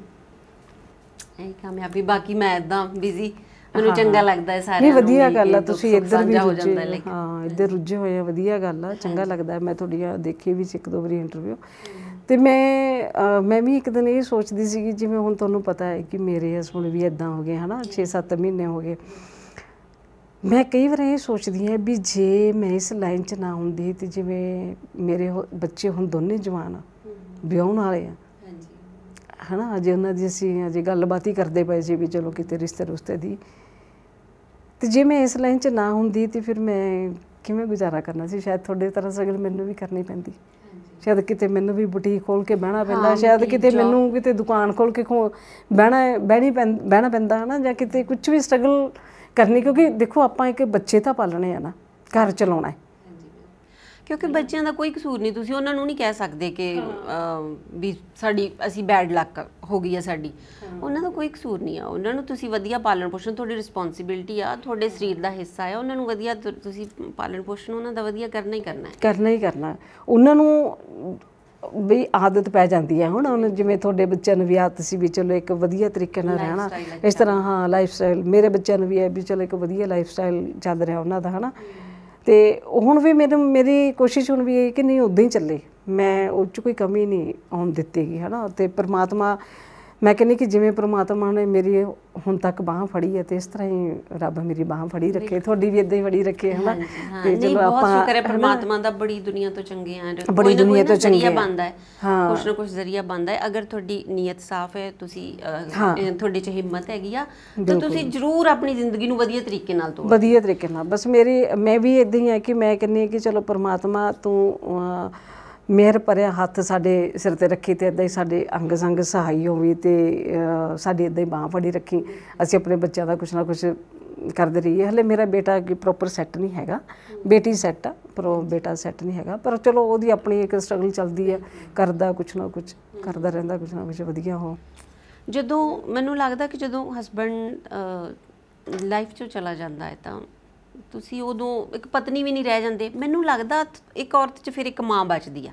ਇਹ ਕਾਮਯਾਬੀ ਬਾਕੀ ਮੈਂ ਇਦਾਂ ਬਿਜ਼ੀ ਮੈਨੂੰ ਚੰਗਾ ਲੱਗਦਾ ਹੈ ਸਾਰਿਆਂ ਨੂੰ ਵਧੀਆ ਗੱਲ ਆ ਤੁਸੀਂ ਇੱਧਰ ਵੀ ਰੁੱਝੇ ਹਾਂ ਇੱਧਰ ਰੁੱਝੇ ਹੋਏ ਆ ਵਧੀਆ ਗੱਲ ਆ ਚੰਗਾ ਲੱਗਦਾ ਮੈਂ ਤੁਹਾਡੀਆਂ ਦੇਖੀ ਵੀ ਇੱਕ ਦੋ ਵਾਰੀ ਇੰਟਰਵਿਊ ਤੇ ਮੈਂ ਮੈਂ ਵੀ ਇੱਕ ਦਿਨ ਇਹ ਸੋਚਦੀ ਸੀ ਕਿ ਜਿਵੇਂ ਹੁਣ ਤੁਹਾਨੂੰ ਪਤਾ ਹੈ ਕਿ ਮੇਰੇ ਹਸਬੰਡ ਵੀ ਇਦਾਂ ਹੋ ਗਏ ਹਨਾ 6-7 ਮਹੀਨੇ ਹੋ ਗਏ ਮੈਂ ਕਈ ਵਾਰ ਇਹ ਸੋਚਦੀ ਹਾਂ ਵੀ ਜੇ ਮੈਂ ਇਸ ਲਾਈਨ 'ਚ ਨਾ ਹੁੰਦੀ ਤੇ ਜਿਵੇਂ ਮੇਰੇ ਬੱਚੇ ਹੁਣ ਦੋਨੇ ਜਵਾਨ ਆ ਵਿਆਹਣ ਵਾਲੇ ਆ ਹਾਂਜੀ ਹਨਾ ਅਜੇ ਉਹਨਾਂ ਦੀ ਅਸੀਂ ਅਜੇ ਗੱਲਬਾਤ ਹੀ ਕਰਦੇ ਪਏ ਸੀ ਵੀ ਚਲੋ ਕਿਤੇ ਰਿਸ਼ਤੇ ਰੁਸ਼ਤੇ ਦੀ ਤੇ ਜੇ ਮੈਂ ਇਸ ਲਾਈਨ 'ਚ ਨਾ ਹੁੰਦੀ ਤੇ ਫਿਰ ਮੈਂ ਕਿਵੇਂ ਗੁਜ਼ਾਰਾ ਕਰਨਾ ਸੀ ਸ਼ਾਇਦ ਤੁਹਾਡੇ ਤਰ੍ਹਾਂ ਸਗਲ ਮੈਨੂੰ ਵੀ ਕਰਨੀ ਪੈਂਦੀ ਸ਼ਾਇਦ ਕਿਤੇ ਮੈਨੂੰ ਵੀ ਬੁਟੀਕ ਖੋਲ ਕੇ ਬਹਿਣਾ ਪੈਂਦਾ ਸ਼ਾਇਦ ਕਿਤੇ ਮੈਨੂੰ ਕਿਤੇ ਦੁਕਾਨ ਖੋਲ ਕੇ ਬਹਿਣਾ ਬਹਿਣੀ ਬਹਿਣਾ ਪੈਂਦਾ ਹਨਾ ਜਾਂ ਕਿਤੇ ਕੁਝ ਵੀ ਸਟਰਗਲ ਕਰਨੀ ਕਿਉਂਕਿ ਦੇਖੋ ਆਪਾਂ ਇੱਕ ਬੱਚੇ ਤਾਂ ਪਾਲਣੇ ਆ ਨਾ ਘਰ ਚਲਾਉਣਾ ਹੈ ਕਿਉਂਕਿ ਬੱਚਿਆਂ ਦਾ ਕੋਈ ਕਸੂਰ ਨਹੀਂ ਤੁਸੀਂ ਉਹਨਾਂ ਨੂੰ ਨਹੀਂ ਕਹਿ ਸਕਦੇ ਕਿ ਵੀ ਸਾਡੀ ਅਸੀਂ ਬੈਡ ਲੱਕ ਹੋ ਗਈ ਹੈ ਸਾਡੀ ਉਹਨਾਂ ਦਾ ਕੋਈ ਕਸੂਰ ਨਹੀਂ ਆ ਉਹਨਾਂ ਨੂੰ ਤੁਸੀਂ ਵਧੀਆ ਪਾਲਣ ਪੋਸ਼ਣ ਤੁਹਾਡੀ ਰਿਸਪੌਂਸਿਬਿਲਟੀ ਆ ਤੁਹਾਡੇ ਸਰੀਰ ਦਾ ਹਿੱਸਾ ਆ ਉਹਨਾਂ ਨੂੰ ਵਧੀਆ ਤੁਸੀਂ ਪਾਲਣ ਪੋਸ਼ਣ ਉਹਨਾਂ ਦਾ ਵਧੀਆ ਕਰਨਾ ਹੀ ਕਰਨਾ ਹੈ ਕਰਨਾ ਹੀ ਕਰਨਾ ਉਹਨਾਂ ਨੂੰ ਵੀ ਆਦਤ ਪੈ ਜਾਂਦੀ ਹੈ ਹੁਣ ਜਿਵੇਂ ਤੁਹਾਡੇ ਬੱਚਿਆਂ ਨੂੰ ਵੀ ਆਦਤ ਸੀ ਵੀ ਚਲੋ ਇੱਕ ਵਧੀਆ ਤਰੀਕੇ ਨਾਲ ਰਹਿਣਾ ਇਸ ਤਰ੍ਹਾਂ ਹਾਂ ਲਾਈਫ ਸਟਾਈਲ ਮੇਰੇ ਬੱਚਿਆਂ ਨੂੰ ਵੀ ਹੈ ਵੀ ਚਲੋ ਇੱਕ ਵਧੀਆ ਲਾਈਫ ਸਟਾਈਲ ਚੱਲ ਰਿਹਾ ਉਹਨਾਂ ਦਾ ਹਨਾ ਤੇ ਹੁਣ ਵੀ ਮੇਰੇ ਮੇਰੀ ਕੋਸ਼ਿਸ਼ ਹੁਣ ਵੀ ਇਹ ਕਿ ਨਹੀਂ ਉਦਾਂ ਹੀ ਚੱਲੇ ਮੈਂ ਉਹ ਚ ਕੋਈ ਕਮੀ ਨਹੀਂ ਆਉਣ ਦਿੱਤੀਗੀ ਹਨਾ ਤੇ ਪ੍ਰਮਾਤਮਾ ਮੈਂ ਕਹਿੰਨੀ ਕਿ ਜਿਵੇਂ ਪ੍ਰਮਾਤਮਾ ਨੇ ਮੇਰੀ ਹੁਣ ਤੱਕ ਬਾਹ ਫੜੀ ਹੈ ਤੇ ਇਸ ਤਰ੍ਹਾਂ ਹੀ ਰੱਬ ਮੇਰੀ ਬਾਹ ਫੜੀ ਰੱਖੇ ਤੁਹਾਡੀ ਵੀ ਇਦਾਂ ਹੀ ਫੜੀ ਰੱਖੇ ਹਨਾ ਤੇ ਜਦੋਂ ਆਪਾਂ ਬਹੁਤ ਸ਼ੁਕਰ ਹੈ ਪ੍ਰਮਾਤਮਾ ਦਾ ਬੜੀ ਦੁਨੀਆ ਤੋਂ ਚੰਗੇ ਆ ਬੜੀ ਦੁਨੀਆ ਤੋਂ ਚੰਗੇ ਬੰਦਾ ਹੈ ਹਾਂ ਕੁਛ ਨਾ ਕੁਛ ਜ਼ਰੀਆ ਬੰਦਾ ਹੈ ਅਗਰ ਤੁਹਾਡੀ ਨੀਅਤ ਸਾਫ਼ ਹੈ ਤੁਸੀਂ ਤੁਹਾਡੇ ਚ ਹਿੰਮਤ ਹੈਗੀ ਆ ਤਾਂ ਤੁਸੀਂ ਜ਼ਰੂਰ ਆਪਣੀ ਜ਼ਿੰਦਗੀ ਨੂੰ ਵਧੀਆ ਤਰੀਕੇ ਨਾਲ ਤੋੜੋ ਵਧੀਆ ਤਰੀਕੇ ਨਾਲ ਬਸ ਮੇਰੀ ਮੈਂ ਵੀ ਇਦਾਂ ਹੀ ਹੈ ਕਿ ਮੈਂ ਕਹਿੰਨੀ ਕਿ ਚਲੋ ਪ੍ਰਮਾਤਮਾ ਤੂੰ ਮਿਹਰ ਭਰਿਆ ਹੱਥ ਸਾਡੇ ਸਿਰ ਤੇ ਰੱਖੀ ਤੇ ਇਦਾਂ ਹੀ ਸਾਡੇ ਅੰਗ ਸੰਗ ਸਹਾਈ ਹੋਵੀ ਤੇ ਸਾਡੀ ਇਦਾਂ ਹੀ ਬਾਹ ਫੜੀ ਰੱਖੀ ਅਸੀਂ ਆਪਣੇ ਬੱਚਿਆਂ ਦਾ ਕੁਛ ਨਾ ਕੁਛ ਕਰਦੇ ਰਹੀਏ ਹਲੇ ਮੇਰਾ ਬੇਟਾ ਕੀ ਪ੍ਰੋਪਰ ਸੈੱਟ ਨਹੀਂ ਹੈਗਾ ਬੇਟੀ ਸੈੱਟ ਆ ਪਰ ਉਹ ਬੇਟਾ ਸੈੱਟ ਨਹੀਂ ਹੈਗਾ ਪਰ ਚਲੋ ਉਹਦੀ ਆਪਣੀ ਇੱਕ ਸਟਰਗਲ ਚੱਲਦੀ ਹੈ ਕਰਦਾ ਕੁਛ ਨਾ ਕੁਛ ਕਰਦਾ ਰਹਿੰਦਾ ਕੁਛ ਨਾ ਕੁਛ ਵਧੀਆ ਹੋ ਜਦੋਂ ਮੈਨੂੰ ਲੱਗਦਾ ਕਿ ਜਦੋਂ ਹਸਬੰਡ ਲਾਈਫ ਚੋਂ ਚਲਾ ਜਾਂਦਾ ਹੈ ਤਾਂ ਤੁਸੀਂ ਉਦੋਂ ਇੱਕ ਪਤਨੀ ਵੀ ਨਹੀਂ ਰਹਿ ਜਾਂਦੇ ਮੈਨੂੰ ਲੱਗਦਾ ਇੱਕ ਔਰਤ 'ਚ ਫਿਰ ਇੱਕ ਮਾਂ ਬਚਦੀ ਆ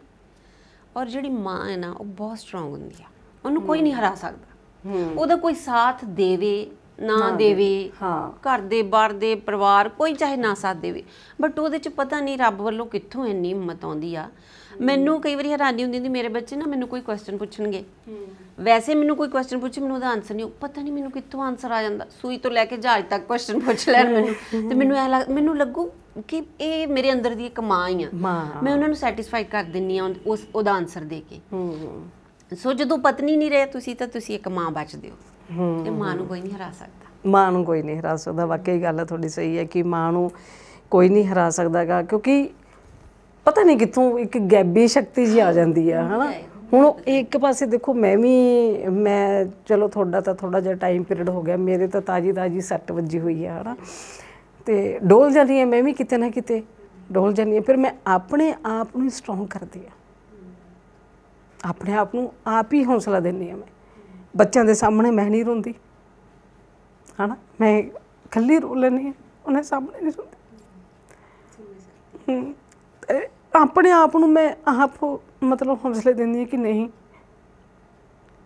ਔਰ ਜਿਹੜੀ ਮਾਂ ਹੈ ਨਾ ਉਹ ਬਹੁਤ ਸਟਰੋਂਗ ਹੁੰਦੀ ਆ ਉਹਨੂੰ ਕੋਈ ਨਹੀਂ ਹਰਾ ਸਕਦਾ ਉਹਦਾ ਕੋਈ ਸਾਥ ਦੇਵੇ ਨਾ ਦੇਵੇ ਹਾਂ ਘਰ ਦੇ ਬਾਹਰ ਦੇ ਪਰਿਵਾਰ ਕੋਈ ਚਾਹੇ ਨਾ ਸਾਥ ਦੇਵੇ ਬਟ ਉਹਦੇ ਚ ਪਤਾ ਨਹੀਂ ਰੱਬ ਵੱਲੋਂ ਕਿੱਥੋਂ ਇੰਨੀ ਹਿੰਮਤ ਆਉਂਦੀ ਆ ਮੈਨੂੰ ਕਈ ਵਾਰੀ ਹੈਰਾਨੀ ਹੁੰਦੀ ਹੁੰਦੀ ਮੇਰੇ ਬੱਚੇ ਨਾ ਮੈਨੂੰ ਕੋਈ ਕੁਐਸਚਨ ਪੁੱਛਣਗੇ ਵੈਸੇ ਮੈਨੂੰ ਕੋਈ ਕੁਐਸਚਨ ਪੁੱਛੇ ਮੈਨੂੰ ਉਹਦਾ ਆਨਸਰ ਨਹੀਂ ਪਤਾ ਨਹੀਂ ਮੈਨੂੰ ਕਿੱਥੋਂ ਆਨਸਰ ਆ ਜਾਂਦਾ ਸੂਈ ਤੋਂ ਲੈ ਕੇ ਜਹਾਜ਼ ਤੱਕ ਕੁਐਸਚਨ ਪੁੱਛ ਲੈਣ ਮੈਨੂੰ ਤੇ ਮੈਨੂੰ ਐ ਮੈਨੂੰ ਲੱਗੂ ਕਿ ਇਹ ਮੇਰੇ ਅੰਦਰ ਦੀ ਇੱਕ ਮਾਂ ਹੀ ਆ ਮੈਂ ਉਹਨਾਂ ਨੂੰ ਸੈਟੀਸਫਾਈ ਕਰ ਦਿੰਨੀ ਆ ਉਸ ਉਹਦਾ ਆਨਸਰ ਦੇ ਕੇ ਹੂੰ ਸੋ ਜਦੋਂ ਪਤਨੀ ਨਹੀਂ ਰਹੇ ਤੁਸੀਂ ਤਾਂ ਤੁਸੀਂ ਇੱਕ ਮਾਂ ਬਚਦੇ ਹੋ ਤੇ ਮਾਂ ਨੂੰ ਕੋਈ ਨਹੀਂ ਹਰਾ ਸਕਦਾ ਮਾਂ ਨੂੰ ਕੋਈ ਨਹੀਂ ਹਰਾ ਸਕਦਾ ਵਾਕਈ ਗੱਲ ਤੁਹਾਡੀ ਸਹੀ ਹੈ ਕਿ ਮਾਂ ਨੂੰ ਕੋਈ ਨਹੀਂ ਹਰਾ ਸਕਦਾਗਾ ਕਿਉਂਕਿ ਪਤਾ ਨਹੀਂ ਕਿੱਥੋਂ ਇੱਕ ਗੈਬੀ ਸ਼ਕਤੀ ਜੀ ਆ ਜਾਂਦੀ ਆ ਹਨਾ ਹੁਣ ਇੱਕ ਪਾਸੇ ਦੇਖੋ ਮੈਂ ਵੀ ਮੈਂ ਚਲੋ ਤੁਹਾਡਾ ਤਾਂ ਥੋੜਾ ਜਿਹਾ ਟਾਈਮ ਪੀਰੀਅਡ ਹੋ ਗਿਆ ਮੇਰੇ ਤਾਂ ਤਾਜੀ ਤਾਜੀ ਸੱਟ ਵਜੇ ਹੋਈ ਆ ਹਨਾ ਤੇ ਡੋਲ ਜਾਂਦੀ ਐ ਮੈਂ ਵੀ ਕਿਤੇ ਨਾ ਕਿਤੇ ਡੋਲ ਜਾਂਦੀ ਐ ਫਿਰ ਮੈਂ ਆਪਣੇ ਆਪ ਨੂੰ ਸਟਰੋਂਗ ਕਰਦੀ ਆ ਆਪਣੇ ਆਪ ਨੂੰ ਆਪ ਹੀ ਹੌਸਲਾ ਦਿੰਦੀ ਆ ਮੈਂ ਬੱਚਿਆਂ ਦੇ ਸਾਹਮਣੇ ਮੈਂ ਨਹੀਂ ਰੋਂਦੀ ਹਨਾ ਮੈਂ ਖੱਲੀ ਰੋ ਲੈਣੀ ਆ ਉਹਨਾਂ ਸਾਹਮਣੇ ਨਹੀਂ ਰੋਂਦੀ ਆਪਣੇ ਆਪ ਨੂੰ ਮੈਂ ਆਪ ਮਤਲਬ ਹੌਸਲੇ ਦਿੰਦੀ ਆ ਕਿ ਨਹੀਂ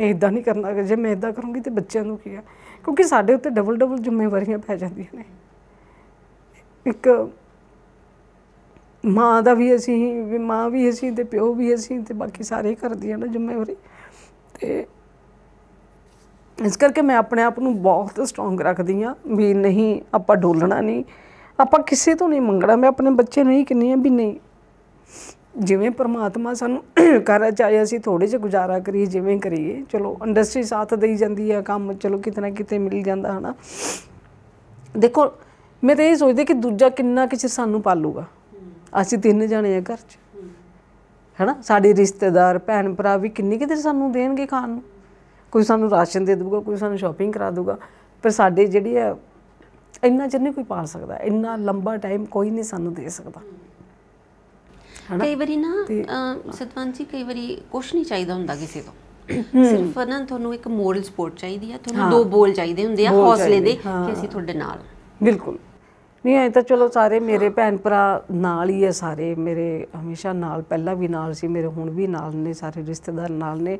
ਇਦਾਂ ਨਹੀਂ ਕਰਨਾ ਜੇ ਮੈਂ ਇਦਾਂ ਕਰੂੰਗੀ ਤੇ ਬੱਚਿਆਂ ਨੂੰ ਕੀ ਆ ਕਿਉਂਕਿ ਸਾਡੇ ਉੱਤੇ ਡਬਲ ਡਬਲ ਜ਼ਿੰਮੇਵਾਰੀਆਂ ਪੈ ਜਾਂਦੀਆਂ ਨੇ ਇੱਕ ਮਾਂ ਦਾ ਵੀ ਅਸੀਂ ਵੀ ਮਾਂ ਵੀ ਅਸੀਂ ਤੇ ਪਿਓ ਵੀ ਅਸੀਂ ਤੇ ਬਾਕੀ ਸਾਰੇ ਘਰ ਦੀ ਨਾ ਜ਼ਿੰਮੇਵਾਰੀ ਤੇ ਇਸ ਕਰਕੇ ਮੈਂ ਆਪਣੇ ਆਪ ਨੂੰ ਬਹੁਤ ਸਟਰੋਂਗ ਰੱਖਦੀ ਆ ਵੀ ਨਹੀਂ ਆਪਾਂ ਡੋਲਣਾ ਨਹੀਂ ਆਪਾਂ ਕਿਸੇ ਤੋਂ ਨਹੀਂ ਮੰਗਣਾ ਮੈਂ ਆਪਣੇ ਬੱਚੇ ਨੂੰ ਹੀ ਕਿੰਨੀ ਆ ਵੀ ਨਹੀਂ ਜਿਵੇਂ ਪਰਮਾਤਮਾ ਸਾਨੂੰ ਕਰ ਚਾਹਿਆ ਸੀ ਥੋੜੇ ਜਿਹਾ ਗੁਜ਼ਾਰਾ ਕਰੀਏ ਜਿਵੇਂ ਕਰੀਏ ਚਲੋ ਇੰਡਸਟਰੀ ਸਾਥ ਦੇਈ ਜਾਂਦੀ ਆ ਕੰਮ ਚਲੋ ਕਿਤਨਾ ਕਿਤੇ ਮਿਲ ਜਾਂਦਾ ਹਨਾ ਦੇਖੋ ਮੈਂ ਤਾਂ ਇਹ ਸੋਚਦੀ ਕਿ ਦੂਜਾ ਕਿੰਨਾ ਕਿਸੇ ਸਾਨੂੰ ਪਾਲੂਗਾ ਅਸੀਂ ਤਿੰਨ ਜਾਣੇ ਆ ਘਰ 'ਚ ਹੈਨਾ ਸਾਡੇ ਰਿਸ਼ਤੇਦਾਰ ਭੈਣ ਭਰਾ ਵੀ ਕਿੰਨੇ ਕਿਤੇ ਸਾਨੂੰ ਦੇਣਗੇ ਖਾਣ ਨੂੰ ਕੋਈ ਸਾਨੂੰ ਰਾਸ਼ਨ ਦੇ ਦੇਊਗਾ ਕੋਈ ਸਾਨੂੰ ਸ਼ਾਪਿੰਗ ਕਰਾ ਦੇਊਗਾ ਪਰ ਸਾਡੇ ਜਿਹੜੀ ਆ ਇੰਨਾ ਚਿਰ ਨਹੀਂ ਕੋਈ ਪਾਲ ਸਕਦਾ ਇੰਨਾ ਲੰਬਾ ਟਾਈਮ ਕੋਈ ਨਹੀਂ ਸਾਨੂੰ ਦੇ ਸਕਦਾ ਕਈ ਵਾਰੀ ਨਾ ਸਤਵੰਤ ਜੀ ਕਈ ਵਾਰੀ ਕੁਝ ਨਹੀਂ ਚਾਹੀਦਾ ਹੁੰਦਾ ਕਿਸੇ ਤੋਂ ਸਿਰਫ ਨਾ ਤੁਹਾਨੂੰ ਇੱਕ ਮੋਰਲ ਸਪੋਰਟ ਚਾਹੀਦੀ ਆ ਤੁਹਾਨੂੰ ਦੋ ਬੋਲ ਚਾਹੀਦੇ ਹੁੰਦੇ ਆ ਹੌਸਲੇ ਦੇ ਕਿ ਅਸੀਂ ਤੁਹਾਡੇ ਨਾਲ ਬਿਲਕੁਲ ਨਹੀਂ ਐ ਤਾਂ ਚਲੋ ਸਾਰੇ ਮੇਰੇ ਭੈਣ ਭਰਾ ਨਾਲ ਹੀ ਐ ਸਾਰੇ ਮੇਰੇ ਹਮੇਸ਼ਾ ਨਾਲ ਪਹਿਲਾਂ ਵੀ ਨਾਲ ਸੀ ਮੇਰੇ ਹੁਣ ਵੀ ਨਾਲ ਨੇ ਸਾਰੇ ਰਿਸ਼ਤੇਦਾਰ ਨਾਲ ਨੇ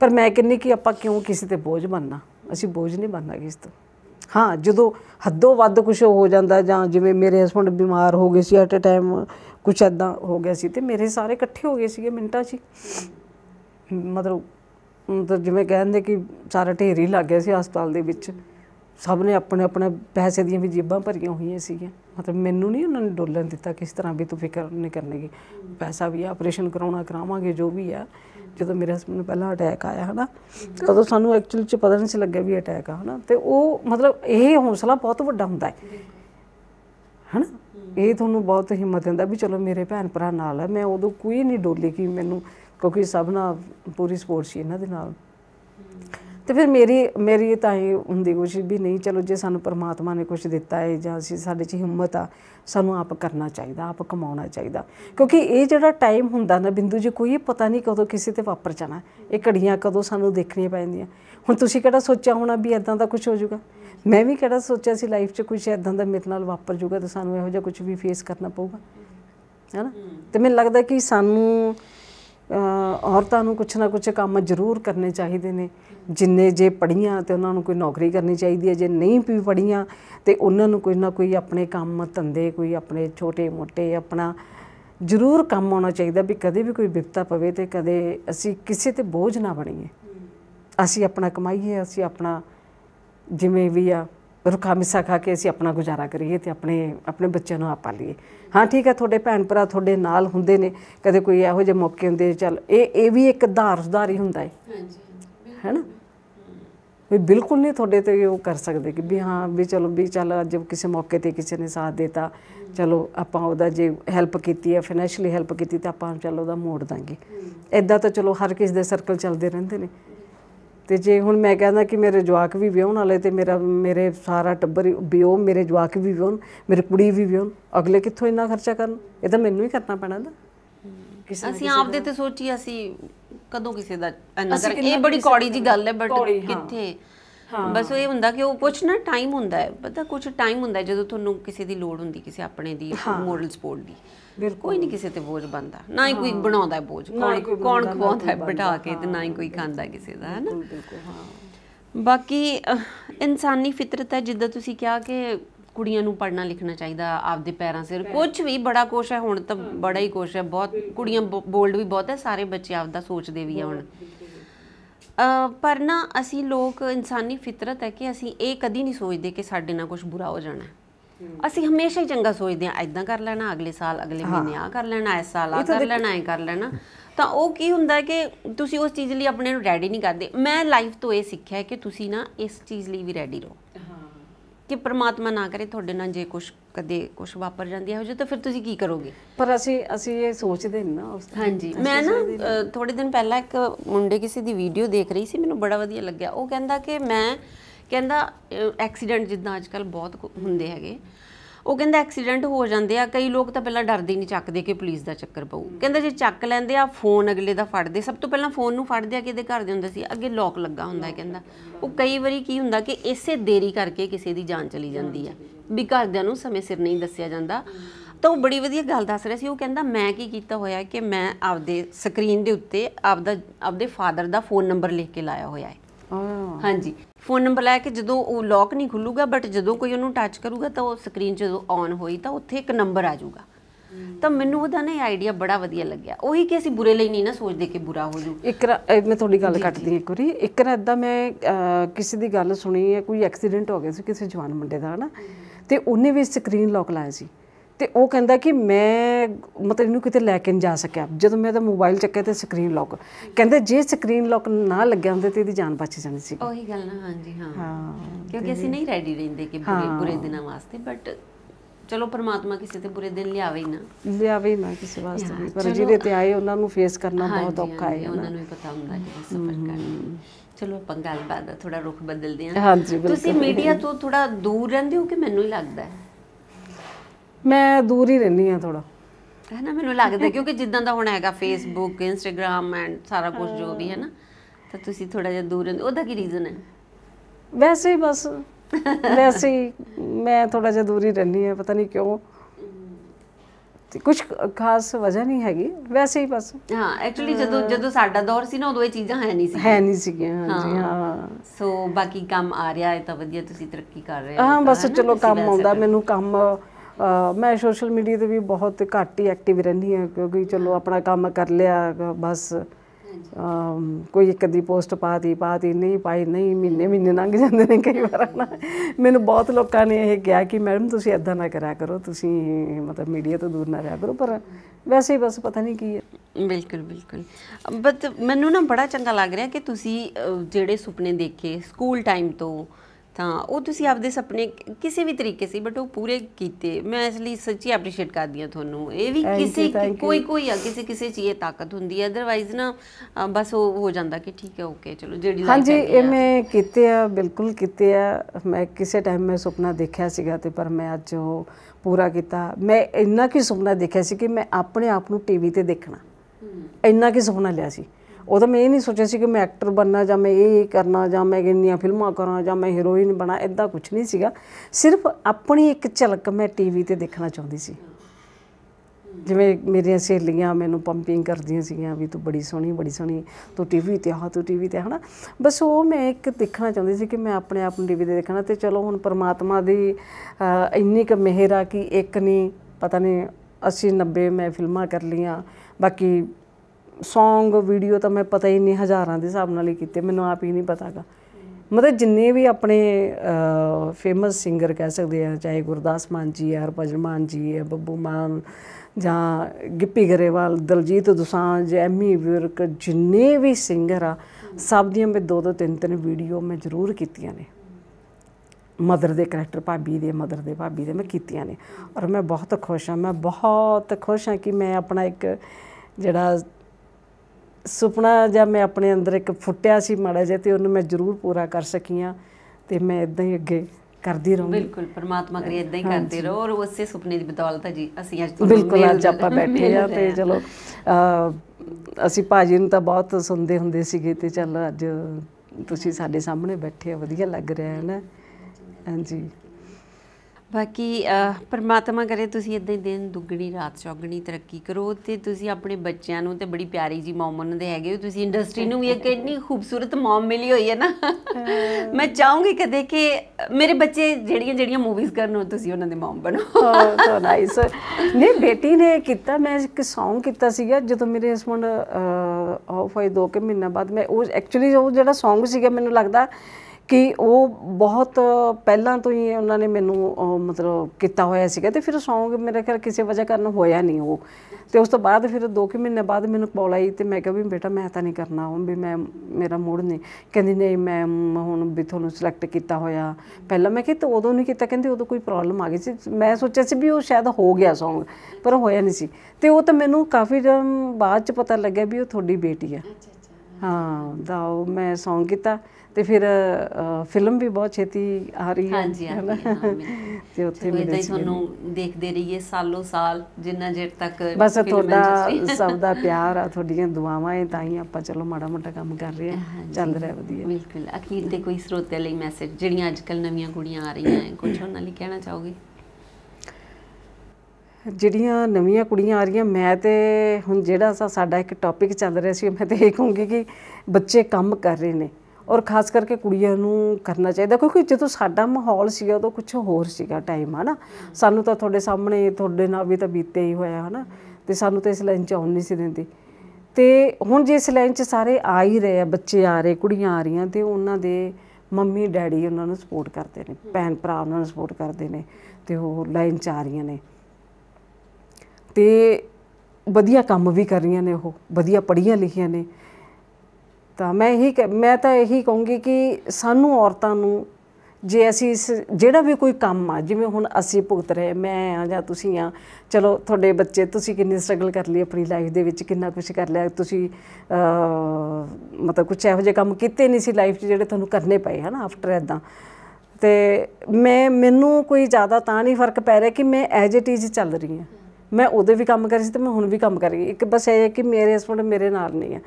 ਪਰ ਮੈਂ ਕਹਿੰਨੀ ਕਿ ਆਪਾਂ ਕਿਉਂ ਕਿਸੇ ਤੇ ਬੋਝ ਬੰਨਣਾ ਅਸੀਂ ਬੋਝ ਨਹੀਂ ਬੰਨਣਾ ਕਿਸੇ ਤੋਂ ਹਾਂ ਜਦੋਂ ਹੱਦੋਂ ਵੱਧ ਕੁਝ ਹੋ ਜਾਂਦਾ ਜਾਂ ਜਿਵੇਂ ਮੇਰੇ ਹਸਬੰਡ ਬਿਮਾਰ ਹੋ ਗਏ ਸੀ ਐਟ ਅ ਟਾਈਮ ਕੁਝ ਐਦਾਂ ਹੋ ਗਿਆ ਸੀ ਤੇ ਮੇਰੇ ਸਾਰੇ ਇਕੱਠੇ ਹੋ ਗਏ ਸੀਗੇ ਮਿੰਟਾਂ 'ਚ ਮਤਲਬ ਜਿਵੇਂ ਕਹਿੰਦੇ ਕਿ ਸਾਰਾ ਢੇਰ ਹੀ ਲੱਗ ਗਿਆ ਸੀ ਹਸਪਤਾਲ ਦੇ ਵਿੱਚ ਸਭ ਨੇ ਆਪਣੇ ਆਪਣੇ ਪੈਸੇ ਦੀਆਂ ਵੀ ਜੇਬਾਂ ਭਰੀਆਂ ਹੋਈਆਂ ਸੀਗੀਆਂ ਮਤਲਬ ਮੈਨੂੰ ਨਹੀਂ ਉਹਨਾਂ ਨੇ ਡੋਲਣ ਦਿੱਤਾ ਕਿਸ ਤਰ੍ਹਾਂ ਵੀ ਤੂੰ ਫਿਕਰ ਨਹੀਂ ਕਰਨੀਗੀ ਪੈਸਾ ਵੀ ਆਪਰੇਸ਼ਨ ਕਰਾਉਣਾ ਕਰਾਵਾਂਗੇ ਜੋ ਵੀ ਆ ਜਦੋਂ ਮੇਰੇ ਹਸਬੰਦ ਨੂੰ ਪਹਿਲਾ ਅਟੈਕ ਆਇਆ ਹਨਾ ਉਦੋਂ ਸਾਨੂੰ ਐਕਚੁਅਲ ਚ ਪਤਾ ਨਹੀਂ ਸੀ ਲੱਗਿਆ ਵੀ ਅਟੈਕ ਆ ਹਨਾ ਤੇ ਉਹ ਮਤਲਬ ਇਹ ਹੌਸਲਾ ਬਹੁਤ ਵੱਡਾ ਹੁੰਦਾ ਹੈ ਹਨਾ ਇਹ ਤੁਹਾਨੂੰ ਬਹੁਤ ਹਿੰਮਤ ਦਿੰਦਾ ਵੀ ਚਲੋ ਮੇਰੇ ਭੈਣ ਭਰਾ ਨਾਲ ਹੈ ਮੈਂ ਉਦੋਂ ਕੋਈ ਨਹੀਂ ਡੋਲੀ ਕਿ ਮੈਨੂੰ ਕਿਉਂਕਿ ਸਭ ਨਾਲ ਪੂਰੀ ਸਪੋਰਟ ਸੀ ਇਹਨਾਂ ਦੇ ਨਾਲ ਤੇ ਫਿਰ ਮੇਰੀ ਮੇਰੀ ਤਾਂ ਹੀ ਹੁੰਦੀ ਕੁਝ ਵੀ ਨਹੀਂ ਚਲੋ ਜੇ ਸਾਨੂੰ ਪਰਮਾਤਮਾ ਨੇ ਕੁਝ ਦਿੱਤਾ ਹੈ ਜਾਂ ਅਸੀਂ ਸਾਡੇ 'ਚ ਹਿੰਮਤ ਆ ਸਾਨੂੰ ਆਪ ਕਰਨਾ ਚਾਹੀਦਾ ਆਪ ਕਮਾਉਣਾ ਚਾਹੀਦਾ ਕਿਉਂਕਿ ਇਹ ਜਿਹੜਾ ਟਾਈਮ ਹੁੰਦਾ ਨਾ ਬਿੰਦੂ ਜੀ ਕੋਈ ਪਤਾ ਨਹੀਂ ਕਦੋਂ ਕਿਸੇ ਤੇ ਵਾਪਰ ਜਾਣਾ ਇਹ ਘੜੀਆਂ ਕਦੋਂ ਸਾਨੂੰ ਦੇਖਣੀਆਂ ਪੈਂਦੀਆਂ ਹੁਣ ਤੁਸੀਂ ਕਿਹੜਾ ਸੋਚਿਆ ਹੋਣਾ ਵੀ ਇਦਾਂ ਦਾ ਕੁਝ ਹੋ ਜਾਊਗਾ ਮੈਂ ਵੀ ਕਿਹੜਾ ਸੋਚਿਆ ਸੀ ਲਾਈਫ 'ਚ ਕੁਝ ਇਦਾਂ ਦਾ ਮੇਰੇ ਨਾਲ ਵਾਪਰ ਜਾਊਗਾ ਤੇ ਸਾਨੂੰ ਇਹੋ ਜਿਹਾ ਕੁਝ ਵੀ ਫੇਸ ਕਰਨਾ ਪਊਗਾ ਹੈਨਾ ਤੇ ਮੈਨੂੰ ਲੱਗਦਾ ਕਿ ਸਾਨੂੰ ਔਰਤਾਂ ਨੂੰ ਕੁਛ ਨਾ ਕੁਛ ਕੰਮ ਜ਼ਰੂਰ ਕਰਨੇ ਚਾਹੀਦੇ ਨੇ ਜਿੰਨੇ ਜੇ ਪੜੀਆਂ ਤੇ ਉਹਨਾਂ ਨੂੰ ਕੋਈ ਨੌਕਰੀ ਕਰਨੀ ਚਾਹੀਦੀ ਹੈ ਜੇ ਨਹੀਂ ਵੀ ਪੜੀਆਂ ਤੇ ਉਹਨਾਂ ਨੂੰ ਕੋਈ ਨਾ ਕੋਈ ਆਪਣੇ ਕੰਮ ਧੰਦੇ ਕੋਈ ਆਪਣੇ ਛੋਟੇ-ਮੋਟੇ ਆਪਣਾ ਜ਼ਰੂਰ ਕੰਮ ਆਉਣਾ ਚਾਹੀਦਾ ਵੀ ਕਦੇ ਵੀ ਕੋਈ ਵਿਪਤਾ ਪਵੇ ਤੇ ਕਦੇ ਅਸੀਂ ਕਿਸੇ ਤੇ ਬੋਝ ਨਾ ਬਣੀਏ ਅਸੀਂ ਆਪਣਾ ਕਮਾਈਏ ਅਸੀਂ ਆਪਣਾ ਜਿਵੇਂ ਵੀ ਆ ਰੁਖਾ ਮਿਸਾ ਖਾ ਕੇ ਅਸੀਂ ਆਪਣਾ ਗੁਜ਼ਾਰਾ ਕਰੀਏ ਤੇ ਆਪਣੇ ਆਪਣੇ ਬੱਚਿਆਂ ਨੂੰ ਆਪਾਂ ਲਈਏ ਹਾਂ ਠੀਕ ਹੈ ਤੁਹਾਡੇ ਭੈਣ ਭਰਾ ਤੁਹਾਡੇ ਨਾਲ ਹੁੰਦੇ ਨੇ ਕਦੇ ਕੋਈ ਇਹੋ ਜਿਹੇ ਮੌਕੇ ਹੁੰਦੇ ਚੱਲ ਇਹ ਇਹ ਵੀ ਇੱਕ ਧਾਰਸਦਾਰੀ ਹੁੰਦਾ ਹੈ ਹਾਂਜੀ ਹੈਨਾ ਵੀ ਬਿਲਕੁਲ ਨਹੀਂ ਤੁਹਾਡੇ ਤੇ ਉਹ ਕਰ ਸਕਦੇ ਕਿ ਵੀ ਹਾਂ ਵੀ ਚਲੋ ਵੀ ਚੱਲ ਅੱਜ ਕਿਸੇ ਮੌਕੇ ਤੇ ਕਿਸੇ ਨੇ ਸਾਥ ਦਿੱਤਾ ਚਲੋ ਆਪਾਂ ਉਹਦਾ ਜੇ ਹੈਲਪ ਕੀਤੀ ਹੈ ਫਾਈਨੈਂਸ਼ੀਅਲੀ ਹੈਲਪ ਕੀਤੀ ਤਾਂ ਆਪਾਂ ਚਲੋ ਉਹਦਾ ਮੋੜ ਦਾਂਗੇ ਐਦਾਂ ਤਾਂ ਚਲੋ ਹਰ ਕਿਸ ਦੇ ਸਰਕਲ ਚੱਲਦੇ ਰਹਿੰਦੇ ਨੇ ਤੇ ਜੇ ਹੁਣ ਮੈਂ ਕਹਿੰਦਾ ਕਿ ਮੇਰੇ ਜਵਾਕ ਵੀ ਵਿਆਹਣ ਵਾਲੇ ਤੇ ਮੇਰਾ ਮੇਰੇ ਸਾਰਾ ਟੱਬਰ ਵਿਆਹ ਮੇਰੇ ਜਵਾਕ ਵੀ ਵਿਆਹਣ ਮੇਰੇ ਕੁੜੀ ਵੀ ਵਿਆਹਣ ਅਗਲੇ ਕਿੱਥੋਂ ਇੰਨਾ ਖਰਚਾ ਕਰਨ ਇਹ ਤਾਂ ਮੈਨੂੰ ਹੀ ਕਰਨਾ ਪੈਣਾ ਨਾ ਅਸੀਂ ਆਪਦੇ ਤੇ ਸੋਚੀ ਅਸੀਂ ਕਦੋਂ ਕਿਸੇ ਦਾ ਨਜ਼ਰ ਇਹ ਬੜੀ ਕੌੜੀ ਜੀ ਗੱਲ ਹੈ ਬਟ ਕਿੱਥੇ ਬਸ ਇਹ ਹੁੰਦਾ ਕਿ ਉਹ ਕੁਛ ਨਾ ਟਾਈਮ ਹੁੰਦਾ ਹੈ ਪਤਾ ਕੁਝ ਟਾਈਮ ਹੁੰਦਾ ਜਦੋਂ ਤੁਹਾਨੂੰ ਕਿਸੇ ਦੀ ਲੋੜ ਹੁੰਦੀ ਕਿਸੇ ਆਪਣੇ ਦੀ ਮੋਰਲ ਸਪੋਰਟ ਦੀ ਬਿਲਕੁਲ ਕੋਈ ਨਹੀਂ ਕਿਸੇ ਤੇ ਬੋਝ ਬੰਦਾ ਨਾ ਹੀ ਕੋਈ ਬਣਾਉਂਦਾ ਬੋਝ ਕੋਈ ਕੌਣ ਖਵਾਉਂਦਾ ਬਿਠਾ ਕੇ ਤੇ ਨਾ ਹੀ ਕੋਈ ਖਾਂਦਾ ਕਿਸੇ ਦਾ ਹੈ ਨਾ ਬਿਲਕੁਲ ਹਾਂ ਬਾਕੀ ਇਨਸਾਨੀ ਫਿਤਰਤ ਹੈ ਜਿੱਦਾਂ ਤੁਸੀਂ ਕਿਹਾ ਕਿ ਕੁੜੀਆਂ ਨੂੰ ਪੜਨਾ ਲਿਖਣਾ ਚਾਹੀਦਾ ਆਪਦੇ ਪੈਰਾਂ ਸਿਰ ਕੁਝ ਵੀ ਬੜਾ ਕੋਸ਼ ਹੈ ਹੁਣ ਤਾਂ ਬੜਾ ਹੀ ਕੋਸ਼ ਹੈ ਬਹੁਤ ਕੁੜੀਆਂ ਬੋਲਡ ਵੀ ਬਹੁਤ ਹੈ ਸਾਰੇ ਬੱਚੇ ਆਪਦਾ ਸੋਚਦੇ ਵੀ ਆ ਹੁਣ ਪਰ ਨਾ ਅਸੀਂ ਲੋਕ ਇਨਸਾਨੀ ਫਿਤਰਤ ਹੈ ਕਿ ਅਸੀਂ ਇਹ ਕਦੀ ਨਹੀਂ ਸੋਚਦੇ ਕਿ ਸਾਡੇ ਨਾਲ ਕੁਝ ਬੁਰਾ ਹੋ ਜਾਣਾ ਹੈ ਅਸੀਂ ਹਮੇਸ਼ਾ ਹੀ ਚੰਗਾ ਸੋਚਦੇ ਆ ਐਦਾਂ ਕਰ ਲੈਣਾ ਅਗਲੇ ਸਾਲ ਅਗਲੇ ਮਹੀਨੇ ਆ ਕਰ ਲੈਣਾ ਇਸ ਸਾਲ ਆ ਕਰ ਲੈਣਾ ਐ ਕਰ ਲੈਣਾ ਤਾਂ ਉਹ ਕੀ ਹੁੰਦਾ ਕਿ ਤੁਸੀਂ ਉਸ ਚੀਜ਼ ਲਈ ਆਪਣੇ ਨੂੰ ਰੈਡੀ ਨਹੀਂ ਕਰਦੇ ਮੈਂ ਲਾਈਫ ਤੋਂ ਇਹ ਸਿੱਖਿਆ ਕਿ ਤੁਸੀਂ ਨਾ ਇਸ ਚੀਜ਼ ਲਈ ਵੀ ਰੈਡੀ ਰਹੋ ਕਿ ਪ੍ਰਮਾਤਮਾ ਨਾ ਕਰੇ ਤੁਹਾਡੇ ਨਾਲ ਜੇ ਕੁਝ ਕਦੇ ਕੁਝ ਵਾਪਰ ਜਾਂਦੀ ਹੈ ਹੋ ਜੇ ਤਾਂ ਫਿਰ ਤੁਸੀਂ ਕੀ ਕਰੋਗੇ ਪਰ ਅਸੀਂ ਅਸੀਂ ਇਹ ਸੋਚਦੇ ਨਾ ਉਸ ਹਾਂਜੀ ਮੈਂ ਨਾ ਥੋੜੇ ਦਿਨ ਪਹਿਲਾਂ ਇੱਕ ਮੁੰਡੇ ਕਿਸੇ ਦੀ ਵੀਡੀਓ ਦੇਖ ਰਹੀ ਸੀ ਮੈਨੂੰ ਬੜਾ ਵਧੀਆ ਲੱਗਿਆ ਉਹ ਕਹਿੰਦਾ ਕਿ ਮੈਂ ਕਹਿੰਦਾ ਐਕਸੀਡੈਂਟ ਜਿੱਦਾਂ ਅੱਜ ਕੱਲ ਬਹੁਤ ਹੁੰਦੇ ਹੈਗੇ ਉਹ ਕਹਿੰਦਾ ਐਕਸੀਡੈਂਟ ਹੋ ਜਾਂਦੇ ਆ ਕਈ ਲੋਕ ਤਾਂ ਪਹਿਲਾਂ ਡਰਦੇ ਨਹੀਂ ਚੱਕਦੇ ਕਿ ਪੁਲਿਸ ਦਾ ਚੱਕਰ ਪਊ ਕਹਿੰਦਾ ਜੇ ਚੱਕ ਲੈਂਦੇ ਆ ਫੋਨ ਅਗਲੇ ਦਾ ਫੜਦੇ ਸਭ ਤੋਂ ਪਹਿਲਾਂ ਫੋਨ ਨੂੰ ਫੜਦੇ ਆ ਇਹਦੇ ਘਰ ਦੇ ਹੁੰਦੇ ਸੀ ਅੱਗੇ ਲੋਕ ਲੱਗਾ ਹੁੰਦਾ ਹੈ ਕਹਿੰਦਾ ਉਹ ਕਈ ਵਾਰੀ ਕੀ ਹੁੰਦਾ ਕਿ ਇਸੇ ਦੇਰੀ ਕਰਕੇ ਕਿਸੇ ਦੀ ਜਾਨ ਚਲੀ ਜਾਂਦੀ ਆ ਵੀ ਘਰਦਿਆਂ ਨੂੰ ਸਮੇਂ ਸਿਰ ਨਹੀਂ ਦੱਸਿਆ ਜਾਂਦਾ ਤਾਂ ਉਹ ਬੜੀ ਵਧੀਆ ਗੱਲ ਦੱਸ ਰਿਹਾ ਸੀ ਉਹ ਕਹਿੰਦਾ ਮੈਂ ਕੀ ਕੀਤਾ ਹੋਇਆ ਕਿ ਮੈਂ ਆਪਦੇ ਸਕਰੀਨ ਦੇ ਉੱਤੇ ਆਪਦਾ ਆਪਦੇ ਫਾਦਰ ਦਾ ਫੋਨ ਨੰਬਰ ਲਿਖ ਕੇ ਲਾਇਆ ਹੋਇਆ ਹੈ ਹਾਂਜੀ ਫੋਨ ਨੰਬਰ ਲੈ ਕੇ ਜਦੋਂ ਉਹ ਲੌਕ ਨਹੀਂ ਖੁੱਲੂਗਾ ਬਟ ਜਦੋਂ ਕੋਈ ਉਹਨੂੰ ਟੱਚ ਕਰੂਗਾ ਤਾਂ ਉਹ ਸਕਰੀਨ ਜਦੋਂ ਔਨ ਹੋਈ ਤਾਂ ਉੱਥੇ ਇੱਕ ਨੰਬਰ ਆ ਜਾਊਗਾ ਤਾਂ ਮੈਨੂੰ ਉਹਦਾ ਨਾ ਆਈਡੀਆ ਬੜਾ ਵਧੀਆ ਲੱਗਿਆ ਉਹੀ ਕਿ ਅਸੀਂ ਬੁਰੇ ਲਈ ਨਹੀਂ ਨਾ ਸੋਚਦੇ ਕਿ ਬੁਰਾ ਹੋ ਜੂ ਇੱਕ ਮੈਂ ਤੁਹਾਡੀ ਗੱਲ ਕੱਟਦੀ ਇੱਕ ਵਾਰੀ ਇੱਕ ਵਾਰ ਇਦਾਂ ਮੈਂ ਕਿਸੇ ਦੀ ਗੱਲ ਸੁਣੀ ਹੈ ਕੋਈ ਐਕਸੀਡੈਂਟ ਹੋ ਗਿਆ ਸੀ ਕਿਸੇ ਜਵਾਨ ਮੁੰਡੇ ਦਾ ਹਨਾ ਤੇ ਉਹਨੇ ਵੀ ਸਕਰੀਨ ਲੌਕ ਲਾਇਆ ਸੀ ਤੇ ਉਹ ਕਹਿੰਦਾ ਕਿ ਮੈਂ ਮਤਲਬ ਇਹਨੂੰ ਕਿਤੇ ਲੈ ਕੇ ਨਹੀਂ ਜਾ ਸਕਿਆ ਜਦੋਂ ਮੈਂ ਉਹਦਾ ਮੋਬਾਈਲ ਚੱਕਿਆ ਤੇ ਸਕਰੀਨ ਲੌਕ ਕਹਿੰਦੇ ਜੇ ਸਕਰੀਨ ਲੌਕ ਨਾ ਲੱਗਿਆ ਹੁੰਦਾ ਤੇ ਇਹਦੀ ਜਾਨ ਬਚ ਜਾਣੀ ਸੀ ਉਹੀ ਗੱਲ ਨਾ ਹਾਂਜੀ ਹਾਂ ਕਿਉਂਕਿ ਅਸੀਂ ਨਹੀਂ ਰੈਡੀ ਰਹਿੰਦੇ ਕਿ ਬੁਰੇ ਬੁਰੇ ਦਿਨਾਂ ਵਾਸਤੇ ਬਟ ਚਲੋ ਪਰਮਾਤਮਾ ਕਿਸੇ ਤੇ ਬੁਰੇ ਦਿਨ ਲਿਆਵੇ ਨਾ ਲਿਆਵੇ ਨਾ ਕਿਸੇ ਵਾਸਤੇ ਵੀ ਪਰ ਜਿਹਦੇ ਤੇ ਆਏ ਉਹਨਾਂ ਨੂੰ ਫੇਸ ਕਰਨਾ ਬਹੁਤ ਔਖਾ ਹੈ ਉਹਨਾਂ ਨੂੰ ਹੀ ਪਤਾ ਹੁੰਦਾ ਕਿ ਸਫਰ ਕਰਨਾ ਚਲੋ ਆਪਾਂ ਗੱਲਬਾਤ ਦਾ ਥੋੜਾ ਰੁਖ ਬਦਲਦੇ ਹਾਂ ਤੁਸੀਂ ਮੀਡੀਆ ਤੋਂ ਥੋੜਾ ਦੂਰ ਰਹਿੰਦੇ ਹੋ ਕਿ ਮੈਨੂੰ ਹੀ ਲੱਗਦਾ ਹੈ ਮੈਂ ਦੂਰ ਹੀ ਰਹਿੰਦੀ ਆ ਥੋੜਾ ਹੈ ਨਾ ਮੈਨੂੰ ਲੱਗਦਾ ਕਿਉਂਕਿ ਜਿੱਦਾਂ ਦਾ ਹੁਣ ਹੈਗਾ ਫੇਸਬੁੱਕ ਇੰਸਟਾਗ੍ਰam ਐਂਡ ਸਾਰਾ ਕੁਝ ਜੋ ਵੀ ਹੈ ਨਾ ਤਾਂ ਤੁਸੀਂ ਥੋੜਾ ਜਿਹਾ ਦੂਰ ਰਹਿੰਦੇ ਉਹਦਾ ਕੀ ਰੀਜ਼ਨ ਹੈ ਵੈਸੇ ਹੀ ਬਸ ਵੈਸੇ ਹੀ ਮੈਂ ਥੋੜਾ ਜਿਹਾ ਦੂਰ ਹੀ ਰਹਿੰਦੀ ਆ ਪਤਾ ਨਹੀਂ ਕਿਉਂ ਤੇ ਕੁਝ ਖਾਸ ਵਜ੍ਹਾ ਨਹੀਂ ਹੈਗੀ ਵੈਸੇ ਹੀ ਬਸ ਹਾਂ ਐਕਚੁਅਲੀ ਜਦੋਂ ਜਦੋਂ ਸਾਡਾ ਦੌਰ ਸੀ ਨਾ ਉਦੋਂ ਇਹ ਚੀਜ਼ਾਂ ਹੈ ਨਹੀਂ ਸੀ ਹੈ ਨਹੀਂ ਸੀ ਹਾਂ ਜੀ ਹਾਂ ਸੋ ਬਾਕੀ ਕੰਮ ਆ ਰਿਹਾ ਹੈ ਤਾਂ ਵਧੀਆ ਤੁਸੀਂ ਤਰੱਕੀ ਕਰ ਰਹੇ ਹੋ ਹਾਂ ਬਸ ਚਲੋ ਕੰਮ ਆਉਂਦਾ ਮੈਨੂੰ ਕੰਮ ਮੈਂ ਸੋਸ਼ਲ ਮੀਡੀਆ ਤੇ ਵੀ ਬਹੁਤ ਘੱਟ ਹੀ ਐਕਟਿਵ ਰਹਿੰਦੀ ਹਾਂ ਕਿਉਂਕਿ ਚਲੋ ਆਪਣਾ ਕੰਮ ਕਰ ਲਿਆ ਬਸ ਕੋਈ ਇੱਕ ਦੀ ਪੋਸਟ ਪਾਤੀ ਪਾਤੀ ਨਹੀਂ ਪਾਈ ਨਹੀਂ ਮਹੀਨੇ ਮਹੀਨੇ ਲੰਘ ਜਾਂਦੇ ਨੇ ਕਈ ਵਾਰ ਨਾ ਮੈਨੂੰ ਬਹੁਤ ਲੋਕਾਂ ਨੇ ਇਹ ਕਿਹਾ ਕਿ ਮੈਡਮ ਤੁਸੀਂ ਇਦਾਂ ਨਾ ਕਰਿਆ ਕਰੋ ਤੁਸੀਂ ਮਤਲਬ ਮੀਡੀਆ ਤੋਂ ਦੂਰ ਨਾ ਰਿਹਾ ਕਰੋ ਪਰ ਵੈਸੇ ਹੀ ਬਸ ਪਤਾ ਨਹੀਂ ਕੀ ਹੈ ਬਿਲਕੁਲ ਬਿਲਕੁਲ ਬਟ ਮੈਨੂੰ ਨਾ ਬੜਾ ਚੰਗਾ ਲੱਗ ਰਿਹਾ ਕਿ ਤੁਸੀਂ ਜਿਹੜੇ ਸੁਪਨੇ ਦੇਖੇ ਸਕੂਲ ਟਾਈਮ ਤੋਂ ਤਾਂ ਉਹ ਤੁਸੀਂ ਆਪਦੇ ਸੁਪਨੇ ਕਿਸੇ ਵੀ ਤਰੀਕੇ ਸੀ ਬਟ ਉਹ ਪੂਰੇ ਕੀਤੇ ਮੈਂ ਇਸ ਲਈ ਸੱਚੀ ਐਪਰੀਸ਼ੀਏਟ ਕਰਦੀ ਹਾਂ ਤੁਹਾਨੂੰ ਇਹ ਵੀ ਕਿਸੇ ਕੋਈ ਕੋਈ ਆ ਕਿਸੇ ਕਿਸੇ ਚੀਜ਼ ਤਾਕਤ ਹੁੰਦੀ ਹੈ ਅਦਰਵਾਈਜ਼ ਨਾ ਬਸ ਉਹ ਹੋ ਜਾਂਦਾ ਕਿ ਠੀਕ ਹੈ ਓਕੇ ਚਲੋ ਜਿਹੜੀ ਹਾਂਜੀ ਇਹ ਮੈਂ ਕੀਤੇ ਆ ਬਿਲਕੁਲ ਕੀਤੇ ਆ ਮੈਂ ਕਿਸੇ ਟਾਈਮ ਮੈਂ ਸੁਪਨਾ ਦੇਖਿਆ ਸੀਗਾ ਤੇ ਪਰ ਮੈਂ ਅੱਜ ਉਹ ਪੂਰਾ ਕੀਤਾ ਮੈਂ ਇੰਨਾ ਕੀ ਸੁਪਨਾ ਦੇਖਿਆ ਸੀ ਕਿ ਮੈਂ ਆਪਣੇ ਆਪ ਨੂੰ ਟੀਵੀ ਤੇ ਦੇਖਣਾ ਇੰਨਾ ਕੀ ਸੁਪਨਾ ਲਿਆ ਸੀ ਉਦੋਂ ਮੈਂ ਇਹ ਨਹੀਂ ਸੋਚਿਆ ਸੀ ਕਿ ਮੈਂ ਐਕਟਰ ਬੰਨਾ ਜਾਂ ਮੈਂ ਇਹ ਕਰਨਾ ਜਾਂ ਮੈਂ ਇੰਨੀਆਂ ਫਿਲਮਾਂ ਕਰਾਂ ਜਾਂ ਮੈਂ ਹੀਰੋਇਨ ਬਣਾ ਐਦਾਂ ਕੁਝ ਨਹੀਂ ਸੀਗਾ ਸਿਰਫ ਆਪਣੀ ਇੱਕ ਝਲਕ ਮੈਂ ਟੀਵੀ ਤੇ ਦੇਖਣਾ ਚਾਹੁੰਦੀ ਸੀ ਜਿਵੇਂ ਮੇਰੀਆਂ ਸਹੇਲੀਆਂ ਮੈਨੂੰ ਪੰਪਿੰਗ ਕਰਦੀਆਂ ਸੀਗੀਆਂ ਵੀ ਤੂੰ ਬੜੀ ਸੋਹਣੀ ਬੜੀ ਸੋਹਣੀ ਤੂੰ ਟੀਵੀ ਤੇ ਆ ਤੂੰ ਟੀਵੀ ਤੇ ਹਨਾ ਬਸ ਉਹ ਮੈਂ ਇੱਕ ਦੇਖਣਾ ਚਾਹੁੰਦੀ ਸੀ ਕਿ ਮੈਂ ਆਪਣੇ ਆਪ ਨੂੰ ਟੀਵੀ ਤੇ ਦੇਖਣਾ ਤੇ ਚਲੋ ਹੁਣ ਪਰਮਾਤਮਾ ਦੀ ਇੰਨੀ ਕ ਮਿਹਰ ਆ ਕਿ ਇੱਕ ਨਹੀਂ ਪਤਾ ਨਹੀਂ 80 90 ਮੈਂ ਫਿਲਮਾਂ ਕਰ ਲੀਆਂ ਬਾਕੀ ਸੌਂਗ ਵੀਡੀਓ ਤਾਂ ਮੈਂ ਪਤਾ ਹੀ ਨਹੀਂ ਹਜ਼ਾਰਾਂ ਦੇ ਹਿਸਾਬ ਨਾਲ ਹੀ ਕੀਤੇ ਮੈਨੂੰ ਆਪ ਹੀ ਨਹੀਂ ਪਤਾਗਾ ਮਤਲਬ ਜਿੰਨੇ ਵੀ ਆਪਣੇ ਫੇਮਸ ਸਿੰਗਰ ਕਹਿ ਸਕਦੇ ਆ ਚਾਹੇ ਗੁਰਦਾਸ ਮਾਨ ਜੀ ਆ ਹਰਭਜਨ ਮਾਨ ਜੀ ਆ ਬੱਬੂ ਮਾਨ ਜਾਂ ਗਿੱਪੀ ਗਰੇਵਾਲ ਦਲਜੀਤ ਦੁਸਾਂਜ ਐਮੀ ਵਿਰਕ ਜਿੰਨੇ ਵੀ ਸਿੰਗਰ ਆ ਸਭ ਦੀਆਂ ਮੈਂ ਦੋ ਦੋ ਤਿੰਨ ਤਿੰਨ ਵੀਡੀਓ ਮੈਂ ਜ਼ਰੂਰ ਕੀਤੀਆਂ ਨੇ ਮਦਰ ਦੇ ਕੈਰੈਕਟਰ ਭਾਬੀ ਦੇ ਮਦਰ ਦੇ ਭਾਬੀ ਦੇ ਮੈਂ ਕੀਤੀਆਂ ਨੇ ਔਰ ਮੈਂ ਬਹੁਤ ਖੁਸ਼ ਹਾਂ ਮੈਂ ਬਹੁਤ ਖੁਸ਼ ਹਾਂ ਕਿ ਮੈਂ ਆਪਣਾ ਇੱਕ ਜਿਹੜਾ ਸੁਪਨਾ ਜਾਂ ਮੈਂ ਆਪਣੇ ਅੰਦਰ ਇੱਕ ਫੁੱਟਿਆ ਸੀ ਮਾੜਾ ਜਿਹਾ ਤੇ ਉਹਨੂੰ ਮੈਂ ਜ਼ਰੂਰ ਪੂਰਾ ਕਰ ਸਕੀ ਆ ਤੇ ਮੈਂ ਇਦਾਂ ਹੀ ਅੱਗੇ ਕਰਦੀ ਰਹੂੰਗੀ ਬਿਲਕੁਲ ਪਰਮਾਤਮਾ ਕਰੀ ਇਦਾਂ ਹੀ ਕਰਦੇ ਰਹੋ ਔਰ ਉਸੇ ਸੁਪਨੇ ਦੀ ਬਦੌਲਤ ਜੀ ਅਸੀਂ ਅੱਜ ਤੁਹਾਨੂੰ ਬਿਲਕੁਲ ਅੱਜ ਆਪਾਂ ਬੈਠੇ ਆ ਤੇ ਚਲੋ ਅਸੀਂ ਭਾਜੀ ਨੂੰ ਤਾਂ ਬਹੁਤ ਸੁਣਦੇ ਹੁੰਦੇ ਸੀਗੇ ਤੇ ਚੱਲ ਅੱਜ ਤੁਸੀਂ ਸਾਡੇ ਸਾਹਮਣੇ ਬੈਠੇ ਆ ਵਧੀਆ ਲੱਗ ਰਿਹਾ ਹੈ ਨਾ ਹਾਂਜੀ ਬਾਕੀ ਪਰਮਾਤਮਾ ਕਰੇ ਤੁਸੀਂ ਇਦਾਂ ਹੀ ਦਿਨ ਦੁੱਗਣੀ ਰਾਤ ਚੌਗਣੀ ਤਰੱਕੀ ਕਰੋ ਤੇ ਤੁਸੀਂ ਆਪਣੇ ਬੱਚਿਆਂ ਨੂੰ ਤੇ ਬੜੀ ਪਿਆਰੀ ਜੀ ਮਮ ਉਹਨਾਂ ਦੇ ਹੈਗੇ ਹੋ ਤੁਸੀਂ ਇੰਡਸਟਰੀ ਨੂੰ ਵੀ ਇੱਕ ਇੰਨੀ ਖੂਬਸੂਰਤ ਮਮ ਮਿਲੀ ਹੋਈ ਹੈ ਨਾ ਮੈਂ ਚਾਹੂੰਗੀ ਕਦੇ ਕਿ ਮੇਰੇ ਬੱਚੇ ਜਿਹੜੀਆਂ ਜਿਹੜੀਆਂ ਮੂਵੀਜ਼ ਕਰਨ ਹੋ ਤੁਸੀਂ ਉਹਨਾਂ ਦੇ ਮਮ ਬਣੋ ਸੋ ਨਾਈਸ ਨੇ ਬੇਟੀ ਨੇ ਕੀਤਾ ਮੈਂ ਇੱਕ Song ਕੀਤਾ ਸੀਗਾ ਜਦੋਂ ਮੇਰੇ ਹਸਬੰਡ ਆਫ ਹੋਏ 2 ਕੇ ਮਹੀਨਾ ਬਾਅਦ ਮੈਂ ਉਹ ਐਕਚੁਅਲੀ ਉਹ ਜਿਹੜਾ Song ਸੀਗਾ ਮੈਨੂੰ ਲੱਗਦਾ ਕਿ ਉਹ ਬਹੁਤ ਪਹਿਲਾਂ ਤੋਂ ਹੀ ਉਹਨਾਂ ਨੇ ਮੈਨੂੰ ਮਤਲਬ ਕੀਤਾ ਹੋਇਆ ਸੀਗਾ ਤੇ ਫਿਰ ਸੌਂਗ ਮੇਰੇ ਖਿਆਲ ਕਿਸੇ ਵਜ੍ਹਾ ਕਾਰਨ ਹੋਇਆ ਨਹੀਂ ਉਹ ਤੇ ਉਸ ਤੋਂ ਬਾਅਦ ਫਿਰ 2 ਕਿ ਮਹੀਨੇ ਬਾਅਦ ਮੈਨੂੰ ਕਾਲ ਆਈ ਤੇ ਮੈਂ ਕਿਹਾ ਵੀ ਬੇਟਾ ਮੈਂ ਤਾਂ ਨਹੀਂ ਕਰਨਾ ਹੁਣ ਵੀ ਮੈਂ ਮੇਰਾ ਮੂਡ ਨਹੀਂ ਕਹਿੰਦੀ ਨਹੀਂ ਮੈਂ ਹੁਣ ਵੀ ਤੁਹਾਨੂੰ ਸਿਲੈਕਟ ਕੀਤਾ ਹੋਇਆ ਪਹਿਲਾਂ ਮੈਂ ਕਿਹਾ ਤੇ ਉਦੋਂ ਨਹੀਂ ਕੀਤਾ ਕਹਿੰਦੀ ਉਦੋਂ ਕੋਈ ਪ੍ਰੋਬਲਮ ਆ ਗਈ ਸੀ ਮੈਂ ਸੋਚਿਆ ਸੀ ਵੀ ਉਹ ਸ਼ਾਇਦ ਹੋ ਗਿਆ ਸੌਂਗ ਪਰ ਹੋਇਆ ਨਹੀਂ ਸੀ ਤੇ ਉਹ ਤਾਂ ਮੈਨੂੰ ਕਾਫੀ ਬਾਅਦ ਚ ਪਤਾ ਲੱਗਿਆ ਵੀ ਉਹ ਤੁਹਾਡੀ ਬੇਟੀ ਆ ਹਾਂ ਦਾ ਮੈਂ ਸੌਂਗ ਕੀਤਾ ਤੇ ਫਿਰ ਫਿਲਮ ਵੀ ਬਹੁਤ ਛੇਤੀ ਆ ਰਹੀ ਹੈ ਹਾਂਜੀ ਹਾਂ ਤੇ ਉੱਥੇ ਮਿਲੇ ਸੀ ਤੁਹਾਨੂੰ ਦੇਖਦੇ ਰਹੀਏ ਸਾਲੋ ਸਾਲ ਜਿੰਨਾ ਜੇਟ ਤੱਕ ਬਸ ਤੁਹਾਡਾ ਸਭ ਦਾ ਪਿਆਰ ਆ ਤੁਹਾਡੀਆਂ ਦੁਆਵਾਂ ਹੈ ਤਾਂ ਹੀ ਆਪਾਂ ਚਲੋ ਮਾੜਾ ਮੋਟਾ ਕੰਮ ਕਰ ਰਹੇ ਹਾਂ ਚੱਲ ਰਿਹਾ ਵਧੀਆ ਬਿਲਕੁਲ ਅਖੀਰ ਤੇ ਕੋਈ ਸਰੋਤੇ ਲਈ ਮੈਸੇਜ ਜਿਹੜੀਆਂ ਅੱਜਕੱਲ ਨਵੀਆਂ ਕੁੜੀਆਂ ਆ ਰਹੀਆਂ ਹੈ ਕੁਝ ਉਹਨਾਂ ਲਈ ਕਹਿਣਾ ਚਾਹੋਗੇ ਜਿਹੜੀਆਂ ਨਵੀਆਂ ਕੁੜੀਆਂ ਆ ਰਹੀਆਂ ਮੈਂ ਤੇ ਹੁਣ ਜਿਹੜਾ ਸਾਡਾ ਇੱਕ ਟੌਪਿਕ ਚੱਲ ਰਿਹਾ ਸੀ ਮੈਂ ਤੇ ਇਹ ਕਹੂੰਗੀ ਕਿ ਬੱਚੇ ਕੰਮ ਕਰ ਰਹੇ ਨੇ ਔਰ ਖਾਸ ਕਰਕੇ ਕੁੜੀਆਂ ਨੂੰ ਕਰਨਾ ਚਾਹੀਦਾ ਕਿਉਂਕਿ ਜਦੋਂ ਸਾਡਾ ਮਾਹੌਲ ਸੀਗਾ ਉਦੋਂ ਕੁਝ ਹੋਰ ਸੀਗਾ ਟਾਈਮ ਹਨਾ ਸਾਨੂੰ ਤਾਂ ਤੁਹਾਡੇ ਸਾਹਮਣੇ ਤੁਹਾਡੇ ਨਾਲ ਵੀ ਤਾਂ ਬੀਤੇ ਹੀ ਹੋਇਆ ਹਨਾ ਤੇ ਸਾਨੂੰ ਤਾਂ ਇਸ ਲਾਈਨ 'ਚ ਆਉਣ ਨਹੀਂ ਸੀ ਦਿੰਦੀ ਤੇ ਹੁਣ ਜੇ ਇਸ ਲਾਈਨ 'ਚ ਸਾਰੇ ਆ ਹੀ ਰਹੇ ਆ ਬੱਚੇ ਆ ਰਹੇ ਕੁੜੀਆਂ ਆ ਰਹੀਆਂ ਤੇ ਉਹਨਾਂ ਦੇ ਮੰਮੀ ਡੈਡੀ ਉਹਨਾਂ ਨੂੰ ਸਪੋਰਟ ਕਰਦੇ ਨੇ ਭੈਣ ਭਰਾ ਉਹਨਾਂ ਨੂੰ ਸਪੋਰਟ ਕਰਦੇ ਨੇ ਤੇ ਉਹ ਲਾਈਨ 'ਚ ਆ ਰਹੀਆਂ ਨੇ ਤੇ ਵਧੀਆ ਕੰਮ ਵੀ ਕਰ ਰਹੀਆਂ ਨੇ ਉਹ ਵਧੀਆ ਪੜ੍ਹੀਆਂ ਲਿਖੀਆਂ ਨੇ ਤਾਂ ਮੈਂ ਇਹੀ ਮੈਂ ਤਾਂ ਇਹੀ ਕਹੂੰਗੀ ਕਿ ਸਾਨੂੰ ਔਰਤਾਂ ਨੂੰ ਜੇ ਅਸੀਂ ਜਿਹੜਾ ਵੀ ਕੋਈ ਕੰਮ ਆ ਜਿਵੇਂ ਹੁਣ ਅਸੀਂ ਭੁਗਤ ਰਹੇ ਮੈਂ ਆ ਜਾਂ ਤੁਸੀਂ ਆ ਚਲੋ ਤੁਹਾਡੇ ਬੱਚੇ ਤੁਸੀਂ ਕਿੰਨੀ ਸਟਰਗਲ ਕਰ ਲਈ ਆਪਣੀ ਲਾਈਫ ਦੇ ਵਿੱਚ ਕਿੰਨਾ ਕੁਝ ਕਰ ਲਿਆ ਤੁਸੀਂ ਮਤਲਬ ਕੁਝ ਇਹੋ ਜਿਹੇ ਕੰਮ ਕੀਤੇ ਨਹੀਂ ਸੀ ਲਾਈਫ 'ਚ ਜਿਹੜੇ ਤੁਹਾਨੂੰ ਕਰਨੇ ਪਏ ਹਨਾ ਆਫਟਰ ਇਦਾਂ ਤੇ ਮੈਂ ਮੈਨੂੰ ਕੋਈ ਜ਼ਿਆਦਾ ਤਾਂ ਨਹੀਂ ਫਰਕ ਪੈ ਰਿਹਾ ਕਿ ਮੈਂ ਐਜ ਇਟ ਇਜ਼ ਚੱਲ ਰਹੀ ਹਾਂ ਮੈਂ ਉਹਦੇ ਵੀ ਕੰਮ ਕਰ ਰਹੀ ਸੀ ਤੇ ਮੈਂ ਹੁਣ ਵੀ ਕੰਮ ਕਰ ਰਹੀ ਇੱਕ ਬਸ ਇਹ ਹੈ ਕਿ ਮੇਰੇ ਹਸਬੰਡ ਮੇਰੇ ਨਾਲ ਨਹੀਂ ਆ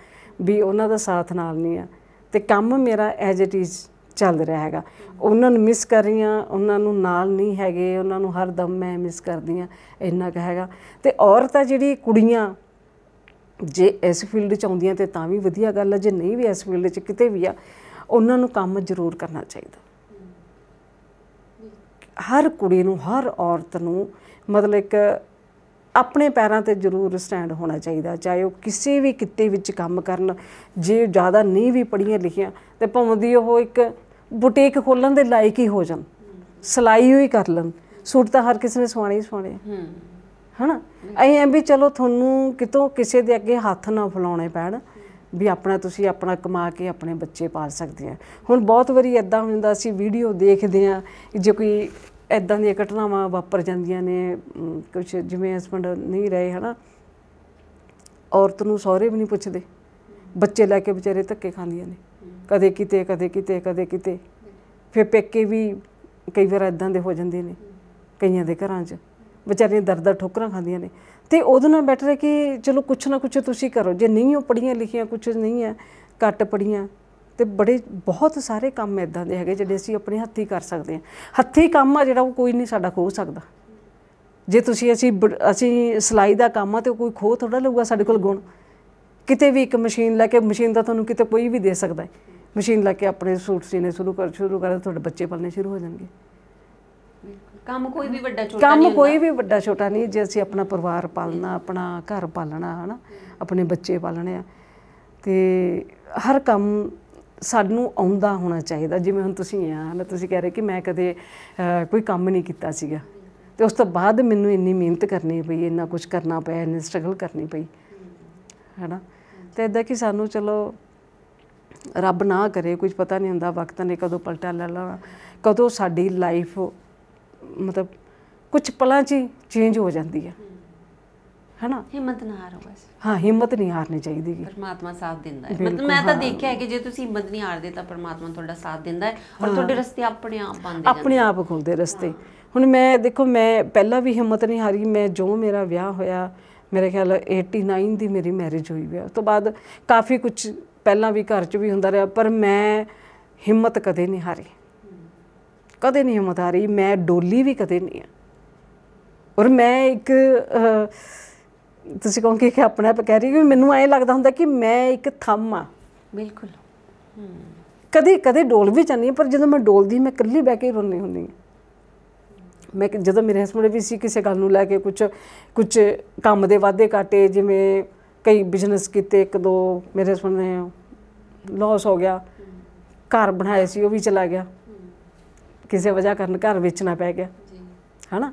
ਵੀ ਉਹਨਾਂ ਦਾ ਸਾਥ ਨਾਲ ਨਹੀਂ ਆ ਤੇ ਕੰਮ ਮੇਰਾ ਐਜ਼ ਇਟ ਇਜ਼ ਚੱਲ ਰਿਹਾ ਹੈਗਾ ਉਹਨਾਂ ਨੂੰ ਮਿਸ ਕਰ ਰਹੀ ਆ ਉਹਨਾਂ ਨੂੰ ਨਾਲ ਨਹੀਂ ਹੈਗੇ ਉਹਨਾਂ ਨੂੰ ਹਰ ਦਮ ਮੈਂ ਮਿਸ ਕਰਦੀ ਆ ਇੰਨਾ ਕਹੇਗਾ ਤੇ ਔਰਤ ਆ ਜਿਹੜੀ ਕੁੜੀਆਂ ਜੇ ਇਸ ਫੀਲਡ 'ਚ ਆਉਂਦੀਆਂ ਤੇ ਤਾਂ ਵੀ ਵਧੀਆ ਗੱਲ ਹੈ ਜੇ ਨਹੀਂ ਵੀ ਇਸ ਫੀਲਡ 'ਚ ਕਿਤੇ ਵੀ ਆ ਉਹਨਾਂ ਨੂੰ ਕੰਮ ਜ਼ਰੂਰ ਕਰਨਾ ਚਾਹੀਦਾ ਹਰ ਕੁੜੀ ਨੂੰ ਹਰ ਔਰਤ ਨੂੰ ਮਤਲਬ ਇੱਕ ਆਪਣੇ ਪੈਰਾਂ ਤੇ ਜ਼ਰੂਰ ਸਟੈਂਡ ਹੋਣਾ ਚਾਹੀਦਾ ਚਾਹੇ ਉਹ ਕਿਸੇ ਵੀ ਕਿਤੇ ਵਿੱਚ ਕੰਮ ਕਰਨ ਜੇ ਜ਼ਿਆਦਾ ਨਹੀਂ ਵੀ ਪੜੀਆਂ ਲਿਖੀਆਂ ਤੇ ਭਾਵੇਂ ਦੀ ਉਹ ਇੱਕ ਬੁਟੀਕ ਖੋਲਣ ਦੇ ਲਾਇਕ ਹੀ ਹੋ ਜਾਣ ਸਲਾਈ ਹੀ ਕਰ ਲੈਣ ਸੂਟ ਤਾਂ ਹਰ ਕਿਸੇ ਨੇ ਸਵਾਣੇ ਹੀ ਸਵਾਣੇ ਹੂੰ ਹਨਾ ਐਂ ਵੀ ਚਲੋ ਤੁਹਾਨੂੰ ਕਿਤੋਂ ਕਿਸੇ ਦੇ ਅੱਗੇ ਹੱਥ ਨਾ ਫਲਾਉਣੇ ਪੈਣ ਵੀ ਆਪਣਾ ਤੁਸੀਂ ਆਪਣਾ ਕਮਾ ਕੇ ਆਪਣੇ ਬੱਚੇ ਪਾਲ ਸਕਦੇ ਆ ਹੁਣ ਬਹੁਤ ਵਾਰੀ ਐਦਾਂ ਹੁੰਦਾ ਸੀ ਵੀਡੀਓ ਦੇਖਦੇ ਆ ਜੇ ਕੋਈ ਇਦਾਂ ਦੀਆਂ ਘਟਨਾਵਾਂ ਵਾਪਰ ਜਾਂਦੀਆਂ ਨੇ ਕੁਝ ਜਿਵੇਂ ਹਸਬੰਡ ਨਹੀਂ ਰਹੇ ਹਨਾ ਔਰਤ ਨੂੰ ਸਹੁਰੇ ਵੀ ਨਹੀਂ ਪੁੱਛਦੇ ਬੱਚੇ ਲੈ ਕੇ ਵਿਚਾਰੇ ਧੱਕੇ ਖਾਂਦੀਆਂ ਨੇ ਕਦੇ ਕਿਤੇ ਕਦੇ ਕਿਤੇ ਕਦੇ ਕਿਤੇ ਫਿਰ ਪੇਕੇ ਵੀ ਕਈ ਵਾਰ ਇਦਾਂ ਦੇ ਹੋ ਜਾਂਦੇ ਨੇ ਕਈਆਂ ਦੇ ਘਰਾਂ 'ਚ ਵਿਚਾਰੀਆਂ ਦਰਦ ਠੋਕਰਾਂ ਖਾਂਦੀਆਂ ਨੇ ਤੇ ਉਹਦੇ ਨਾਲ ਬੈਠ ਰਹੇ ਕਿ ਚਲੋ ਕੁਛ ਨਾ ਕੁਛ ਤੁਸੀਂ ਕਰੋ ਜੇ ਨਹੀਂ ਹੋ ਪੜੀਆਂ ਲਿਖੀਆਂ ਕੁਛ ਨਹੀਂ ਹੈ ਘੱਟ ਪੜੀਆਂ ਤੇ ਬੜੇ ਬਹੁਤ ਸਾਰੇ ਕੰਮ ਇਦਾਂ ਦੇ ਹੈਗੇ ਜਿਹੜੇ ਅਸੀਂ ਆਪਣੇ ਹੱਥੀ ਕਰ ਸਕਦੇ ਹਾਂ ਹੱਥੀ ਕੰਮ ਆ ਜਿਹੜਾ ਉਹ ਕੋਈ ਨਹੀਂ ਸਾਡਾ ਖੋ ਸਕਦਾ ਜੇ ਤੁਸੀਂ ਅਸੀਂ ਅਸੀਂ ਸਲਾਈ ਦਾ ਕੰਮ ਆ ਤੇ ਕੋਈ ਖੋ ਥੋੜਾ ਲਊਗਾ ਸਾਡੇ ਕੋਲ ਗੁਣ ਕਿਤੇ ਵੀ ਇੱਕ ਮਸ਼ੀਨ ਲੈ ਕੇ ਮਸ਼ੀਨ ਦਾ ਤੁਹਾਨੂੰ ਕਿਤੇ ਕੋਈ ਵੀ ਦੇ ਸਕਦਾ ਹੈ ਮਸ਼ੀਨ ਲੈ ਕੇ ਆਪਣੇ ਸੂਟ ਸੀਨੇ ਸ਼ੁਰੂ ਕਰ ਸ਼ੁਰੂ ਕਰ ਤੁਹਾਡੇ ਬੱਚੇ ਪਲਨੇ ਸ਼ੁਰੂ ਹੋ ਜਾਣਗੇ ਕੰਮ ਕੋਈ ਵੀ ਵੱਡਾ ਛੋਟਾ ਨਹੀਂ ਕੰਮ ਕੋਈ ਵੀ ਵੱਡਾ ਛੋਟਾ ਨਹੀਂ ਜੇ ਅਸੀਂ ਆਪਣਾ ਪਰਿਵਾਰ ਪਾਲਣਾ ਆਪਣਾ ਘਰ ਪਾਲਣਾ ਹਨਾ ਆਪਣੇ ਬੱਚੇ ਪਾਲਣੇ ਆ ਤੇ ਹਰ ਕੰਮ ਸਾਨੂੰ ਆਉਂਦਾ ਹੋਣਾ ਚਾਹੀਦਾ ਜਿਵੇਂ ਹੁਣ ਤੁਸੀਂ ਆ ਹਨ ਤੁਸੀਂ ਕਹਿ ਰਹੇ ਕਿ ਮੈਂ ਕਦੇ ਕੋਈ ਕੰਮ ਨਹੀਂ ਕੀਤਾ ਸੀਗਾ ਤੇ ਉਸ ਤੋਂ ਬਾਅਦ ਮੈਨੂੰ ਇੰਨੀ ਮਿਹਨਤ ਕਰਨੀ ਪਈ ਇੰਨਾ ਕੁਝ ਕਰਨਾ ਪਿਆ ਇੰਨੀ ਸਟਰਗਲ ਕਰਨੀ ਪਈ ਹੈਨਾ ਤੇ ਇਦਾਂ ਕਿ ਸਾਨੂੰ ਚਲੋ ਰੱਬ ਨਾ ਕਰੇ ਕੁਝ ਪਤਾ ਨਹੀਂ ਹੁੰਦਾ ਵਕਤ ਨੇ ਕਦੋਂ ਪਲਟਾ ਲੈ ਲਾ ਕਦੋਂ ਸਾਡੀ ਲਾਈਫ ਮਤਲਬ ਕੁਝ ਪਲਾਂ 'ਚ ਚੇਂਜ ਹੋ ਜਾਂਦੀ ਹੈ ਹਨਾ ਹਿੰਮਤ ਨਾ ਹਾਰੋ ਬਸ ਹਾਂ ਹਿੰਮਤ ਨਹੀਂ ਹਾਰਨੀ ਚਾਹੀਦੀ ਪਰਮਾਤਮਾ ਸਾਥ ਦਿੰਦਾ ਹੈ ਮਤਲਬ ਮੈਂ ਤਾਂ ਦੇਖਿਆ ਹੈ ਕਿ ਜੇ ਤੁਸੀਂ ਹਿੰਮਤ ਨਹੀਂ ਹਾਰਦੇ ਤਾਂ ਪਰਮਾਤਮਾ ਤੁਹਾਡਾ ਸਾਥ ਦਿੰਦਾ ਹੈ ਔਰ ਤੁਹਾਡੇ ਰਸਤੇ ਆਪਣੇ ਆਪ ਬੰਦੇ ਆਪਣੇ ਆਪ ਖੁੱਲਦੇ ਰਸਤੇ ਹੁਣ ਮੈਂ ਦੇਖੋ ਮੈਂ ਪਹਿਲਾਂ ਵੀ ਹਿੰਮਤ ਨਹੀਂ ਹਾਰੀ ਮੈਂ ਜੋ ਮੇਰਾ ਵਿਆਹ ਹੋਇਆ ਮੇਰੇ ਖਿਆਲ 89 ਦੀ ਮੇਰੀ ਮੈਰਿਜ ਹੋਈ ਵਿਆਹ ਤੋਂ ਬਾਅਦ ਕਾਫੀ ਕੁਝ ਪਹਿਲਾਂ ਵੀ ਘਰ 'ਚ ਵੀ ਹੁੰਦਾ ਰਿਹਾ ਪਰ ਮੈਂ ਹਿੰਮਤ ਕਦੇ ਨਹੀਂ ਹਾਰੀ ਕਦੇ ਨਹੀਂ ਹਿੰਮਤ ਹਾਰੀ ਮੈਂ ਡੋਲੀ ਵੀ ਕਦੇ ਨਹੀਂ ਔਰ ਮੈਂ ਇੱਕ ਤੁਸੀਂ ਕਹੋ ਕਿ ਆਪਣਾ ਆਪ ਕਹਿ ਰਹੀ ਕਿ ਮੈਨੂੰ ਐਂ ਲੱਗਦਾ ਹੁੰਦਾ ਕਿ ਮੈਂ ਇੱਕ ਥੰਮ ਆ ਬਿਲਕੁਲ ਕਦੇ ਕਦੇ ਡੋਲ ਵੀ ਚੰਨੀ ਪਰ ਜਦੋਂ ਮੈਂ ਡੋਲਦੀ ਮੈਂ ਇਕੱਲੀ ਬਹਿ ਕੇ ਰੋਣੀ ਹੁੰਦੀ ਮੈਂ ਜਦੋਂ ਮੇਰੇ ਹਸਬੰਡ ਵੀ ਸੀ ਕਿਸੇ ਗੱਲ ਨੂੰ ਲੈ ਕੇ ਕੁਝ ਕੁਝ ਕੰਮ ਦੇ ਵਾਅਦੇ ਕਾਟੇ ਜਿਵੇਂ ਕਈ ਬਿਜ਼ਨਸ ਕੀਤੇ ਇੱਕ ਦੋ ਮੇਰੇ ਹਸਬੰਡ ਨੇ ਲਾਸ ਹੋ ਗਿਆ ਘਰ ਬਣਾਏ ਸੀ ਉਹ ਵੀ ਚਲਾ ਗਿਆ ਕਿਸੇ ਵਜ੍ਹਾ ਕਾਰਨ ਘਰ ਵੇਚਣਾ ਪੈ ਗਿਆ ਜੀ ਹਨਾ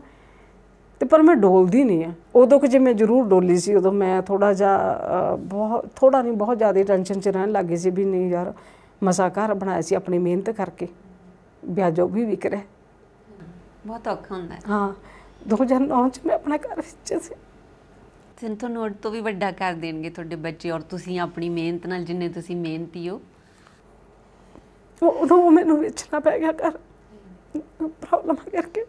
ਤੇ ਪਰ ਮੈਂ ਡੋਲਦੀ ਨਹੀਂ ਆ ਉਦੋਂ ਕਿ ਜੇ ਮੈਂ ਜ਼ਰੂਰ ਡੋਲੀ ਸੀ ਉਦੋਂ ਮੈਂ ਥੋੜਾ ਜਿਹਾ ਬਹੁਤ ਥੋੜਾ ਨਹੀਂ ਬਹੁਤ ਜ਼ਿਆਦਾ ਟੈਨਸ਼ਨ 'ਚ ਰਹਿਣ ਲੱਗੀ ਸੀ ਵੀ ਨਹੀਂ ਯਾਰ ਮਸਾ ਘਰ ਬਣਾਇਆ ਸੀ ਆਪਣੀ ਮਿਹਨਤ ਕਰਕੇ ਵਿਆਜੋ ਵੀ ਵਿਕ ਰਿਹਾ ਬਹੁਤ ਔਖਾ ਹੁੰਦਾ ਹਾਂ 2009 ਚ ਮੈਂ ਆਪਣਾ ਘਰ ਵਿੱਚ ਸੀ ਤਿੰਨ ਤੋਂ ਨੋਟ ਤੋਂ ਵੀ ਵੱਡਾ ਕਰ ਦੇਣਗੇ ਤੁਹਾਡੇ ਬੱਚੇ ਔਰ ਤੁਸੀਂ ਆਪਣੀ ਮਿਹਨਤ ਨਾਲ ਜਿੰਨੇ ਤੁਸੀਂ ਮਿਹਨਤੀ ਹੋ ਉਹ ਉਹ ਮੈਨੂੰ ਵੇਚਣਾ ਪੈ ਗਿਆ ਘਰ ਪ੍ਰੋਬਲਮ ਕਰਕੇ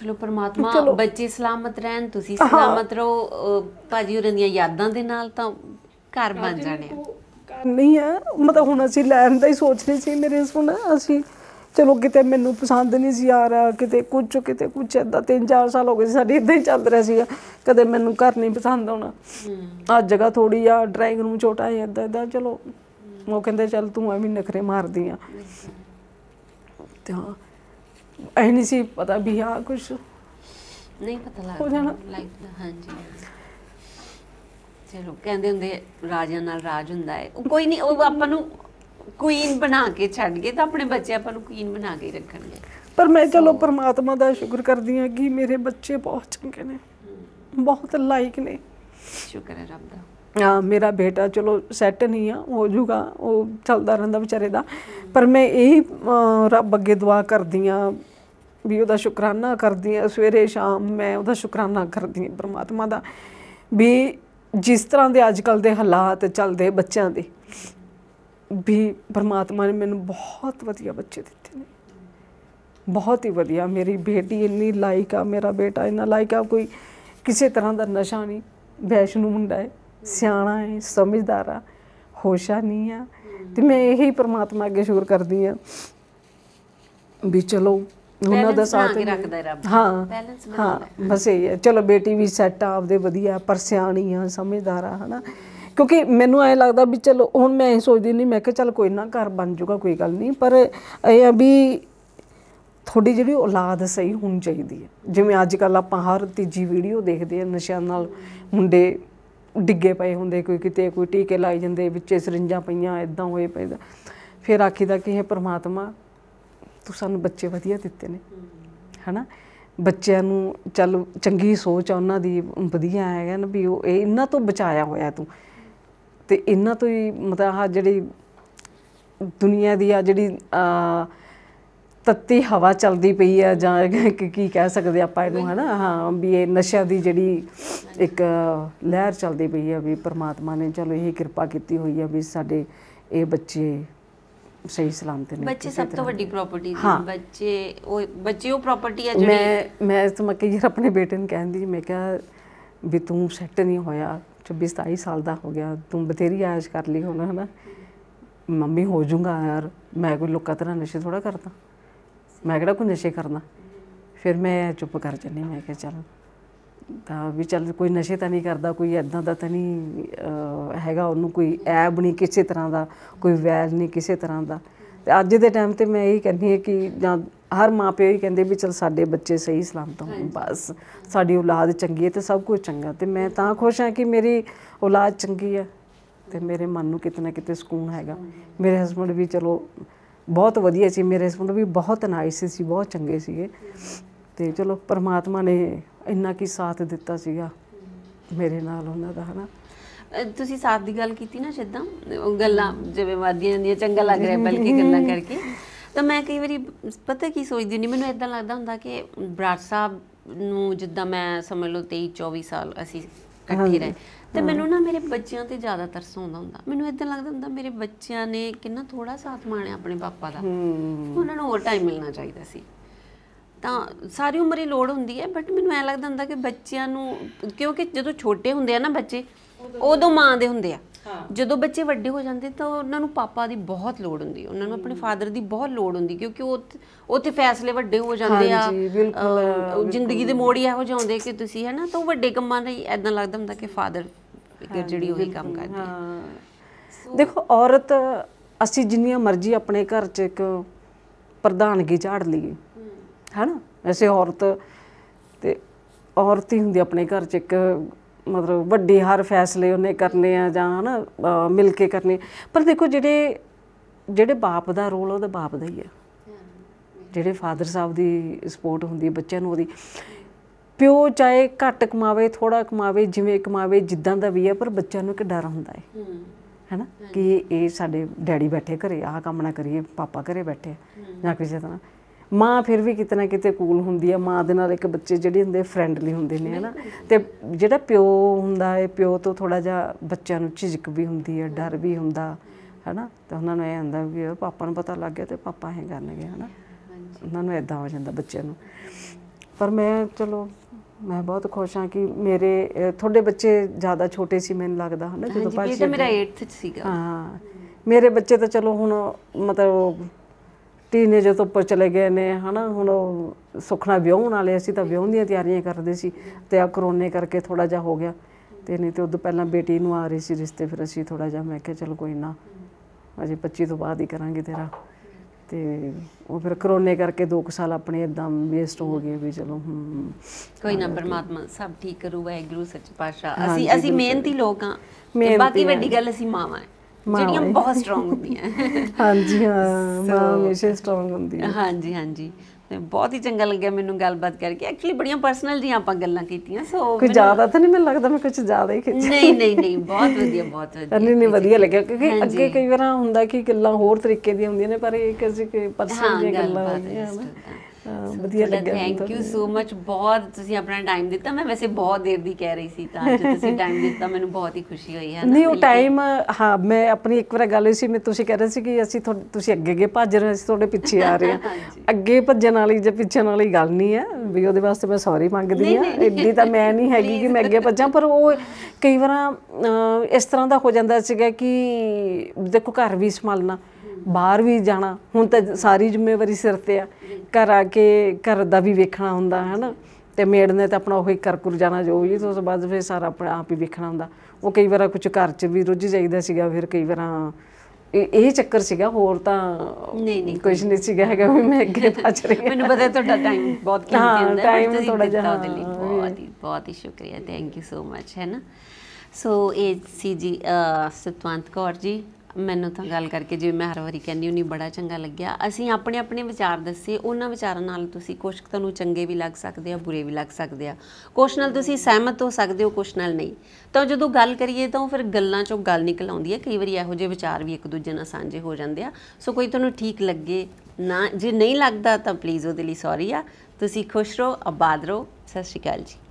ਚਲੋ ਪਰਮਾਤਮਾ ਬੱਚੇ ਸਲਾਮਤ ਰਹਿਣ ਤੁਸੀਂ ਸਲਾਮਤ ਰਹੋ ਭਾਜੀ ਹੋਰਾਂ ਦੀਆਂ ਯਾਦਾਂ ਦੇ ਨਾਲ ਤਾਂ ਘਰ ਬਣ ਜਾਣੇ ਆ ਨਹੀਂ ਆ ਮਤਲਬ ਹੁਣ ਅਸੀਂ ਲੈਣ ਦਾ ਹੀ ਸੋਚ ਰਹੇ ਸੀ ਮੇਰੇ ਸੁਣ ਅਸੀਂ ਚਲੋ ਕਿਤੇ ਮੈਨੂੰ ਪਸੰਦ ਨਹੀਂ ਸੀ ਆ ਰਿਹਾ ਕਿਤੇ ਕੁਝ ਕਿਤੇ ਕੁਝ ਐਦਾ 3-4 ਸਾਲ ਹੋ ਗਏ ਸਾਡੀ ਇਦਾਂ ਹੀ ਚੱਲ ਰਿਹਾ ਸੀਗਾ ਕਦੇ ਮੈਨੂੰ ਘਰ ਨਹੀਂ ਪਸੰਦ ਆਉਣਾ ਆ ਜਗ੍ਹਾ ਥੋੜੀ ਆ ਡਰਾਈਂਗ ਰੂਮ ਛੋਟਾ ਹੈ ਐਦਾ ਐਦਾ ਚਲੋ ਉਹ ਕਹਿੰਦੇ ਚੱਲ ਤੂੰ ਐਵੇਂ ਨਖਰੇ ਮਾਰਦੀ ਆ ਤੇ ਹਾਂ ਐ ਨਹੀਂ ਸੀ ਪਤਾ ਵੀ ਆ ਕੁਝ ਨਹੀਂ ਪਤਾ ਲੱਗਦਾ ਜਾਣਾ। ਲਾਈਫ ਦਾ ਹਾਂਜੀ ਚਲੋ ਕਹਿੰਦੇ ਹੁੰਦੇ ਰਾਜਿਆਂ ਨਾਲ ਰਾਜ ਹੁੰਦਾ ਹੈ ਕੋਈ ਨਹੀਂ ਉਹ ਆਪਾਂ ਨੂੰ ਕੁਈਨ ਬਣਾ ਕੇ ਛੱਡ ਗਏ ਤਾਂ ਆਪਣੇ ਬੱਚੇ ਆਪਾਂ ਨੂੰ ਕੁਈਨ ਬਣਾ ਕੇ ਰੱਖਣਗੇ ਪਰ ਮੈਂ ਚਲੋ ਪਰਮਾਤਮਾ ਦਾ ਸ਼ੁਕਰ ਕਰਦੀ ਹਾਂ ਕਿ ਮੇਰੇ ਬੱਚੇ ਬਹੁਤ ਚੰਗੇ ਨੇ ਬਹੁਤ ਲਾਇਕ ਨੇ ਸ਼ੁਕਰ ਹੈ ਰੱਬ ਦਾ ਮੇਰਾ ਬੇਟਾ ਚਲੋ ਸੈੱਟ ਨਹੀਂ ਆ ਹੋ ਜੂਗਾ ਉਹ ਚੱਲਦਾ ਰਹਿੰਦਾ ਵਿਚਾਰੇ ਦਾ ਪਰ ਮੈਂ ਇਹ ਰੱਬ ਅੱਗੇ ਦੁਆ ਕਰਦੀ ਆ ਵੀ ਉਹਦਾ ਸ਼ੁਕਰਾਨਾ ਕਰਦੀ ਆ ਸਵੇਰੇ ਸ਼ਾਮ ਮੈਂ ਉਹਦਾ ਸ਼ੁਕਰਾਨਾ ਕਰਦੀ ਆ ਪ੍ਰਮਾਤਮਾ ਦਾ ਵੀ ਜਿਸ ਤਰ੍ਹਾਂ ਦੇ ਅੱਜ ਕੱਲ ਦੇ ਹਾਲਾਤ ਚੱਲਦੇ ਬੱਚਿਆਂ ਦੇ ਵੀ ਪਰਮਾਤਮਾ ਨੇ ਮੈਨੂੰ ਬਹੁਤ ਵਧੀਆ ਬੱਚੇ ਦਿੱਤੇ ਨੇ ਬਹੁਤ ਹੀ ਵਧੀਆ ਮੇਰੀ ਬੇਟੀ ਇੰਨੀ ਲਾਇਕ ਆ ਮੇਰਾ ਬੇਟਾ ਇੰਨਾ ਲਾਇਕ ਆ ਕੋਈ ਕਿਸੇ ਤਰ੍ਹਾਂ ਦਾ ਨਸ਼ਾ ਨਹੀਂ ਵੈਸ਼ਨੂ ਮੁੰਡਾ ਹੈ ਸਿਆਣਾ ਹੈ ਸਮਝਦਾਰ ਆ ਹੋਸ਼ਾ ਨਹੀਂ ਆ ਤੇ ਮੈਂ ਇਹੀ ਪ੍ਰਮਾਤਮਾ ਅੱਗੇ ਸ਼ੁਰ ਕਰਦੀ ਆ ਵੀ ਚਲੋ ਉਹਨਾਂ ਦਾ ਸਾਥ ਰੱਖਦਾ ਰੱਬ ਹਾਂ ਬੈਲੈਂਸ ਹਾਂ ਬਸ ਇਹ ਹੈ ਚਲੋ ਬੇਟੀ ਵੀ ਸੈੱਟ ਆ ਆਪਦੇ ਵਧੀਆ ਪਰ ਸਿਆਣੀ ਆ ਸਮਝਦਾਰ ਆ ਹਨਾ ਕਿਉਂਕਿ ਮੈਨੂੰ ਐ ਲੱਗਦਾ ਵੀ ਚਲੋ ਹੁਣ ਮੈਂ ਐ ਸੋਚਦੀ ਨਹੀਂ ਮੈਂ ਕਿ ਚਲ ਕੋਈ ਨਾ ਘਰ ਬਣ ਜਾਊਗਾ ਕੋਈ ਗੱਲ ਨਹੀਂ ਪਰ ਇਹ ਆ ਵੀ ਥੋੜੀ ਜਿਹੜੀ ਔਲਾਦ ਸਹੀ ਹੋਣੀ ਚਾਹੀਦੀ ਹੈ ਜਿਵੇਂ ਅੱਜ ਕੱਲ ਆਪਾਂ ਹਰ ਤੀਜੀ ਵੀਡੀਓ ਦੇਖਦੇ ਆ ਨਸ਼ਿਆਂ ਨਾਲ ਮੁੰਡੇ ਡਿੱਗੇ ਪਏ ਹੁੰਦੇ ਕੋਈ ਕਿਤੇ ਕੋਈ ਟੀਕੇ ਲਾਈ ਜਾਂਦੇ ਵਿੱਚੇ ਸਰਿੰਜਾਂ ਪਈਆਂ ਇਦਾਂ ਹੋਏ ਪਏ ਫਿਰ ਆਖੀਦਾ ਕਿ ਇਹ ਪ੍ਰਮਾਤਮਾ ਤੂੰ ਸਾਨੂੰ ਬੱਚੇ ਵਧੀਆ ਦਿੱਤੇ ਨੇ ਹਨਾ ਬੱਚਿਆਂ ਨੂੰ ਚੱਲ ਚੰਗੀ ਸੋਚ ਆ ਉਹਨਾਂ ਦੀ ਵਧੀਆ ਹੈਗਾ ਨਾ ਵੀ ਉਹ ਇਹਨਾਂ ਤੋਂ ਬਚਾਇਆ ਹੋਇਆ ਤੂੰ ਤੇ ਇਹਨਾਂ ਤੋਂ ਹੀ ਮਤਲਬ ਆ ਜਿਹੜੀ ਦੁਨੀਆ ਦੀ ਆ ਜਿਹੜੀ ਆ ਤੱਤੀ ਹਵਾ ਚਲਦੀ ਪਈ ਆ ਜਾਂ ਕੀ ਕਹਿ ਸਕਦੇ ਆਪਾਂ ਇਹਨੂੰ ਹਨਾ ਹਾਂ ਵੀ ਇਹ ਨਸ਼ਾ ਦੀ ਜਿਹੜੀ ਇੱਕ ਲਹਿਰ ਚਲਦੀ ਪਈ ਆ ਵੀ ਪ੍ਰਮਾਤਮਾ ਨੇ ਚਲੋ ਇਹ ਕਿਰਪਾ ਕੀਤੀ ਹੋਈ ਆ ਵੀ ਸਾਡੇ ਇਹ ਬੱਚੇ ਸਹੀ ਸਲਾਮਤ ਨੇ ਬੱਚੇ ਸਭ ਤੋਂ ਵੱਡੀ ਪ੍ਰਾਪਰਟੀ ਦੀ ਬੱਚੇ ਉਹ ਬੱਚੇ ਉਹ ਪ੍ਰਾਪਰਟੀ ਆ ਜਿਹੜੀ ਮੈਂ ਮੈਂ ਤਾਂ ਮੱਕੇ ਯਾਰ ਆਪਣੇ ਬੇਟੇ ਨੂੰ ਕਹਿੰਦੀ ਮੈਂ ਕਿਹਾ ਵੀ ਤੂੰ ਸੈੱਟ ਨਹੀਂ ਹੋਇਆ 26 27 ਸਾਲ ਦਾ ਹੋ ਗਿਆ ਤੂੰ ਬਥੇਰੀ ਆਇਸ਼ ਕਰ ਲਈ ਹੁਣ ਹਨਾ ਮੰਮੀ ਹੋ ਜਾਊਗਾ ਯਾਰ ਮੈਂ ਕੋਈ ਲੋਕਾਂ ਤਰ੍ਹਾਂ ਨਸ਼ੇ ਥੋੜਾ ਕਰਦਾ ਮੈਂ ਕਿਹੜਾ ਕੋਈ ਨਸ਼ੇ ਕਰਨਾ ਫਿਰ ਮੈਂ ਚੁੱਪ ਕਰ ਜੰਨੀ ਮੈਂ ਕਿਹਾ ਚੱਲ ਤਾਂ ਵੀ ਚੱਲ ਕੋਈ ਨਸ਼ੇ ਤਾਂ ਨਹੀਂ ਕਰਦਾ ਕੋਈ ਐਦਾਂ ਦਾ ਤਾਂ ਨਹੀਂ ਹੈਗਾ ਉਹਨੂੰ ਕੋਈ ਐਬ ਨਹੀਂ ਕਿਸੇ ਤਰ੍ਹਾਂ ਦਾ ਕੋਈ ਵੈਲ ਨਹੀਂ ਕਿਸੇ ਤਰ੍ਹਾਂ ਦਾ ਤੇ ਅੱਜ ਦੇ ਟਾਈਮ ਤੇ ਮੈਂ ਇਹੀ ਕਹਿੰਦੀ ਹਾਂ ਕਿ ਜਾਂ ਹਰ ਮਾਪੇ ਹੀ ਕਹਿੰਦੇ ਵੀ ਚਲ ਸਾਡੇ ਬੱਚੇ ਸਹੀ ਸਲਾਮਤ ਹੋਣ ਬਸ ਸਾਡੀ ਔਲਾਦ ਚੰਗੀ ਹੈ ਤੇ ਸਭ ਕੁਝ ਚੰਗਾ ਤੇ ਮੈਂ ਤਾਂ ਖੁਸ਼ ਹਾਂ ਕਿ ਮੇਰੀ ਔਲਾਦ ਚੰਗੀ ਹੈ ਤੇ ਮੇਰੇ ਮਨ ਨੂੰ ਕਿਤਨਾ ਕਿਤੇ ਸਕੂਨ ਹੈਗਾ ਮੇਰੇ ਹਸਬੰਡ ਵੀ ਚਲੋ ਬਹੁਤ ਵਧੀਆ ਸੀ ਮੇਰੇ ਹਸਬੰਡ ਵੀ ਬਹੁਤ ਨਾਈਸ ਸੀ ਬਹੁਤ ਚੰਗੇ ਸੀਗੇ ਤੇ ਚਲੋ ਪਰਮਾਤਮਾ ਨੇ ਇੰਨਾ ਕੀ ਸਾਥ ਦਿੱਤਾ ਸੀਗਾ ਮੇਰੇ ਨਾਲ ਉਹਨਾਂ ਦਾ ਹਨਾ ਤੁਸੀਂ ਸਾਥ ਦੀ ਗੱਲ ਕੀਤੀ ਨਾ ਜਿੱਦਾਂ ਗੱਲਾਂ ਜਿਵੇਂ ਵਾਦੀਆਂ ਜਾਂਦੀਆਂ ਚੰਗਾ ਲੱਗ ਰਿਹਾ ਬਲਕਿ ਗੱਲਾਂ ਕਰਕੇ ਤਾਂ ਮੈਂ ਕਈ ਵਾਰੀ ਪਤਾ ਕੀ ਸੋਚਦੀ ਹੁੰਦੀ ਮੈਨੂੰ ਇਦਾਂ ਲੱਗਦਾ ਹੁੰਦਾ ਕਿ ਬਰਾੜ ਸਾਹਿਬ ਨੂੰ ਜਿੱਦਾਂ ਮੈਂ ਸਮਝ ਲਓ 23 24 ਸਾਲ ਅਸੀਂ ਇਕੱਠੀ ਰਹੇ ਤੇ ਮੈਨੂੰ ਨਾ ਮੇਰੇ ਬੱਚਿਆਂ ਤੇ ਜ਼ਿਆਦਾ ਤਰਸ ਆਉਂਦਾ ਹੁੰਦਾ ਮੈਨੂੰ ਇਦਾਂ ਲੱਗਦਾ ਹੁੰਦਾ ਮੇਰੇ ਬੱਚਿਆਂ ਨੇ ਕਿੰਨਾ ਥੋੜਾ ਸਾਥ ਮਾਣਿਆ ਆਪਣੇ ਪਾਪਾ ਦਾ ਉਹਨਾਂ ਨੂੰ ਹੋਰ ਟਾਈਮ ਮਿਲਣਾ ਚਾਹੀਦਾ ਸੀ ਤਾਂ ਸਾਰੀ ਉਮਰ ਹੀ ਲੋੜ ਹੁੰਦੀ ਹੈ ਬਟ ਮੈਨੂੰ ਐ ਲੱਗਦਾ ਹੁੰਦਾ ਕਿ ਬੱਚਿਆਂ ਨੂੰ ਕਿਉਂਕਿ ਜਦੋਂ ਛੋਟੇ ਹੁੰਦੇ ਆ ਨਾ ਬੱਚੇ ਉਦੋਂ ਮਾਂ ਦੇ ਹੁੰਦੇ ਆ ਜਦੋਂ ਬੱਚੇ ਵੱਡੇ ਹੋ ਜਾਂਦੇ ਤਾਂ ਉਹਨਾਂ ਨੂੰ ਪਾਪਾ ਦੀ ਬਹੁਤ ਲੋੜ ਹੁੰਦੀ ਹੈ ਉਹਨਾਂ ਨੂੰ ਆਪਣੇ ਫਾਦਰ ਦੀ ਬਹੁਤ ਲੋੜ ਹੁੰਦੀ ਕਿਉਂਕਿ ਉਹ ਉੱਥੇ ਫੈਸਲੇ ਵੱਡੇ ਹੋ ਜਾਂਦੇ ਆ ਜ਼ਿੰਦਗੀ ਦੇ ਮੋੜ ਹੀ ਇਹੋ ਜਿਹੇ ਹੁੰਦੇ ਕਿ ਤੁਸੀਂ ਹੈ ਨਾ ਤਾਂ ਵੱਡੇ ਕੰਮਾਂ ਲਈ ਐਦਾਂ ਲੱਗਦਾ ਹੁੰਦਾ ਕਿ ਫਾਦਰ ਜਿਹੜੀ ਉਹੀ ਕੰਮ ਕਰਦੀ ਹੈ ਦੇਖੋ ਔਰਤ ਅਸੀਂ ਜਿੰਨੀਆਂ ਮਰਜ਼ੀ ਆਪਣੇ ਘਰ 'ਚ ਇੱਕ ਪ੍ਰਧਾਨਗੀ ਝਾੜ ਲਈਏ ਹੈਨਾ ਐਸੇ ਔਰਤ ਤੇ ਔਰਤ ਹੀ ਹੁੰਦੀ ਆਪਣੇ ਘਰ 'ਚ ਇੱਕ ਮਤਲਬ ਵੱਡੇ ਹਰ ਫੈਸਲੇ ਉਹਨੇ ਕਰਨੇ ਆ ਜਾਂ ਹਨਾ ਮਿਲ ਕੇ ਕਰਨੇ ਪਰ ਦੇਖੋ ਜਿਹੜੇ ਜਿਹੜੇ ਬਾਪ ਦਾ ਰੋਲ ਉਹਦਾ ਬਾਪ ਦਾ ਹੀ ਹੈ ਜਿਹੜੇ ਫਾਦਰ ਸਾਹਿਬ ਦੀ ਸਪੋਰਟ ਹੁੰਦੀ ਬੱਚਿਆਂ ਨੂੰ ਉਹਦੀ ਪਿਓ ਚਾਹੇ ਘੱਟ ਕਮਾਵੇ ਥੋੜਾ ਕਮਾਵੇ ਜਿਵੇਂ ਕਮਾਵੇ ਜਿੱਦਾਂ ਦਾ ਵੀ ਹੈ ਪਰ ਬੱਚਿਆਂ ਨੂੰ ਇੱਕ ਡਰ ਹੁੰਦਾ ਹੈ ਹੈਨਾ ਕਿ ਇਹ ਸਾਡੇ ਡੈਡੀ ਬੈਠੇ ਘਰੇ ਆਹ ਕੰਮ ਨਾ ਕਰੀਏ ਪਾਪਾ ਘਰੇ ਬੈਠੇ ਜਾਂ ਕਿਸੇ ਤਰ੍ਹਾਂ ਮਾਂ ਫਿਰ ਵੀ ਕਿਤਨਾ ਕਿਤੇ ਕੂਲ ਹੁੰਦੀ ਆ ਮਾਂ ਦੇ ਨਾਲ ਇੱਕ ਬੱਚੇ ਜਿਹੜੇ ਹੁੰਦੇ ਫਰੈਂਡਲੀ ਹੁੰਦੇ ਨੇ ਹਨਾ ਤੇ ਜਿਹੜਾ ਪਿਓ ਹੁੰਦਾ ਹੈ ਪਿਓ ਤੋਂ ਥੋੜਾ ਜਿਹਾ ਬੱਚਿਆਂ ਨੂੰ ਝਿਜਕ ਵੀ ਹੁੰਦੀ ਹੈ ਡਰ ਵੀ ਹੁੰਦਾ ਹਨਾ ਤੇ ਉਹਨਾਂ ਨੂੰ ਇਹ ਹੁੰਦਾ ਵੀ ਪਾਪਾ ਨੂੰ ਪਤਾ ਲੱਗ ਗਿਆ ਤੇ ਪਾਪਾ ਇਹ ਕਰਨਗੇ ਹਨਾ ਉਹਨਾਂ ਨੂੰ ਇਦਾਂ ਹੋ ਜਾਂਦਾ ਬੱਚਿਆਂ ਨੂੰ ਪਰ ਮੈਂ ਚਲੋ ਮੈਂ ਬਹੁਤ ਖੁਸ਼ ਹਾਂ ਕਿ ਮੇਰੇ ਤੁਹਾਡੇ ਬੱਚੇ ਜ਼ਿਆਦਾ ਛੋਟੇ ਸੀ ਮੈਨੂੰ ਲੱਗਦਾ ਹਨਾ ਜਦੋਂ ਪਾਸ ਮੇਰਾ 8th ਸੀਗਾ ਹਾਂ ਮੇਰੇ ਬੱਚੇ ਤਾਂ ਚਲੋ ਹੁਣ ਮਤਲਬ ਟੀਨੇਜਰ ਤੋਂ ਉੱਪਰ ਚਲੇ ਗਏ ਨੇ ਹਨਾ ਹੁਣ ਉਹ ਸੁਖਣਾ ਵਿਆਹਣ ਵਾਲੇ ਅਸੀਂ ਤਾਂ ਵਿਆਹ ਦੀਆਂ ਤਿਆਰੀਆਂ ਕਰਦੇ ਸੀ ਤੇ ਆ ਕਰੋਨੇ ਕਰਕੇ ਥੋੜਾ ਜਿਹਾ ਹੋ ਗਿਆ ਤੇ ਨਹੀਂ ਤੇ ਉਦੋਂ ਪਹਿਲਾਂ ਬੇਟੀ ਨੂੰ ਆ ਰਹੀ ਸੀ ਰਿਸ਼ਤੇ ਫਿਰ ਅਸੀਂ ਥੋੜਾ ਜਿਹਾ ਮੈਂ ਕਿਹਾ ਚਲ ਕੋਈ ਨਾ ਅਜੇ 25 ਤੋਂ ਬਾਅਦ ਹੀ ਕਰਾਂਗੇ ਤੇਰਾ ਤੇ ਉਹ ਫਿਰ ਕਰੋਨੇ ਕਰਕੇ 2 ਸਾਲ ਆਪਣੇ ਇਦਾਂ ਵੇਸਟ ਹੋ ਗਏ ਵੀ ਚਲੋ ਕੋਈ ਨਾ ਪਰਮਾਤਮਾ ਸਭ ਠੀਕ ਕਰੂ ਵਾਹਿਗੁਰੂ ਸੱਚ ਪਾਤਸ਼ਾਹ ਅਸੀਂ ਅਸੀਂ ਮਿਹਨਤੀ ਲੋਕ ਆ ਬਾਕੀ ਵੱਡੀ ਗੱਲ ਅਸੀਂ ਮਾਵਾਂ ਜਿਹੜੀਆਂ ਬਹੁਤ ਸਟਰੋਂਗ ਹੁੰਦੀਆਂ ਹਾਂਜੀ ਹਾਂ ਮਾਂ ਹਮੇਸ਼ਾ ਸਟਰੋਂਗ ਹੁੰਦੀ ਹੈ ਹਾਂਜੀ ਹਾਂਜੀ ਬਹੁਤ ਹੀ ਚੰਗਾ ਲੱਗਿਆ ਮੈਨੂੰ ਗੱਲਬਾਤ ਕਰਕੇ ਐਕਚੁਅਲੀ ਬੜੀਆਂ ਪਰਸਨਲ ਜੀਆਂ ਆਪਾਂ ਗੱਲਾਂ ਕੀਤੀਆਂ ਸੋ ਕੋਈ ਜ਼ਿਆਦਾ ਤਾਂ ਨਹੀਂ ਮੈਨੂੰ ਲੱਗਦਾ ਮੈਂ ਕੁਝ ਜ਼ਿਆਦਾ ਹੀ ਖਿੱਚ ਨਹੀਂ ਨਹੀਂ ਨਹੀਂ ਬਹੁਤ ਵਧੀਆ ਬਹੁਤ ਵਧੀਆ ਨਹੀਂ ਨਹੀਂ ਵਧੀਆ ਲੱਗਿਆ ਕਿਉਂਕਿ ਅੱਗੇ ਕਈ ਵਾਰ ਹੁੰਦਾ ਕਿ ਗੱਲਾਂ ਹੋਰ ਤਰੀਕੇ ਦੀਆਂ ਹੁੰਦੀਆਂ ਨੇ ਪਰ ਇਹ ਕਿਸੇ ਕਿ ਪਰਸਨਲ ਦੀਆਂ ਗੱਲਾਂ ਹੁੰਦੀਆਂ ਨੇ ਵਧੀਆ ਲੱਗਿਆ ਥੈਂਕ ਯੂ ਸੋ ਮਚ ਬਹੁਤ ਤੁਸੀਂ ਆਪਣਾ ਟਾਈਮ ਦਿੱਤਾ ਮੈਂ ਵੈਸੇ ਬਹੁਤ ਦੇਰ ਦੀ ਕਹਿ ਰਹੀ ਸੀ ਤਾਂ ਜੇ ਤੁਸੀਂ ਟਾਈਮ ਦਿੱਤਾ ਮੈਨੂੰ ਬਹੁਤ ਹੀ ਖੁਸ਼ੀ ਹੋਈ ਹੈ ਨਹੀਂ ਉਹ ਟਾਈਮ ਹਾਂ ਮੈਂ ਆਪਣੀ ਇੱਕ ਵਾਰ ਗੱਲ ਹੋਈ ਸੀ ਮੈਂ ਤੁਸੀਂ ਕਹਿ ਰਹੇ ਸੀ ਕਿ ਅਸੀਂ ਤੁਸੀਂ ਅੱਗੇ ਅੱਗੇ ਭੱਜ ਰਹੇ ਅਸੀਂ ਤੁਹਾਡੇ ਪਿੱਛੇ ਆ ਰਹੇ ਹਾਂ ਅੱਗੇ ਭੱਜਣ ਵਾਲੀ ਜਾਂ ਪਿੱਛੇ ਵਾਲੀ ਗੱਲ ਨਹੀਂ ਹੈ ਵੀ ਉਹਦੇ ਵਾਸਤੇ ਮੈਂ ਸੌਰੀ ਮੰਗਦੀ ਹਾਂ ਐਡੀ ਤਾਂ ਮੈਂ ਨਹੀਂ ਹੈਗੀ ਕਿ ਮੈਂ ਅੱਗੇ ਭੱਜਾਂ ਪਰ ਉਹ ਕਈ ਵਾਰ ਇਸ ਤਰ੍ਹਾਂ ਦਾ ਹੋ ਜਾਂਦਾ ਸੀਗਾ ਕਿ ਦੇਖੋ ਘਰ ਵੀ ਸੰਭਾਲਣਾ ਬਾਹਰ ਵੀ ਜਾਣਾ ਹੁਣ ਤਾਂ ਸਾਰੀ ਜ਼ਿੰਮੇਵਾਰੀ ਸਿਰ ਤੇ ਆ ਘਰ ਆ ਕੇ ਘਰ ਦਾ ਵੀ ਵੇਖਣਾ ਹੁੰਦਾ ਹੈ ਨਾ ਤੇ ਮੇੜ ਨੇ ਤਾਂ ਆਪਣਾ ਉਹੀ ਕਰ ਕੁਰ ਜਾਣਾ ਜੋ ਵੀ ਤੋਂ ਉਸ ਬਾਅਦ ਫਿਰ ਸਾਰਾ ਆਪਣਾ ਆਪ ਹੀ ਵੇਖਣਾ ਹੁੰਦਾ ਉਹ ਕਈ ਵਾਰ ਕੁਝ ਘਰ 'ਚ ਵੀ ਰੁੱਝ ਜਾਈਦਾ ਸੀਗਾ ਫਿਰ ਕਈ ਵਾਰ ਇਹ ਚੱਕਰ ਸੀਗਾ ਹੋਰ ਤਾਂ ਨਹੀਂ ਨਹੀਂ ਕੁਝ ਨਹੀਂ ਸੀਗਾ ਹੈਗਾ ਵੀ ਮੈਂ ਅੱਗੇ ਪਾਚ ਰਹੀ ਹਾਂ ਮੈਨੂੰ ਪਤਾ ਤੁਹਾਡਾ ਟਾਈਮ ਬਹੁਤ ਕੀਮਤੀ ਹੁੰਦਾ ਹੈ ਟਾਈਮ ਥੋੜਾ ਜਿਹਾ ਬਹੁਤ ਹੀ ਬਹੁਤ ਹੀ ਸ਼ੁਕਰੀਆ ਥੈਂਕ ਯੂ ਸੋ ਮੱਚ ਹੈ ਨਾ ਸੋ ਇਹ ਸੀ ਜੀ ਸਤਵੰਤ ਕੌਰ ਜੀ ਮੈਨੂੰ ਤਾਂ ਗੱਲ ਕਰਕੇ ਜਿਵੇਂ ਮੈਂ ਹਰ ਵਾਰੀ ਕਹਿੰਦੀ ਹੁੰਨੀ ਬੜਾ ਚੰਗਾ ਲੱਗਿਆ ਅਸੀਂ ਆਪਣੇ ਆਪਣੇ ਵਿਚਾਰ ਦੱਸੇ ਉਹਨਾਂ ਵਿਚਾਰਾਂ ਨਾਲ ਤੁਸੀਂ ਕੁਝ ਤੁਹਾਨੂੰ ਚੰਗੇ ਵੀ ਲੱਗ ਸਕਦੇ ਆ ਬੁਰੇ ਵੀ ਲੱਗ ਸਕਦੇ ਆ ਕੁਛ ਨਾਲ ਤੁਸੀਂ ਸਹਿਮਤ ਹੋ ਸਕਦੇ ਹੋ ਕੁਛ ਨਾਲ ਨਹੀਂ ਤਾਂ ਜਦੋਂ ਗੱਲ ਕਰੀਏ ਤਾਂ ਫਿਰ ਗੱਲਾਂ ਚੋਂ ਗੱਲ ਨਿਕਲ ਆਉਂਦੀ ਹੈ ਕਈ ਵਾਰੀ ਇਹੋ ਜਿਹੇ ਵਿਚਾਰ ਵੀ ਇੱਕ ਦੂਜੇ ਨਾਲ ਸਾਂਝੇ ਹੋ ਜਾਂਦੇ ਆ ਸੋ ਕੋਈ ਤੁਹਾਨੂੰ ਠੀਕ ਲੱਗੇ ਨਾ ਜੇ ਨਹੀਂ ਲੱਗਦਾ ਤਾਂ ਪਲੀਜ਼ ਉਹਦੇ ਲਈ ਸੌਰੀ ਆ ਤੁਸੀਂ ਖੁਸ਼ ਰਹੋ ਆਬਾਦ ਰਹੋ ਸਤਿ ਸ਼੍ਰੀ ਅਕਾਲ ਜੀ